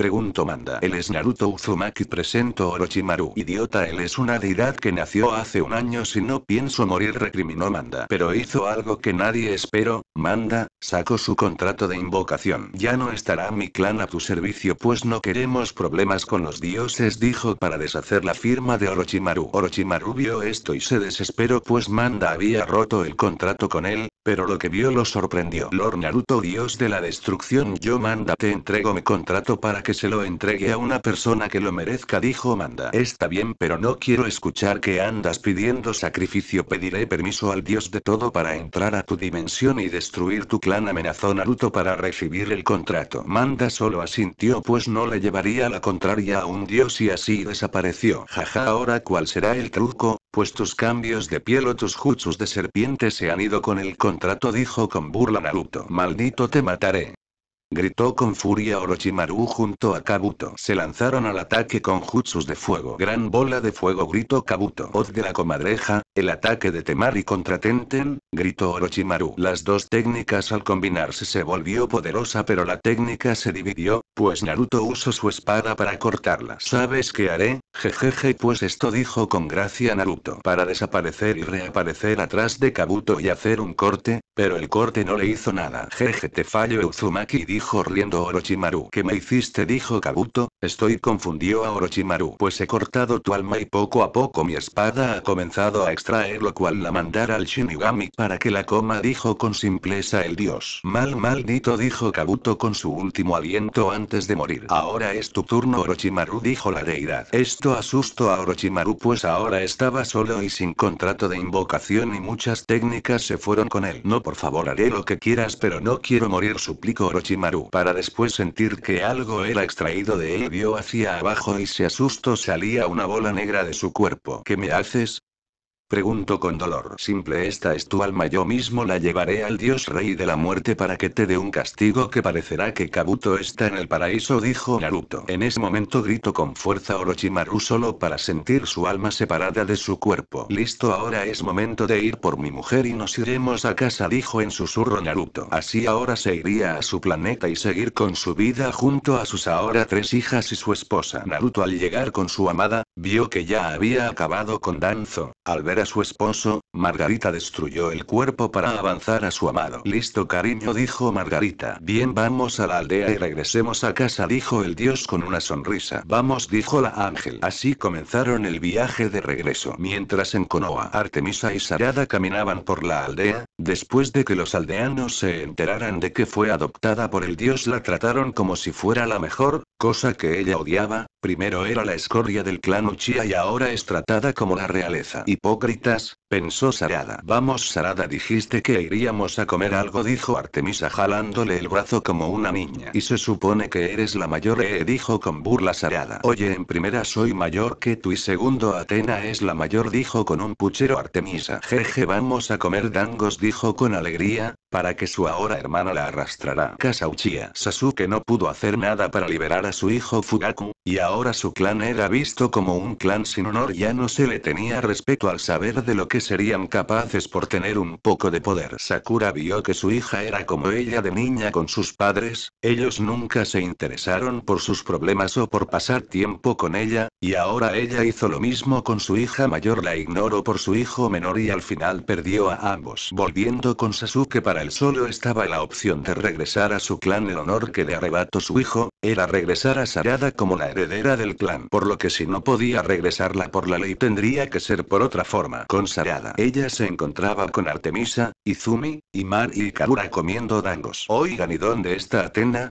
Pregunto Manda. Él es Naruto Uzumaki. Presento Orochimaru. Idiota, él es una deidad que nació hace un año. Si no pienso morir, recriminó Manda. Pero hizo algo que nadie esperó. Manda, sacó su contrato de invocación. Ya no estará mi clan a tu servicio, pues no queremos problemas con los dioses, dijo para deshacer la firma de Orochimaru. Orochimaru vio esto y se desesperó, pues Manda había roto el contrato con él, pero lo que vio lo sorprendió. Lord Naruto, dios de la destrucción, yo Manda te entrego mi contrato para que se lo entregue a una persona que lo merezca, dijo Manda. Está bien, pero no quiero escuchar que andas pidiendo sacrificio. Pediré permiso al dios de todo para entrar a tu dimensión y destruir tu clan, amenazó Naruto para recibir el contrato. Manda solo asintió, pues no le llevaría la contraria a un dios y así desapareció. Jaja, ahora cuál será el truco, pues tus cambios de piel o tus jutsus de serpiente se han ido con el contrato, dijo con burla Naruto. Maldito te mataré. Gritó con furia Orochimaru junto a Kabuto. Se lanzaron al ataque con jutsus de fuego. Gran bola de fuego gritó Kabuto. Hoz de la comadreja, el ataque de Temari contra Tenten, gritó Orochimaru. Las dos técnicas al combinarse se volvió poderosa pero la técnica se dividió, pues Naruto usó su espada para cortarla. ¿Sabes qué haré? Jejeje pues esto dijo con gracia Naruto. Para desaparecer y reaparecer atrás de Kabuto y hacer un corte, pero el corte no le hizo nada. Jeje te fallo Uzumaki dijo dijo riendo Orochimaru. ¿Qué me hiciste? dijo Kabuto, estoy confundido a Orochimaru pues he cortado tu alma y poco a poco mi espada ha comenzado a extraer lo cual la mandara al Shinigami para que la coma dijo con simpleza el dios. Mal maldito dijo Kabuto con su último aliento antes de morir. Ahora es tu turno Orochimaru dijo la deidad. Esto asustó a Orochimaru pues ahora estaba solo y sin contrato de invocación y muchas técnicas se fueron con él. No por favor haré lo que quieras pero no quiero morir suplico Orochimaru para después sentir que algo era extraído de él, vio hacia abajo y se asustó, salía una bola negra de su cuerpo. ¿Qué me haces? Pregunto con dolor. Simple esta es tu alma, yo mismo la llevaré al dios rey de la muerte para que te dé un castigo que parecerá que Kabuto está en el paraíso, dijo Naruto. En ese momento gritó con fuerza Orochimaru solo para sentir su alma separada de su cuerpo. Listo, ahora es momento de ir por mi mujer y nos iremos a casa, dijo en susurro Naruto. Así ahora se iría a su planeta y seguir con su vida junto a sus ahora tres hijas y su esposa. Naruto al llegar con su amada, vio que ya había acabado con Danzo. Al ver a su esposo, Margarita destruyó el cuerpo para avanzar a su amado. Listo cariño, dijo Margarita. Bien, vamos a la aldea y regresemos a casa, dijo el dios con una sonrisa. Vamos, dijo la ángel. Así comenzaron el viaje de regreso. Mientras en conoa Artemisa y Sarada caminaban por la aldea, después de que los aldeanos se enteraran de que fue adoptada por el dios, la trataron como si fuera la mejor, cosa que ella odiaba, primero era la escoria del clan Uchiha y ahora es tratada como la realeza. Hipócritas, pensó Sarada. Vamos Sarada dijiste que iríamos a comer algo dijo Artemisa jalándole el brazo como una niña. Y se supone que eres la mayor eh, dijo con burla Sarada. Oye en primera soy mayor que tú y segundo Atena es la mayor dijo con un puchero Artemisa. Jeje vamos a comer dangos dijo con alegría, para que su ahora hermana la arrastrará. Kasauchia Sasuke no pudo hacer nada para liberar a su hijo Fugaku, y ahora su clan era visto como un clan sin honor ya no se le tenía respeto al saber de lo que serían capaces por tener un poco de poder. Sakura vio que su hija era como ella de niña con sus padres, ellos nunca se interesaron por sus problemas o por pasar tiempo con ella, y ahora ella hizo lo mismo con su hija mayor la ignoró por su hijo menor y al final perdió a ambos. Volviendo con Sasuke para solo estaba la opción de regresar a su clan el honor que le arrebató su hijo, era regresar a Sarada como la heredera del clan, por lo que si no podía regresarla por la ley tendría que ser por otra forma con Sarada. Ella se encontraba con Artemisa, Izumi, Imar y Karura comiendo dangos. Oigan, ¿y dónde está Atena?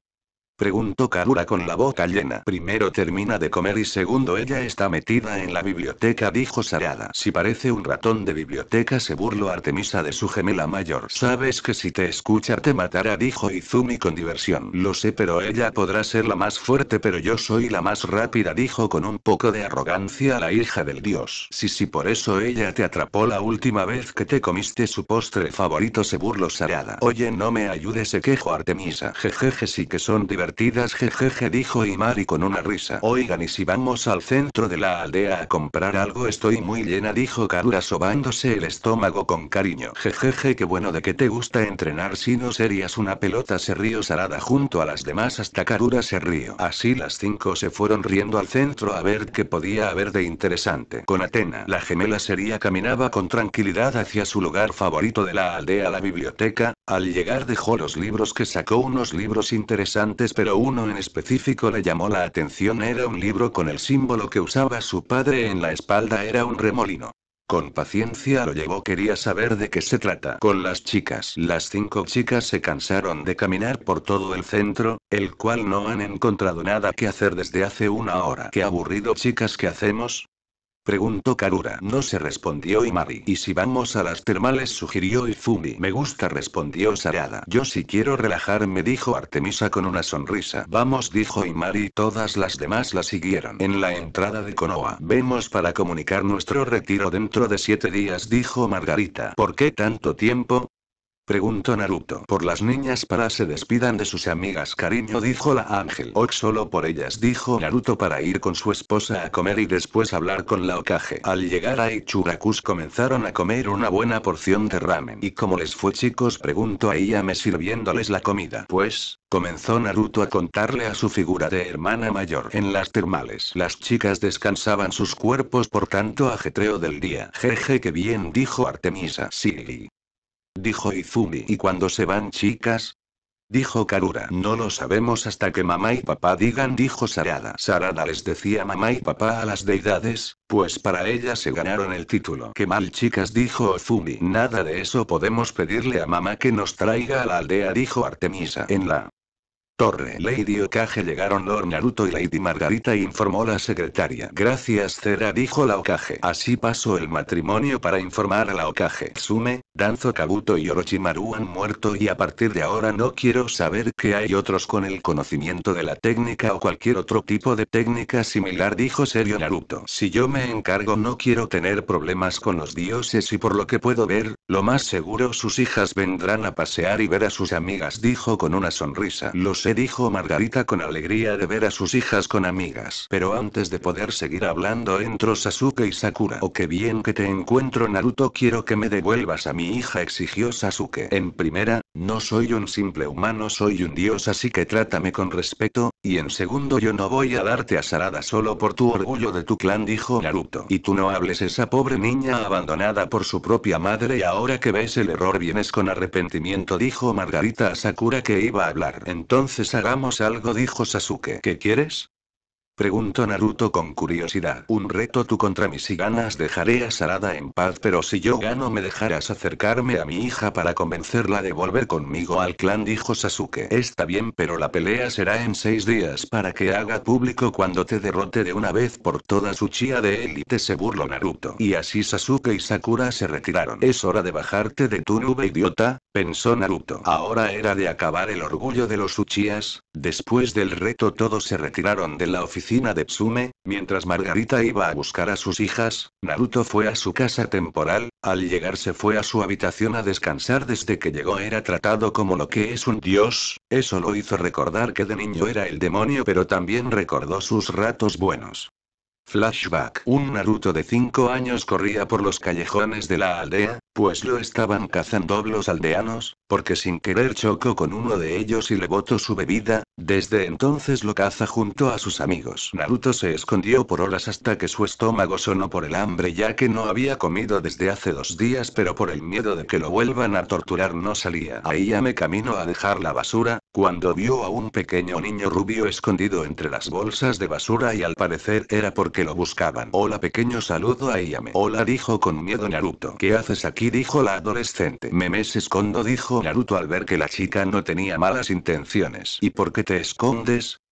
Preguntó Karura con la boca llena. Primero termina de comer y segundo ella está metida en la biblioteca, dijo Sarada. Si parece un ratón de biblioteca, se burló Artemisa de su gemela mayor. Sabes que si te escucha te matará, dijo Izumi con diversión. Lo sé, pero ella podrá ser la más fuerte, pero yo soy la más rápida, dijo con un poco de arrogancia la hija del dios. Si si por eso ella te atrapó la última vez que te comiste su postre favorito, se burló Sarada. Oye, no me ayudes, se quejo Artemisa. Jejeje, sí que son divertidos jejeje dijo Imari con una risa. Oigan y si vamos al centro de la aldea a comprar algo estoy muy llena dijo Karura sobándose el estómago con cariño. Jejeje qué bueno de que te gusta entrenar si no serías una pelota se río Sarada junto a las demás hasta Karura se río. Así las cinco se fueron riendo al centro a ver qué podía haber de interesante. Con Atena la gemela sería caminaba con tranquilidad hacia su lugar favorito de la aldea la biblioteca, al llegar dejó los libros que sacó unos libros interesantes pero uno en específico le llamó la atención. Era un libro con el símbolo que usaba su padre en la espalda, era un remolino. Con paciencia lo llevó, quería saber de qué se trata. Con las chicas, las cinco chicas se cansaron de caminar por todo el centro, el cual no han encontrado nada que hacer desde hace una hora. Qué aburrido chicas, que hacemos? Preguntó Karura. No se respondió Imari. ¿Y si vamos a las termales? sugirió Ifumi. Me gusta, respondió Sarada. Yo si quiero relajarme, dijo Artemisa con una sonrisa. Vamos, dijo Imari. Todas las demás la siguieron. En la entrada de Konoha. Vemos para comunicar nuestro retiro dentro de siete días, dijo Margarita. ¿Por qué tanto tiempo? Preguntó Naruto. Por las niñas para se despidan de sus amigas cariño dijo la ángel. Ox solo por ellas dijo Naruto para ir con su esposa a comer y después hablar con la Okage. Al llegar a Ichurakus comenzaron a comer una buena porción de ramen. ¿Y cómo les fue chicos? Preguntó a me sirviéndoles la comida. Pues, comenzó Naruto a contarle a su figura de hermana mayor. En las termales las chicas descansaban sus cuerpos por tanto ajetreo del día. Jeje que bien dijo Artemisa. sí dijo Izumi. ¿Y cuando se van chicas? Dijo Karura. No lo sabemos hasta que mamá y papá digan, dijo Sarada. Sarada les decía mamá y papá a las deidades, pues para ellas se ganaron el título. Qué mal chicas, dijo Izumi. Nada de eso podemos pedirle a mamá que nos traiga a la aldea, dijo Artemisa. En la Torre Lady Okage llegaron Lord Naruto y Lady Margarita informó la secretaria. Gracias Cera dijo la Okage. Así pasó el matrimonio para informar a la Okage. Sume, Danzo Kabuto y Orochimaru han muerto y a partir de ahora no quiero saber que hay otros con el conocimiento de la técnica o cualquier otro tipo de técnica similar dijo serio Naruto. Si yo me encargo no quiero tener problemas con los dioses y por lo que puedo ver, lo más seguro sus hijas vendrán a pasear y ver a sus amigas dijo con una sonrisa. Lo sé dijo Margarita con alegría de ver a sus hijas con amigas. Pero antes de poder seguir hablando entró Sasuke y Sakura. O oh, qué bien que te encuentro Naruto quiero que me devuelvas a mi hija exigió Sasuke. En primera, no soy un simple humano soy un dios así que trátame con respeto, y en segundo yo no voy a darte a Sarada solo por tu orgullo de tu clan dijo Naruto. Y tú no hables esa pobre niña abandonada por su propia madre y ahora que ves el error vienes con arrepentimiento dijo Margarita a Sakura que iba a hablar. Entonces entonces hagamos algo, dijo Sasuke. ¿Qué quieres? Preguntó Naruto con curiosidad. Un reto tú contra mí si ganas dejaré a Sarada en paz pero si yo gano me dejarás acercarme a mi hija para convencerla de volver conmigo al clan dijo Sasuke. Está bien pero la pelea será en seis días para que haga público cuando te derrote de una vez por todas chía de élite se burló Naruto. Y así Sasuke y Sakura se retiraron. Es hora de bajarte de tu nube idiota, pensó Naruto. Ahora era de acabar el orgullo de los uchías, después del reto todos se retiraron de la oficina de Tsume, mientras Margarita iba a buscar a sus hijas, Naruto fue a su casa temporal, al llegar se fue a su habitación a descansar desde que llegó era tratado como lo que es un dios, eso lo hizo recordar que de niño era el demonio pero también recordó sus ratos buenos. Flashback. Un Naruto de 5 años corría por los callejones de la aldea, pues lo estaban cazando los aldeanos, porque sin querer chocó con uno de ellos y le botó su bebida, desde entonces lo caza junto a sus amigos. Naruto se escondió por horas hasta que su estómago sonó por el hambre ya que no había comido desde hace dos días pero por el miedo de que lo vuelvan a torturar no salía. me camino a dejar la basura, cuando vio a un pequeño niño rubio escondido entre las bolsas de basura y al parecer era porque lo buscaban. Hola pequeño saludo a Iyame Hola dijo con miedo Naruto. ¿Qué haces aquí? aquí dijo la adolescente. Me, me escondo dijo Naruto al ver que la chica no tenía malas intenciones. ¿Y por qué te escondes?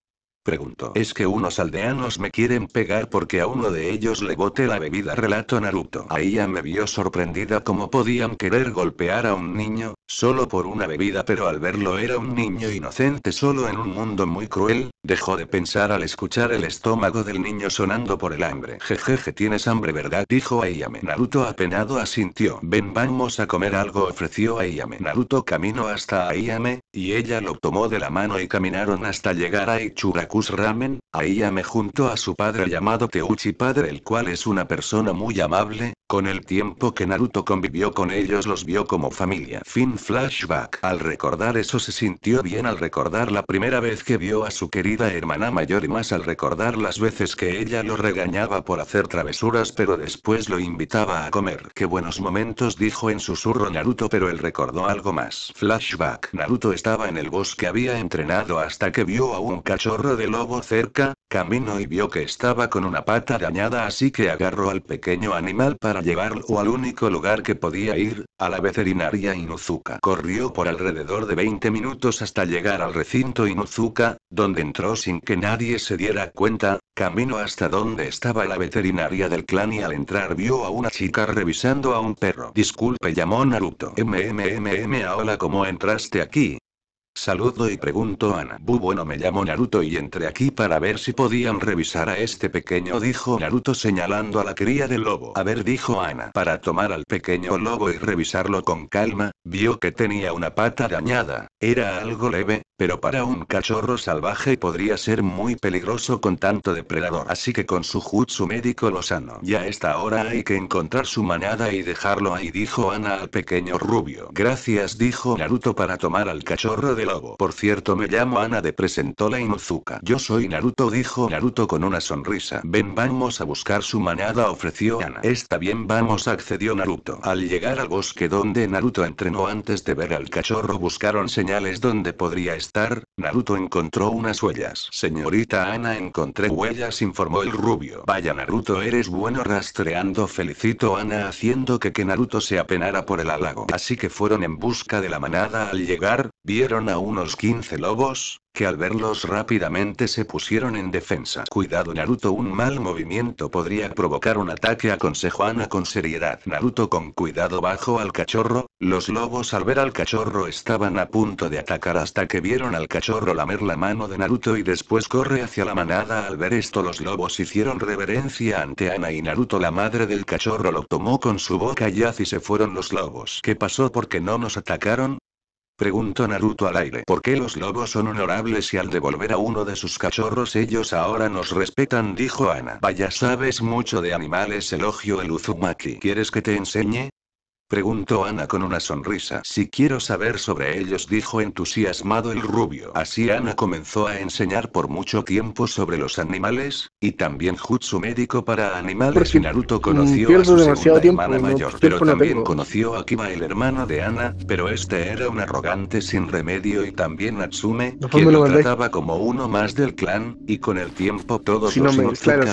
Preguntó. Es que unos aldeanos me quieren pegar porque a uno de ellos le bote la bebida, relato Naruto. Ahí ya me vio sorprendida como podían querer golpear a un niño, solo por una bebida, pero al verlo era un niño inocente solo en un mundo muy cruel, dejó de pensar al escuchar el estómago del niño sonando por el hambre. Jejeje, tienes hambre, ¿verdad? dijo Ayame Naruto apenado asintió. Ven, vamos a comer algo, ofreció Ayame Naruto camino hasta Ayame y ella lo tomó de la mano y caminaron hasta llegar a Ichurakus Ramen. Ayame junto a su padre llamado Teuchi Padre, el cual es una persona muy amable, con el tiempo que Naruto convivió con ellos los vio como familia. Fin flashback. Al recordar eso se sintió bien al recordar la primera vez que vio a su querida hermana mayor y más al recordar las veces que ella lo regañaba por hacer travesuras pero después lo invitaba a comer. Qué buenos momentos dijo en susurro Naruto pero él recordó algo más. Flashback. Naruto estaba en el bosque había entrenado hasta que vio a un cachorro de lobo cerca, camino y vio que estaba con una pata dañada así que agarró al pequeño animal para para llevarlo al único lugar que podía ir, a la veterinaria Inuzuka. Corrió por alrededor de 20 minutos hasta llegar al recinto Inuzuka, donde entró sin que nadie se diera cuenta, camino hasta donde estaba la veterinaria del clan y al entrar vio a una chica revisando a un perro. Disculpe llamó Naruto. MMMM hola ¿cómo entraste aquí? Saludo y pregunto a bu bueno me llamo Naruto y entré aquí para ver si podían revisar a este pequeño dijo Naruto señalando a la cría del lobo. A ver dijo Ana. Para tomar al pequeño lobo y revisarlo con calma, vio que tenía una pata dañada. Era algo leve, pero para un cachorro salvaje podría ser muy peligroso con tanto depredador. Así que con su jutsu médico lo sano. Ya está hora hay que encontrar su manada y dejarlo ahí dijo Ana al pequeño rubio. Gracias dijo Naruto para tomar al cachorro del por cierto, me llamo Ana de presentola la Yo soy Naruto, dijo Naruto con una sonrisa. Ven, vamos a buscar su manada, ofreció Ana. Está bien, vamos, accedió Naruto. Al llegar al bosque donde Naruto entrenó antes de ver al cachorro, buscaron señales donde podría estar. Naruto encontró unas huellas. Señorita Ana, encontré huellas, informó el rubio. Vaya, Naruto, eres bueno rastreando, felicito Ana haciendo que, que Naruto se apenara por el halago. Así que fueron en busca de la manada al llegar, Vieron a unos 15 lobos, que al verlos rápidamente se pusieron en defensa. Cuidado Naruto, un mal movimiento podría provocar un ataque, aconsejó Ana con seriedad. Naruto con cuidado bajo al cachorro, los lobos al ver al cachorro estaban a punto de atacar hasta que vieron al cachorro lamer la mano de Naruto y después corre hacia la manada. Al ver esto los lobos hicieron reverencia ante Ana y Naruto la madre del cachorro lo tomó con su boca y así se fueron los lobos. ¿Qué pasó porque no nos atacaron? Preguntó Naruto al aire. ¿Por qué los lobos son honorables y al devolver a uno de sus cachorros ellos ahora nos respetan? Dijo Ana. Vaya sabes mucho de animales elogio el Uzumaki. ¿Quieres que te enseñe? Preguntó Ana con una sonrisa. Si quiero saber sobre ellos, dijo entusiasmado el rubio. Así Ana comenzó a enseñar por mucho tiempo sobre los animales, y también jutsu médico para animales. y Naruto mm, conoció a su segunda hermana mayor, pero también conoció a Kiba, el hermano de Ana, pero este era un arrogante sin remedio y también Natsume, quien lo, trataba como uno más del clan, y con el tiempo todos los no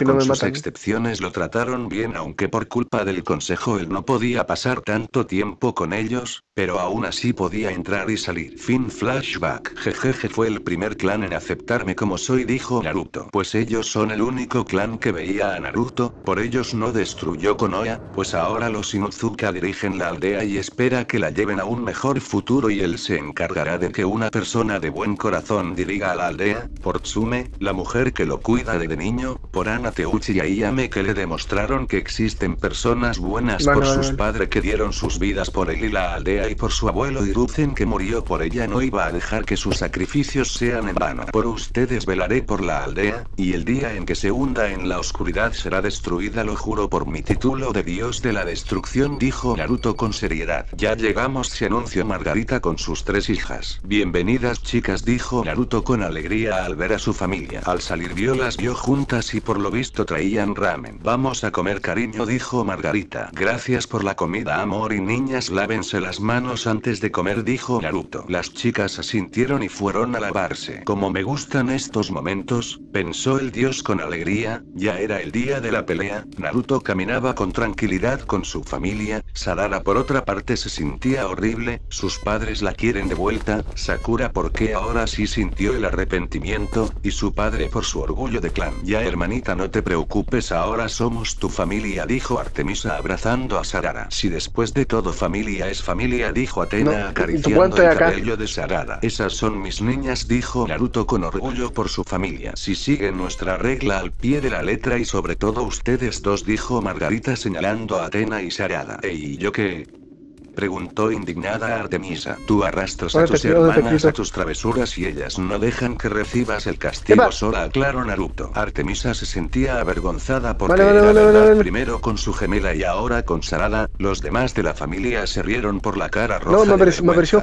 con sus excepciones lo trataron bien aunque por culpa del consejo él no podía pasar tan tanto tiempo con ellos, pero aún así podía entrar y salir. Fin flashback. Jejeje fue el primer clan en aceptarme como soy, dijo Naruto. Pues ellos son el único clan que veía a Naruto, por ellos no destruyó Konoha, pues ahora los Inuzuka dirigen la aldea y espera que la lleven a un mejor futuro y él se encargará de que una persona de buen corazón diriga a la aldea, por Tsume, la mujer que lo cuida desde niño, por Anateuchi y Ayame que le demostraron que existen personas buenas por sus padres que dieron sus vidas por él y la aldea y por su abuelo Hiruzen que murió por ella no iba a dejar que sus sacrificios sean en vano. Por ustedes velaré por la aldea, y el día en que se hunda en la oscuridad será destruida lo juro por mi título de dios de la destrucción dijo Naruto con seriedad. Ya llegamos se anunció Margarita con sus tres hijas. Bienvenidas chicas dijo Naruto con alegría al ver a su familia. Al salir vio las vio juntas y por lo visto traían ramen. Vamos a comer cariño dijo Margarita. Gracias por la comida amo y niñas lávense las manos antes de comer dijo Naruto. Las chicas asintieron y fueron a lavarse. Como me gustan estos momentos, pensó el dios con alegría, ya era el día de la pelea, Naruto caminaba con tranquilidad con su familia, Sarara por otra parte se sentía horrible, sus padres la quieren de vuelta, Sakura porque ahora sí sintió el arrepentimiento, y su padre por su orgullo de clan. Ya hermanita no te preocupes ahora somos tu familia dijo Artemisa abrazando a Sarara. Si después de todo familia es familia, dijo Atena acariciando el cabello de Sarada. Esas son mis niñas, dijo Naruto con orgullo por su familia. Si siguen nuestra regla al pie de la letra y sobre todo ustedes dos, dijo Margarita señalando a Atena y Sarada. ¿Y yo qué? Preguntó indignada Artemisa. Tú arrastras a tus hermanas a tus travesuras y ellas no dejan que recibas el castigo sola, aclaró Naruto. Artemisa se sentía avergonzada porque era verdad primero con su gemela y ahora con Sarada. Los demás de la familia se rieron por la cara roja.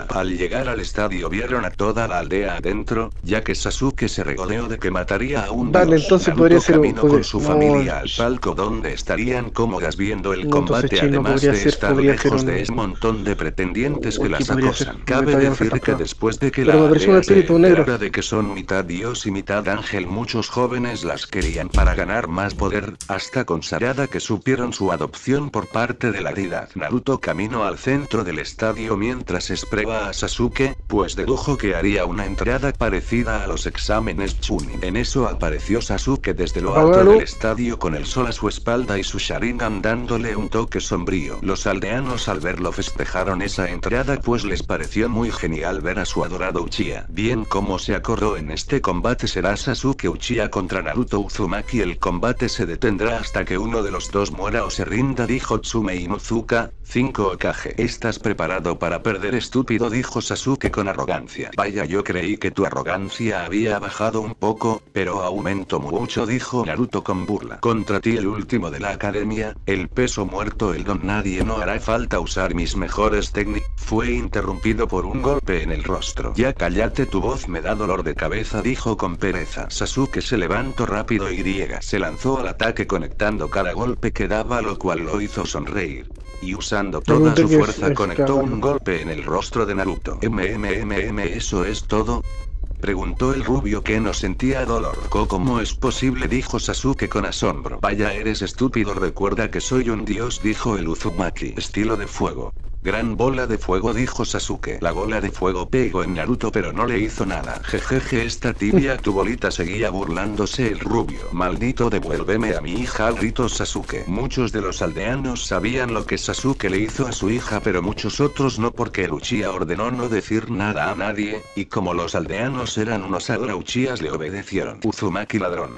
Al llegar al estadio vieron a toda la aldea adentro, ya que Sasuke se regodeó de que mataría a un Vale, entonces con su familia al pues- palco donde estarían cómodas viendo el combate además de estar lejos de de pretendientes que las acosan. Cabe decir que después de que la aldea de que son mitad dios y mitad ángel muchos jóvenes las querían para ganar más poder, hasta con Sarada que supieron su adopción por parte de la deidad. Naruto camino al centro del estadio mientras espreba a Sasuke, pues dedujo que haría una entrada parecida a los exámenes Chunin. En eso apareció Sasuke desde lo alto del estadio con el sol a su espalda y su Sharingan dándole un toque sombrío. Los aldeanos al verlo festejaron Dejaron esa entrada pues les pareció muy genial ver a su adorado Uchiha. Bien como se acordó en este combate será Sasuke Uchiha contra Naruto Uzumaki el combate se detendrá hasta que uno de los dos muera o se rinda dijo Tsume Muzuka, 5 Okaje. Estás preparado para perder estúpido dijo Sasuke con arrogancia. Vaya yo creí que tu arrogancia había bajado un poco, pero aumentó mucho dijo Naruto con burla. Contra ti el último de la academia, el peso muerto el don nadie no hará falta usar mis mejores técnicas, fue interrumpido por un golpe en el rostro. Ya callate tu voz me da dolor de cabeza dijo con pereza. Sasuke se levantó rápido y griega. Se lanzó al ataque conectando cada golpe que daba lo cual lo hizo sonreír. Y usando toda su fuerza conectó un golpe en el rostro de Naruto. MMMM eso es todo, preguntó el rubio que no sentía dolor. ¿Cómo es posible? dijo Sasuke con asombro. Vaya eres estúpido, recuerda que soy un dios, dijo el Uzumaki. Estilo de fuego. Gran bola de fuego dijo Sasuke. La bola de fuego pegó en Naruto pero no le hizo nada. Jejeje esta tibia tu bolita seguía burlándose el rubio. Maldito devuélveme a mi hija gritó Sasuke. Muchos de los aldeanos sabían lo que Sasuke le hizo a su hija pero muchos otros no porque el Uchiha ordenó no decir nada a nadie, y como los aldeanos eran unos agrauchías le obedecieron. Uzumaki ladrón.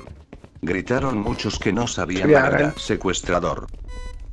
Gritaron muchos que no sabían nada. Secuestrador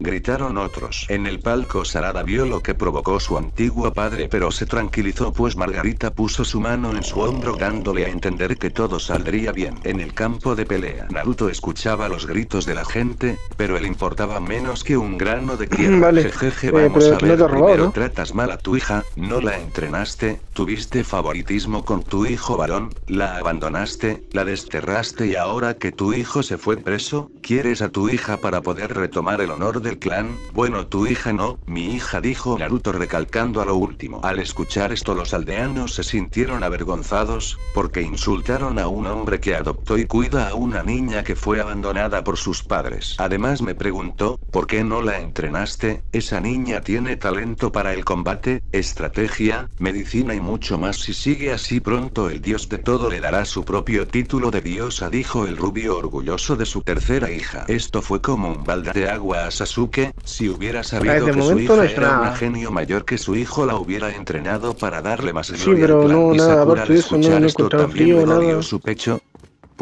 gritaron otros. En el palco Sarada vio lo que provocó su antiguo padre pero se tranquilizó pues Margarita puso su mano en su hombro dándole a entender que todo saldría bien. En el campo de pelea Naruto escuchaba los gritos de la gente, pero él importaba menos que un grano de tierra. Vale. Jejeje, vamos eh, a ver, primero tratas mal a tu hija, no la entrenaste, tuviste favoritismo con tu hijo varón, la abandonaste, la desterraste y ahora que tu hijo se fue preso, quieres a tu hija para poder retomar el honor de clan, bueno tu hija no, mi hija dijo Naruto recalcando a lo último. Al escuchar esto los aldeanos se sintieron avergonzados, porque insultaron a un hombre que adoptó y cuida a una niña que fue abandonada por sus padres. Además me preguntó, ¿por qué no la entrenaste? Esa niña tiene talento para el combate, estrategia, medicina y mucho más si sigue así pronto el dios de todo le dará su propio título de diosa dijo el rubio orgulloso de su tercera hija. Esto fue como un balde de agua a Sasuke Sasuke, si hubiera pues, sabido que su hija era un genio mayor que su hijo la hubiera entrenado para darle más gloria pero plan, no, y nada, aparte de no, no esto también frío, me nada. su pecho,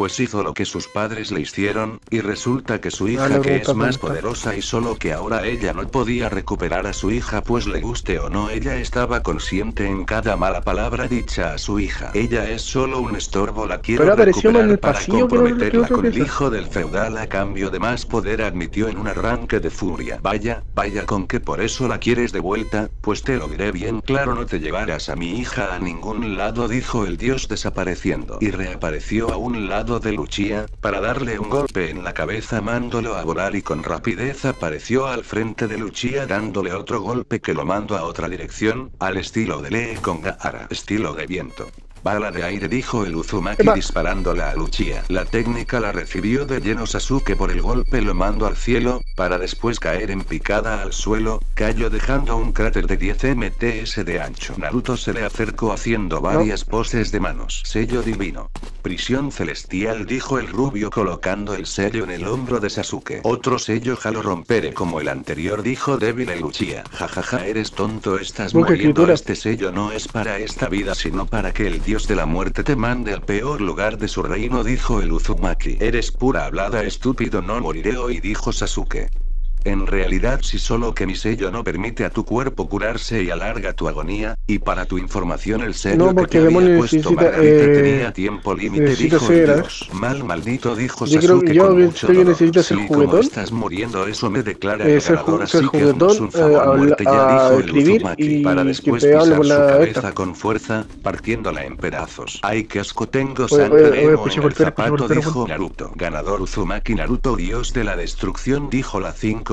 pues hizo lo que sus padres le hicieron, y resulta que su ah, hija que es más poderosa y solo que ahora ella no podía recuperar a su hija pues le guste o no ella estaba consciente en cada mala palabra dicha a su hija. Ella es solo un estorbo la quiero recuperar para comprometerla con el hijo del feudal a cambio de más poder admitió en un arranque de furia. Vaya, vaya con que por eso la quieres de vuelta, pues te lo diré bien claro no te llevarás a mi hija a ningún lado dijo el dios desapareciendo y reapareció a un lado de Luchia para darle un golpe en la cabeza mándolo a volar y con rapidez apareció al frente de Luchia dándole otro golpe que lo mandó a otra dirección, al estilo de Lee con Gaara, estilo de viento. Bala de aire dijo el Uzumaki disparando disparándola a Luchia. La técnica la recibió de lleno Sasuke por el golpe lo mando al cielo, para después caer en picada al suelo, cayó dejando un cráter de 10 mts de ancho. Naruto se le acercó haciendo varias poses de manos. Sello divino. Prisión celestial dijo el rubio colocando el sello en el hombro de Sasuke. Otro sello jalo rompere como el anterior dijo débil el Luchia. Jajaja eres tonto estás muriendo este sello no es para esta vida sino para que el dios de la muerte te mande al peor lugar de su reino, dijo el Uzumaki. Eres pura hablada, estúpido, no moriré hoy, dijo Sasuke. En realidad si solo que mi sello no permite a tu cuerpo curarse y alarga tu agonía, y para tu información el sello que te había puesto Margarita eh, tenía tiempo límite dijo ser, Dios, mal maldito dijo Sasuke yo con mucho dolor. necesitas el estás muriendo eso me declara el ganador así que juguetón, un favor eh, muerte ya dijo el Uzumaki para después pisar su cabeza con fuerza, partiéndola en pedazos. Ay que asco tengo sangre en el zapato dijo Naruto. Ganador Uzumaki Naruto dios de la destrucción dijo la 5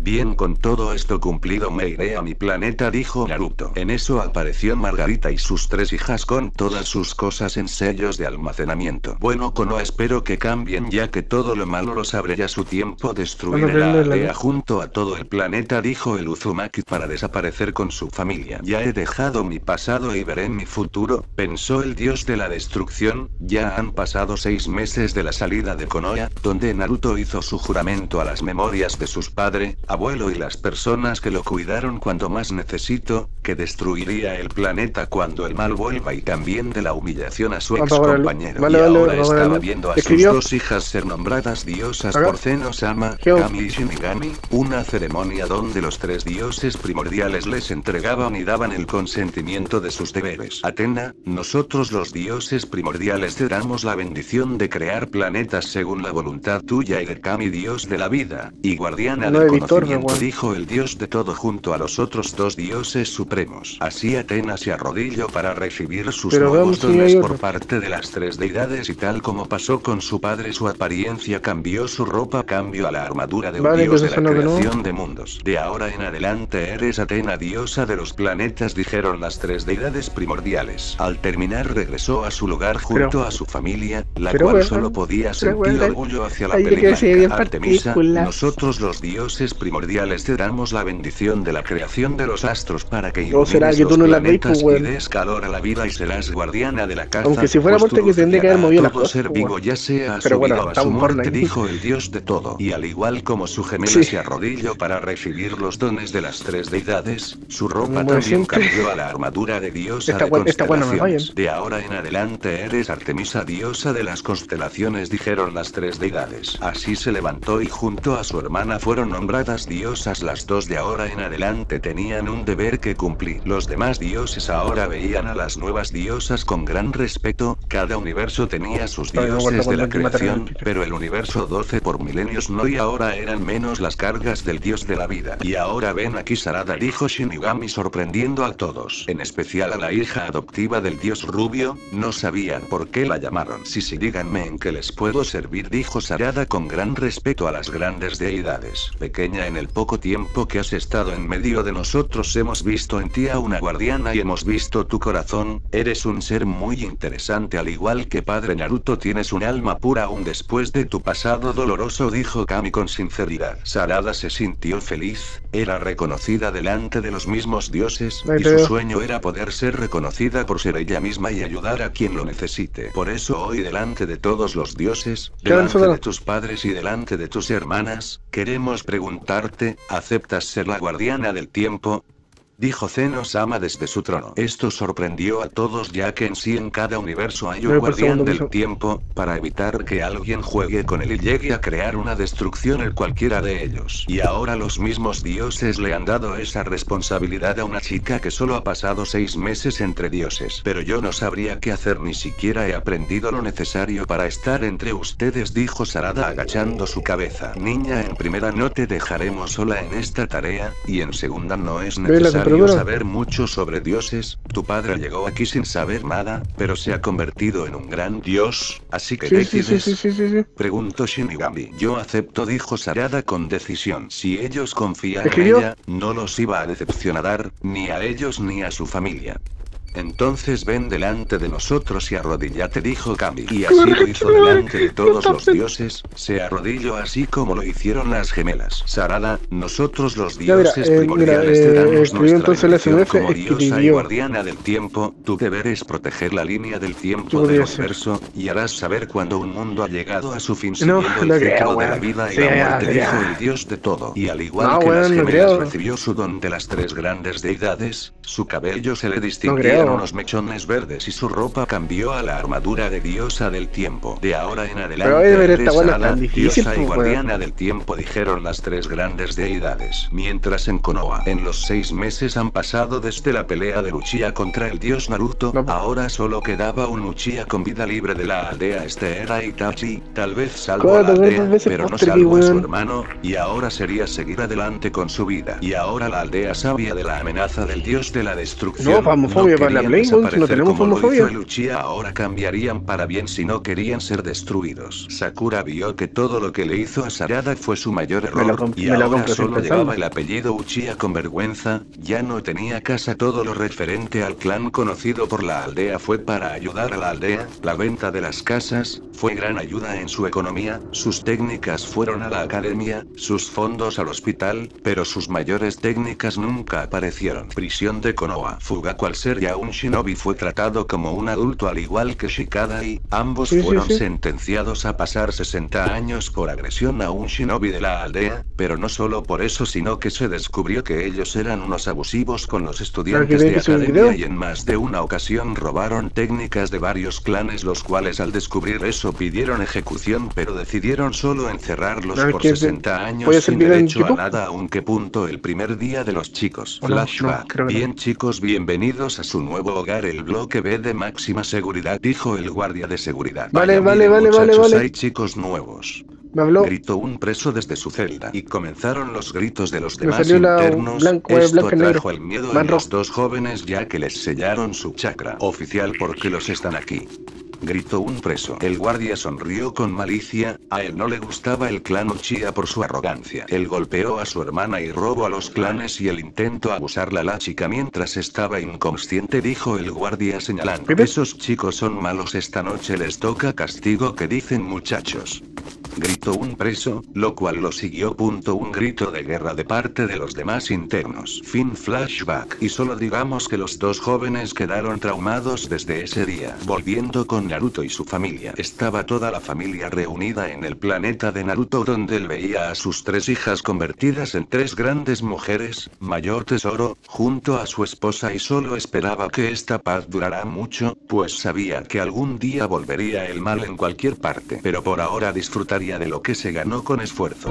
Bien con todo esto cumplido me iré a mi planeta dijo Naruto. En eso apareció Margarita y sus tres hijas con todas sus cosas en sellos de almacenamiento. Bueno Konoha espero que cambien ya que todo lo malo lo sabré ya su tiempo destruirá la aldea junto a todo el planeta dijo el Uzumaki para desaparecer con su familia. Ya he dejado mi pasado y veré mi futuro, pensó el dios de la destrucción, ya han pasado seis meses de la salida de Konoha, donde Naruto hizo su juramento a las memorias de sus padre, abuelo y las personas que lo cuidaron cuando más necesito, que destruiría el planeta cuando el mal vuelva y también de la humillación a su ex compañero. y ahora estaba viendo a sus dos hijas ser nombradas diosas por Zenosama, Kami y Shinigami, una ceremonia donde los tres dioses primordiales les entregaban y daban el consentimiento de sus deberes. Atena, nosotros los dioses primordiales te damos la bendición de crear planetas según la voluntad tuya y de Kami dios de la vida, y guardián no del conocimiento dijo el dios de todo junto a los otros dos dioses supremos. Así Atena se arrodilló para recibir sus nuevos dones por parte de las tres deidades y tal como pasó con su padre su apariencia cambió su ropa cambió a la armadura de un dios pues de la creación de mundos. De ahora en adelante eres Atena diosa de los planetas dijeron las tres deidades primordiales. Al terminar regresó a su lugar junto a su familia, la cual solo podía sentir orgullo hacia la película Artemisa, nosotros los dioses dioses primordiales te damos la bendición de la creación de los astros para que ilumines planetas y des calor a la vida y serás guardiana de la casa. Aunque si fuera muerte que tendría que haber movido la ser vivo ya sea Pero bueno, a su muerte, dijo el dios de todo. Y al igual como su gemelo se arrodilló para recibir los dones de las tres deidades, su ropa bueno, también siempre. cambió a la armadura de diosa de constelaciones. de ahora en adelante eres Artemisa diosa de las constelaciones dijeron las tres deidades. Así se levantó y junto a su hermana fueron nombradas diosas las dos de ahora en adelante tenían un deber que cumplir. Los demás dioses ahora veían a las nuevas diosas con gran respeto, cada universo tenía sus dioses de la creación, pero el universo 12 por milenios no y ahora eran menos las cargas del dios de la vida. Y ahora ven aquí Sarada dijo Shinigami sorprendiendo a todos, en especial a la hija adoptiva del dios rubio, no sabían por qué la llamaron. Si si díganme en qué les puedo servir dijo Sarada con gran respeto a las grandes deidades pequeña en el poco tiempo que has estado en medio de nosotros hemos visto en ti a una guardiana y hemos visto tu corazón, eres un ser muy interesante al igual que padre Naruto tienes un alma pura aún después de tu pasado doloroso dijo Kami con sinceridad. Sarada se sintió feliz, era reconocida delante de los mismos dioses, y su sueño era poder ser reconocida por ser ella misma y ayudar a quien lo necesite. Por eso hoy delante de todos los dioses, delante de tus padres y delante de tus hermanas, queremos preguntarte, ¿aceptas ser la guardiana del tiempo? dijo Zeno Sama desde su trono. Esto sorprendió a todos ya que en sí en cada universo hay un guardián del tiempo, para evitar que alguien juegue con él y llegue a crear una destrucción en cualquiera de ellos. Y ahora los mismos dioses le han dado esa responsabilidad a una chica que solo ha pasado seis meses entre dioses. Pero yo no sabría qué hacer ni siquiera he aprendido lo necesario para estar entre ustedes dijo Sarada agachando su cabeza. Niña en primera no te dejaremos sola en esta tarea, y en segunda no es necesario saber mucho sobre dioses, tu padre llegó aquí sin saber nada, pero se ha convertido en un gran dios, así que ¿qué quieres? Preguntó Shinigami. Yo acepto, dijo Sarada con decisión. Si ellos confían en ella, no los iba a decepcionar, ni a ellos ni a su familia. Entonces ven delante de nosotros y arrodillate, dijo Kami. Y así lo hizo delante de todos los dioses, se arrodilló así como lo hicieron las gemelas. Sarada, nosotros los dioses eh, primordiales te eh, nuestra como diosa y guardiana del tiempo, tu deber es proteger la línea del tiempo del universo, y harás saber cuando un mundo ha llegado a su fin siguiendo el ciclo de la vida y la muerte, el dios de todo. Y al igual que las gemelas recibió su don de las tres grandes deidades, su cabello se le distinguió con unos mechones verdes y su ropa cambió a la armadura de diosa del tiempo. De ahora en adelante, Pero, eh, esta diosa y pues. guardiana del tiempo, dijeron las tres grandes deidades. Mientras en Konoha, en los seis meses han pasado desde la pelea de Luchia contra el dios Naruto, ahora solo quedaba un Uchiha con vida libre de la aldea. Este era Itachi, tal vez salvo a la aldea, pero no salvo a su hermano, y ahora sería seguir adelante con su vida. Y ahora la aldea Sabía de la amenaza del dios de la destrucción la no tenemos Uchiha ahora cambiarían para bien si no querían ser destruidos. Sakura vio que todo lo que le hizo a Sarada fue su mayor error, y ahora solo llevaba el apellido Uchiha con vergüenza, ya no tenía casa todo lo referente al clan conocido por la aldea fue para ayudar a la aldea, la venta de las casas, fue gran ayuda en su economía, sus técnicas fueron a la academia, sus fondos al hospital, pero sus mayores técnicas nunca aparecieron. Prisión de Konoha. Fuga cual ser ya un shinobi fue tratado como un adulto al igual que Shikada y ambos fueron sentenciados a pasar 60 años por agresión a un shinobi de la aldea, pero no solo por eso sino que se descubrió que ellos eran unos abusivos con los estudiantes de academia y en más de una ocasión robaron técnicas de varios clanes los cuales al descubrir eso pidieron ejecución pero decidieron solo encerrarlos por 60 años sin derecho a nada aunque punto el primer día de los chicos. Flashback. Bien chicos bienvenidos a su nuevo hogar el bloque B de máxima seguridad, dijo el guardia de seguridad. Vale, vale, vale, vale, vale. Hay chicos nuevos. Gritó un preso desde su celda y comenzaron los gritos de los demás internos. Blanco, eh, Esto trajo el miedo a los dos jóvenes ya que les sellaron su chakra oficial porque los están aquí gritó un preso. El guardia sonrió con malicia, a él no le gustaba el clan Uchiha por su arrogancia. Él golpeó a su hermana y robó a los clanes y el intento abusarla a la chica mientras estaba inconsciente dijo el guardia señalando. Esos chicos son malos esta noche les toca castigo que dicen muchachos gritó un preso, lo cual lo siguió. Punto un grito de guerra de parte de los demás internos. Fin flashback. Y solo digamos que los dos jóvenes quedaron traumados desde ese día. Volviendo con Naruto y su familia. Estaba toda la familia reunida en el planeta de Naruto donde él veía a sus tres hijas convertidas en tres grandes mujeres, mayor tesoro, junto a su esposa y solo esperaba que esta paz Durara mucho, pues sabía que algún día volvería el mal en cualquier parte. Pero por ahora disfrutar de lo que se ganó con esfuerzo.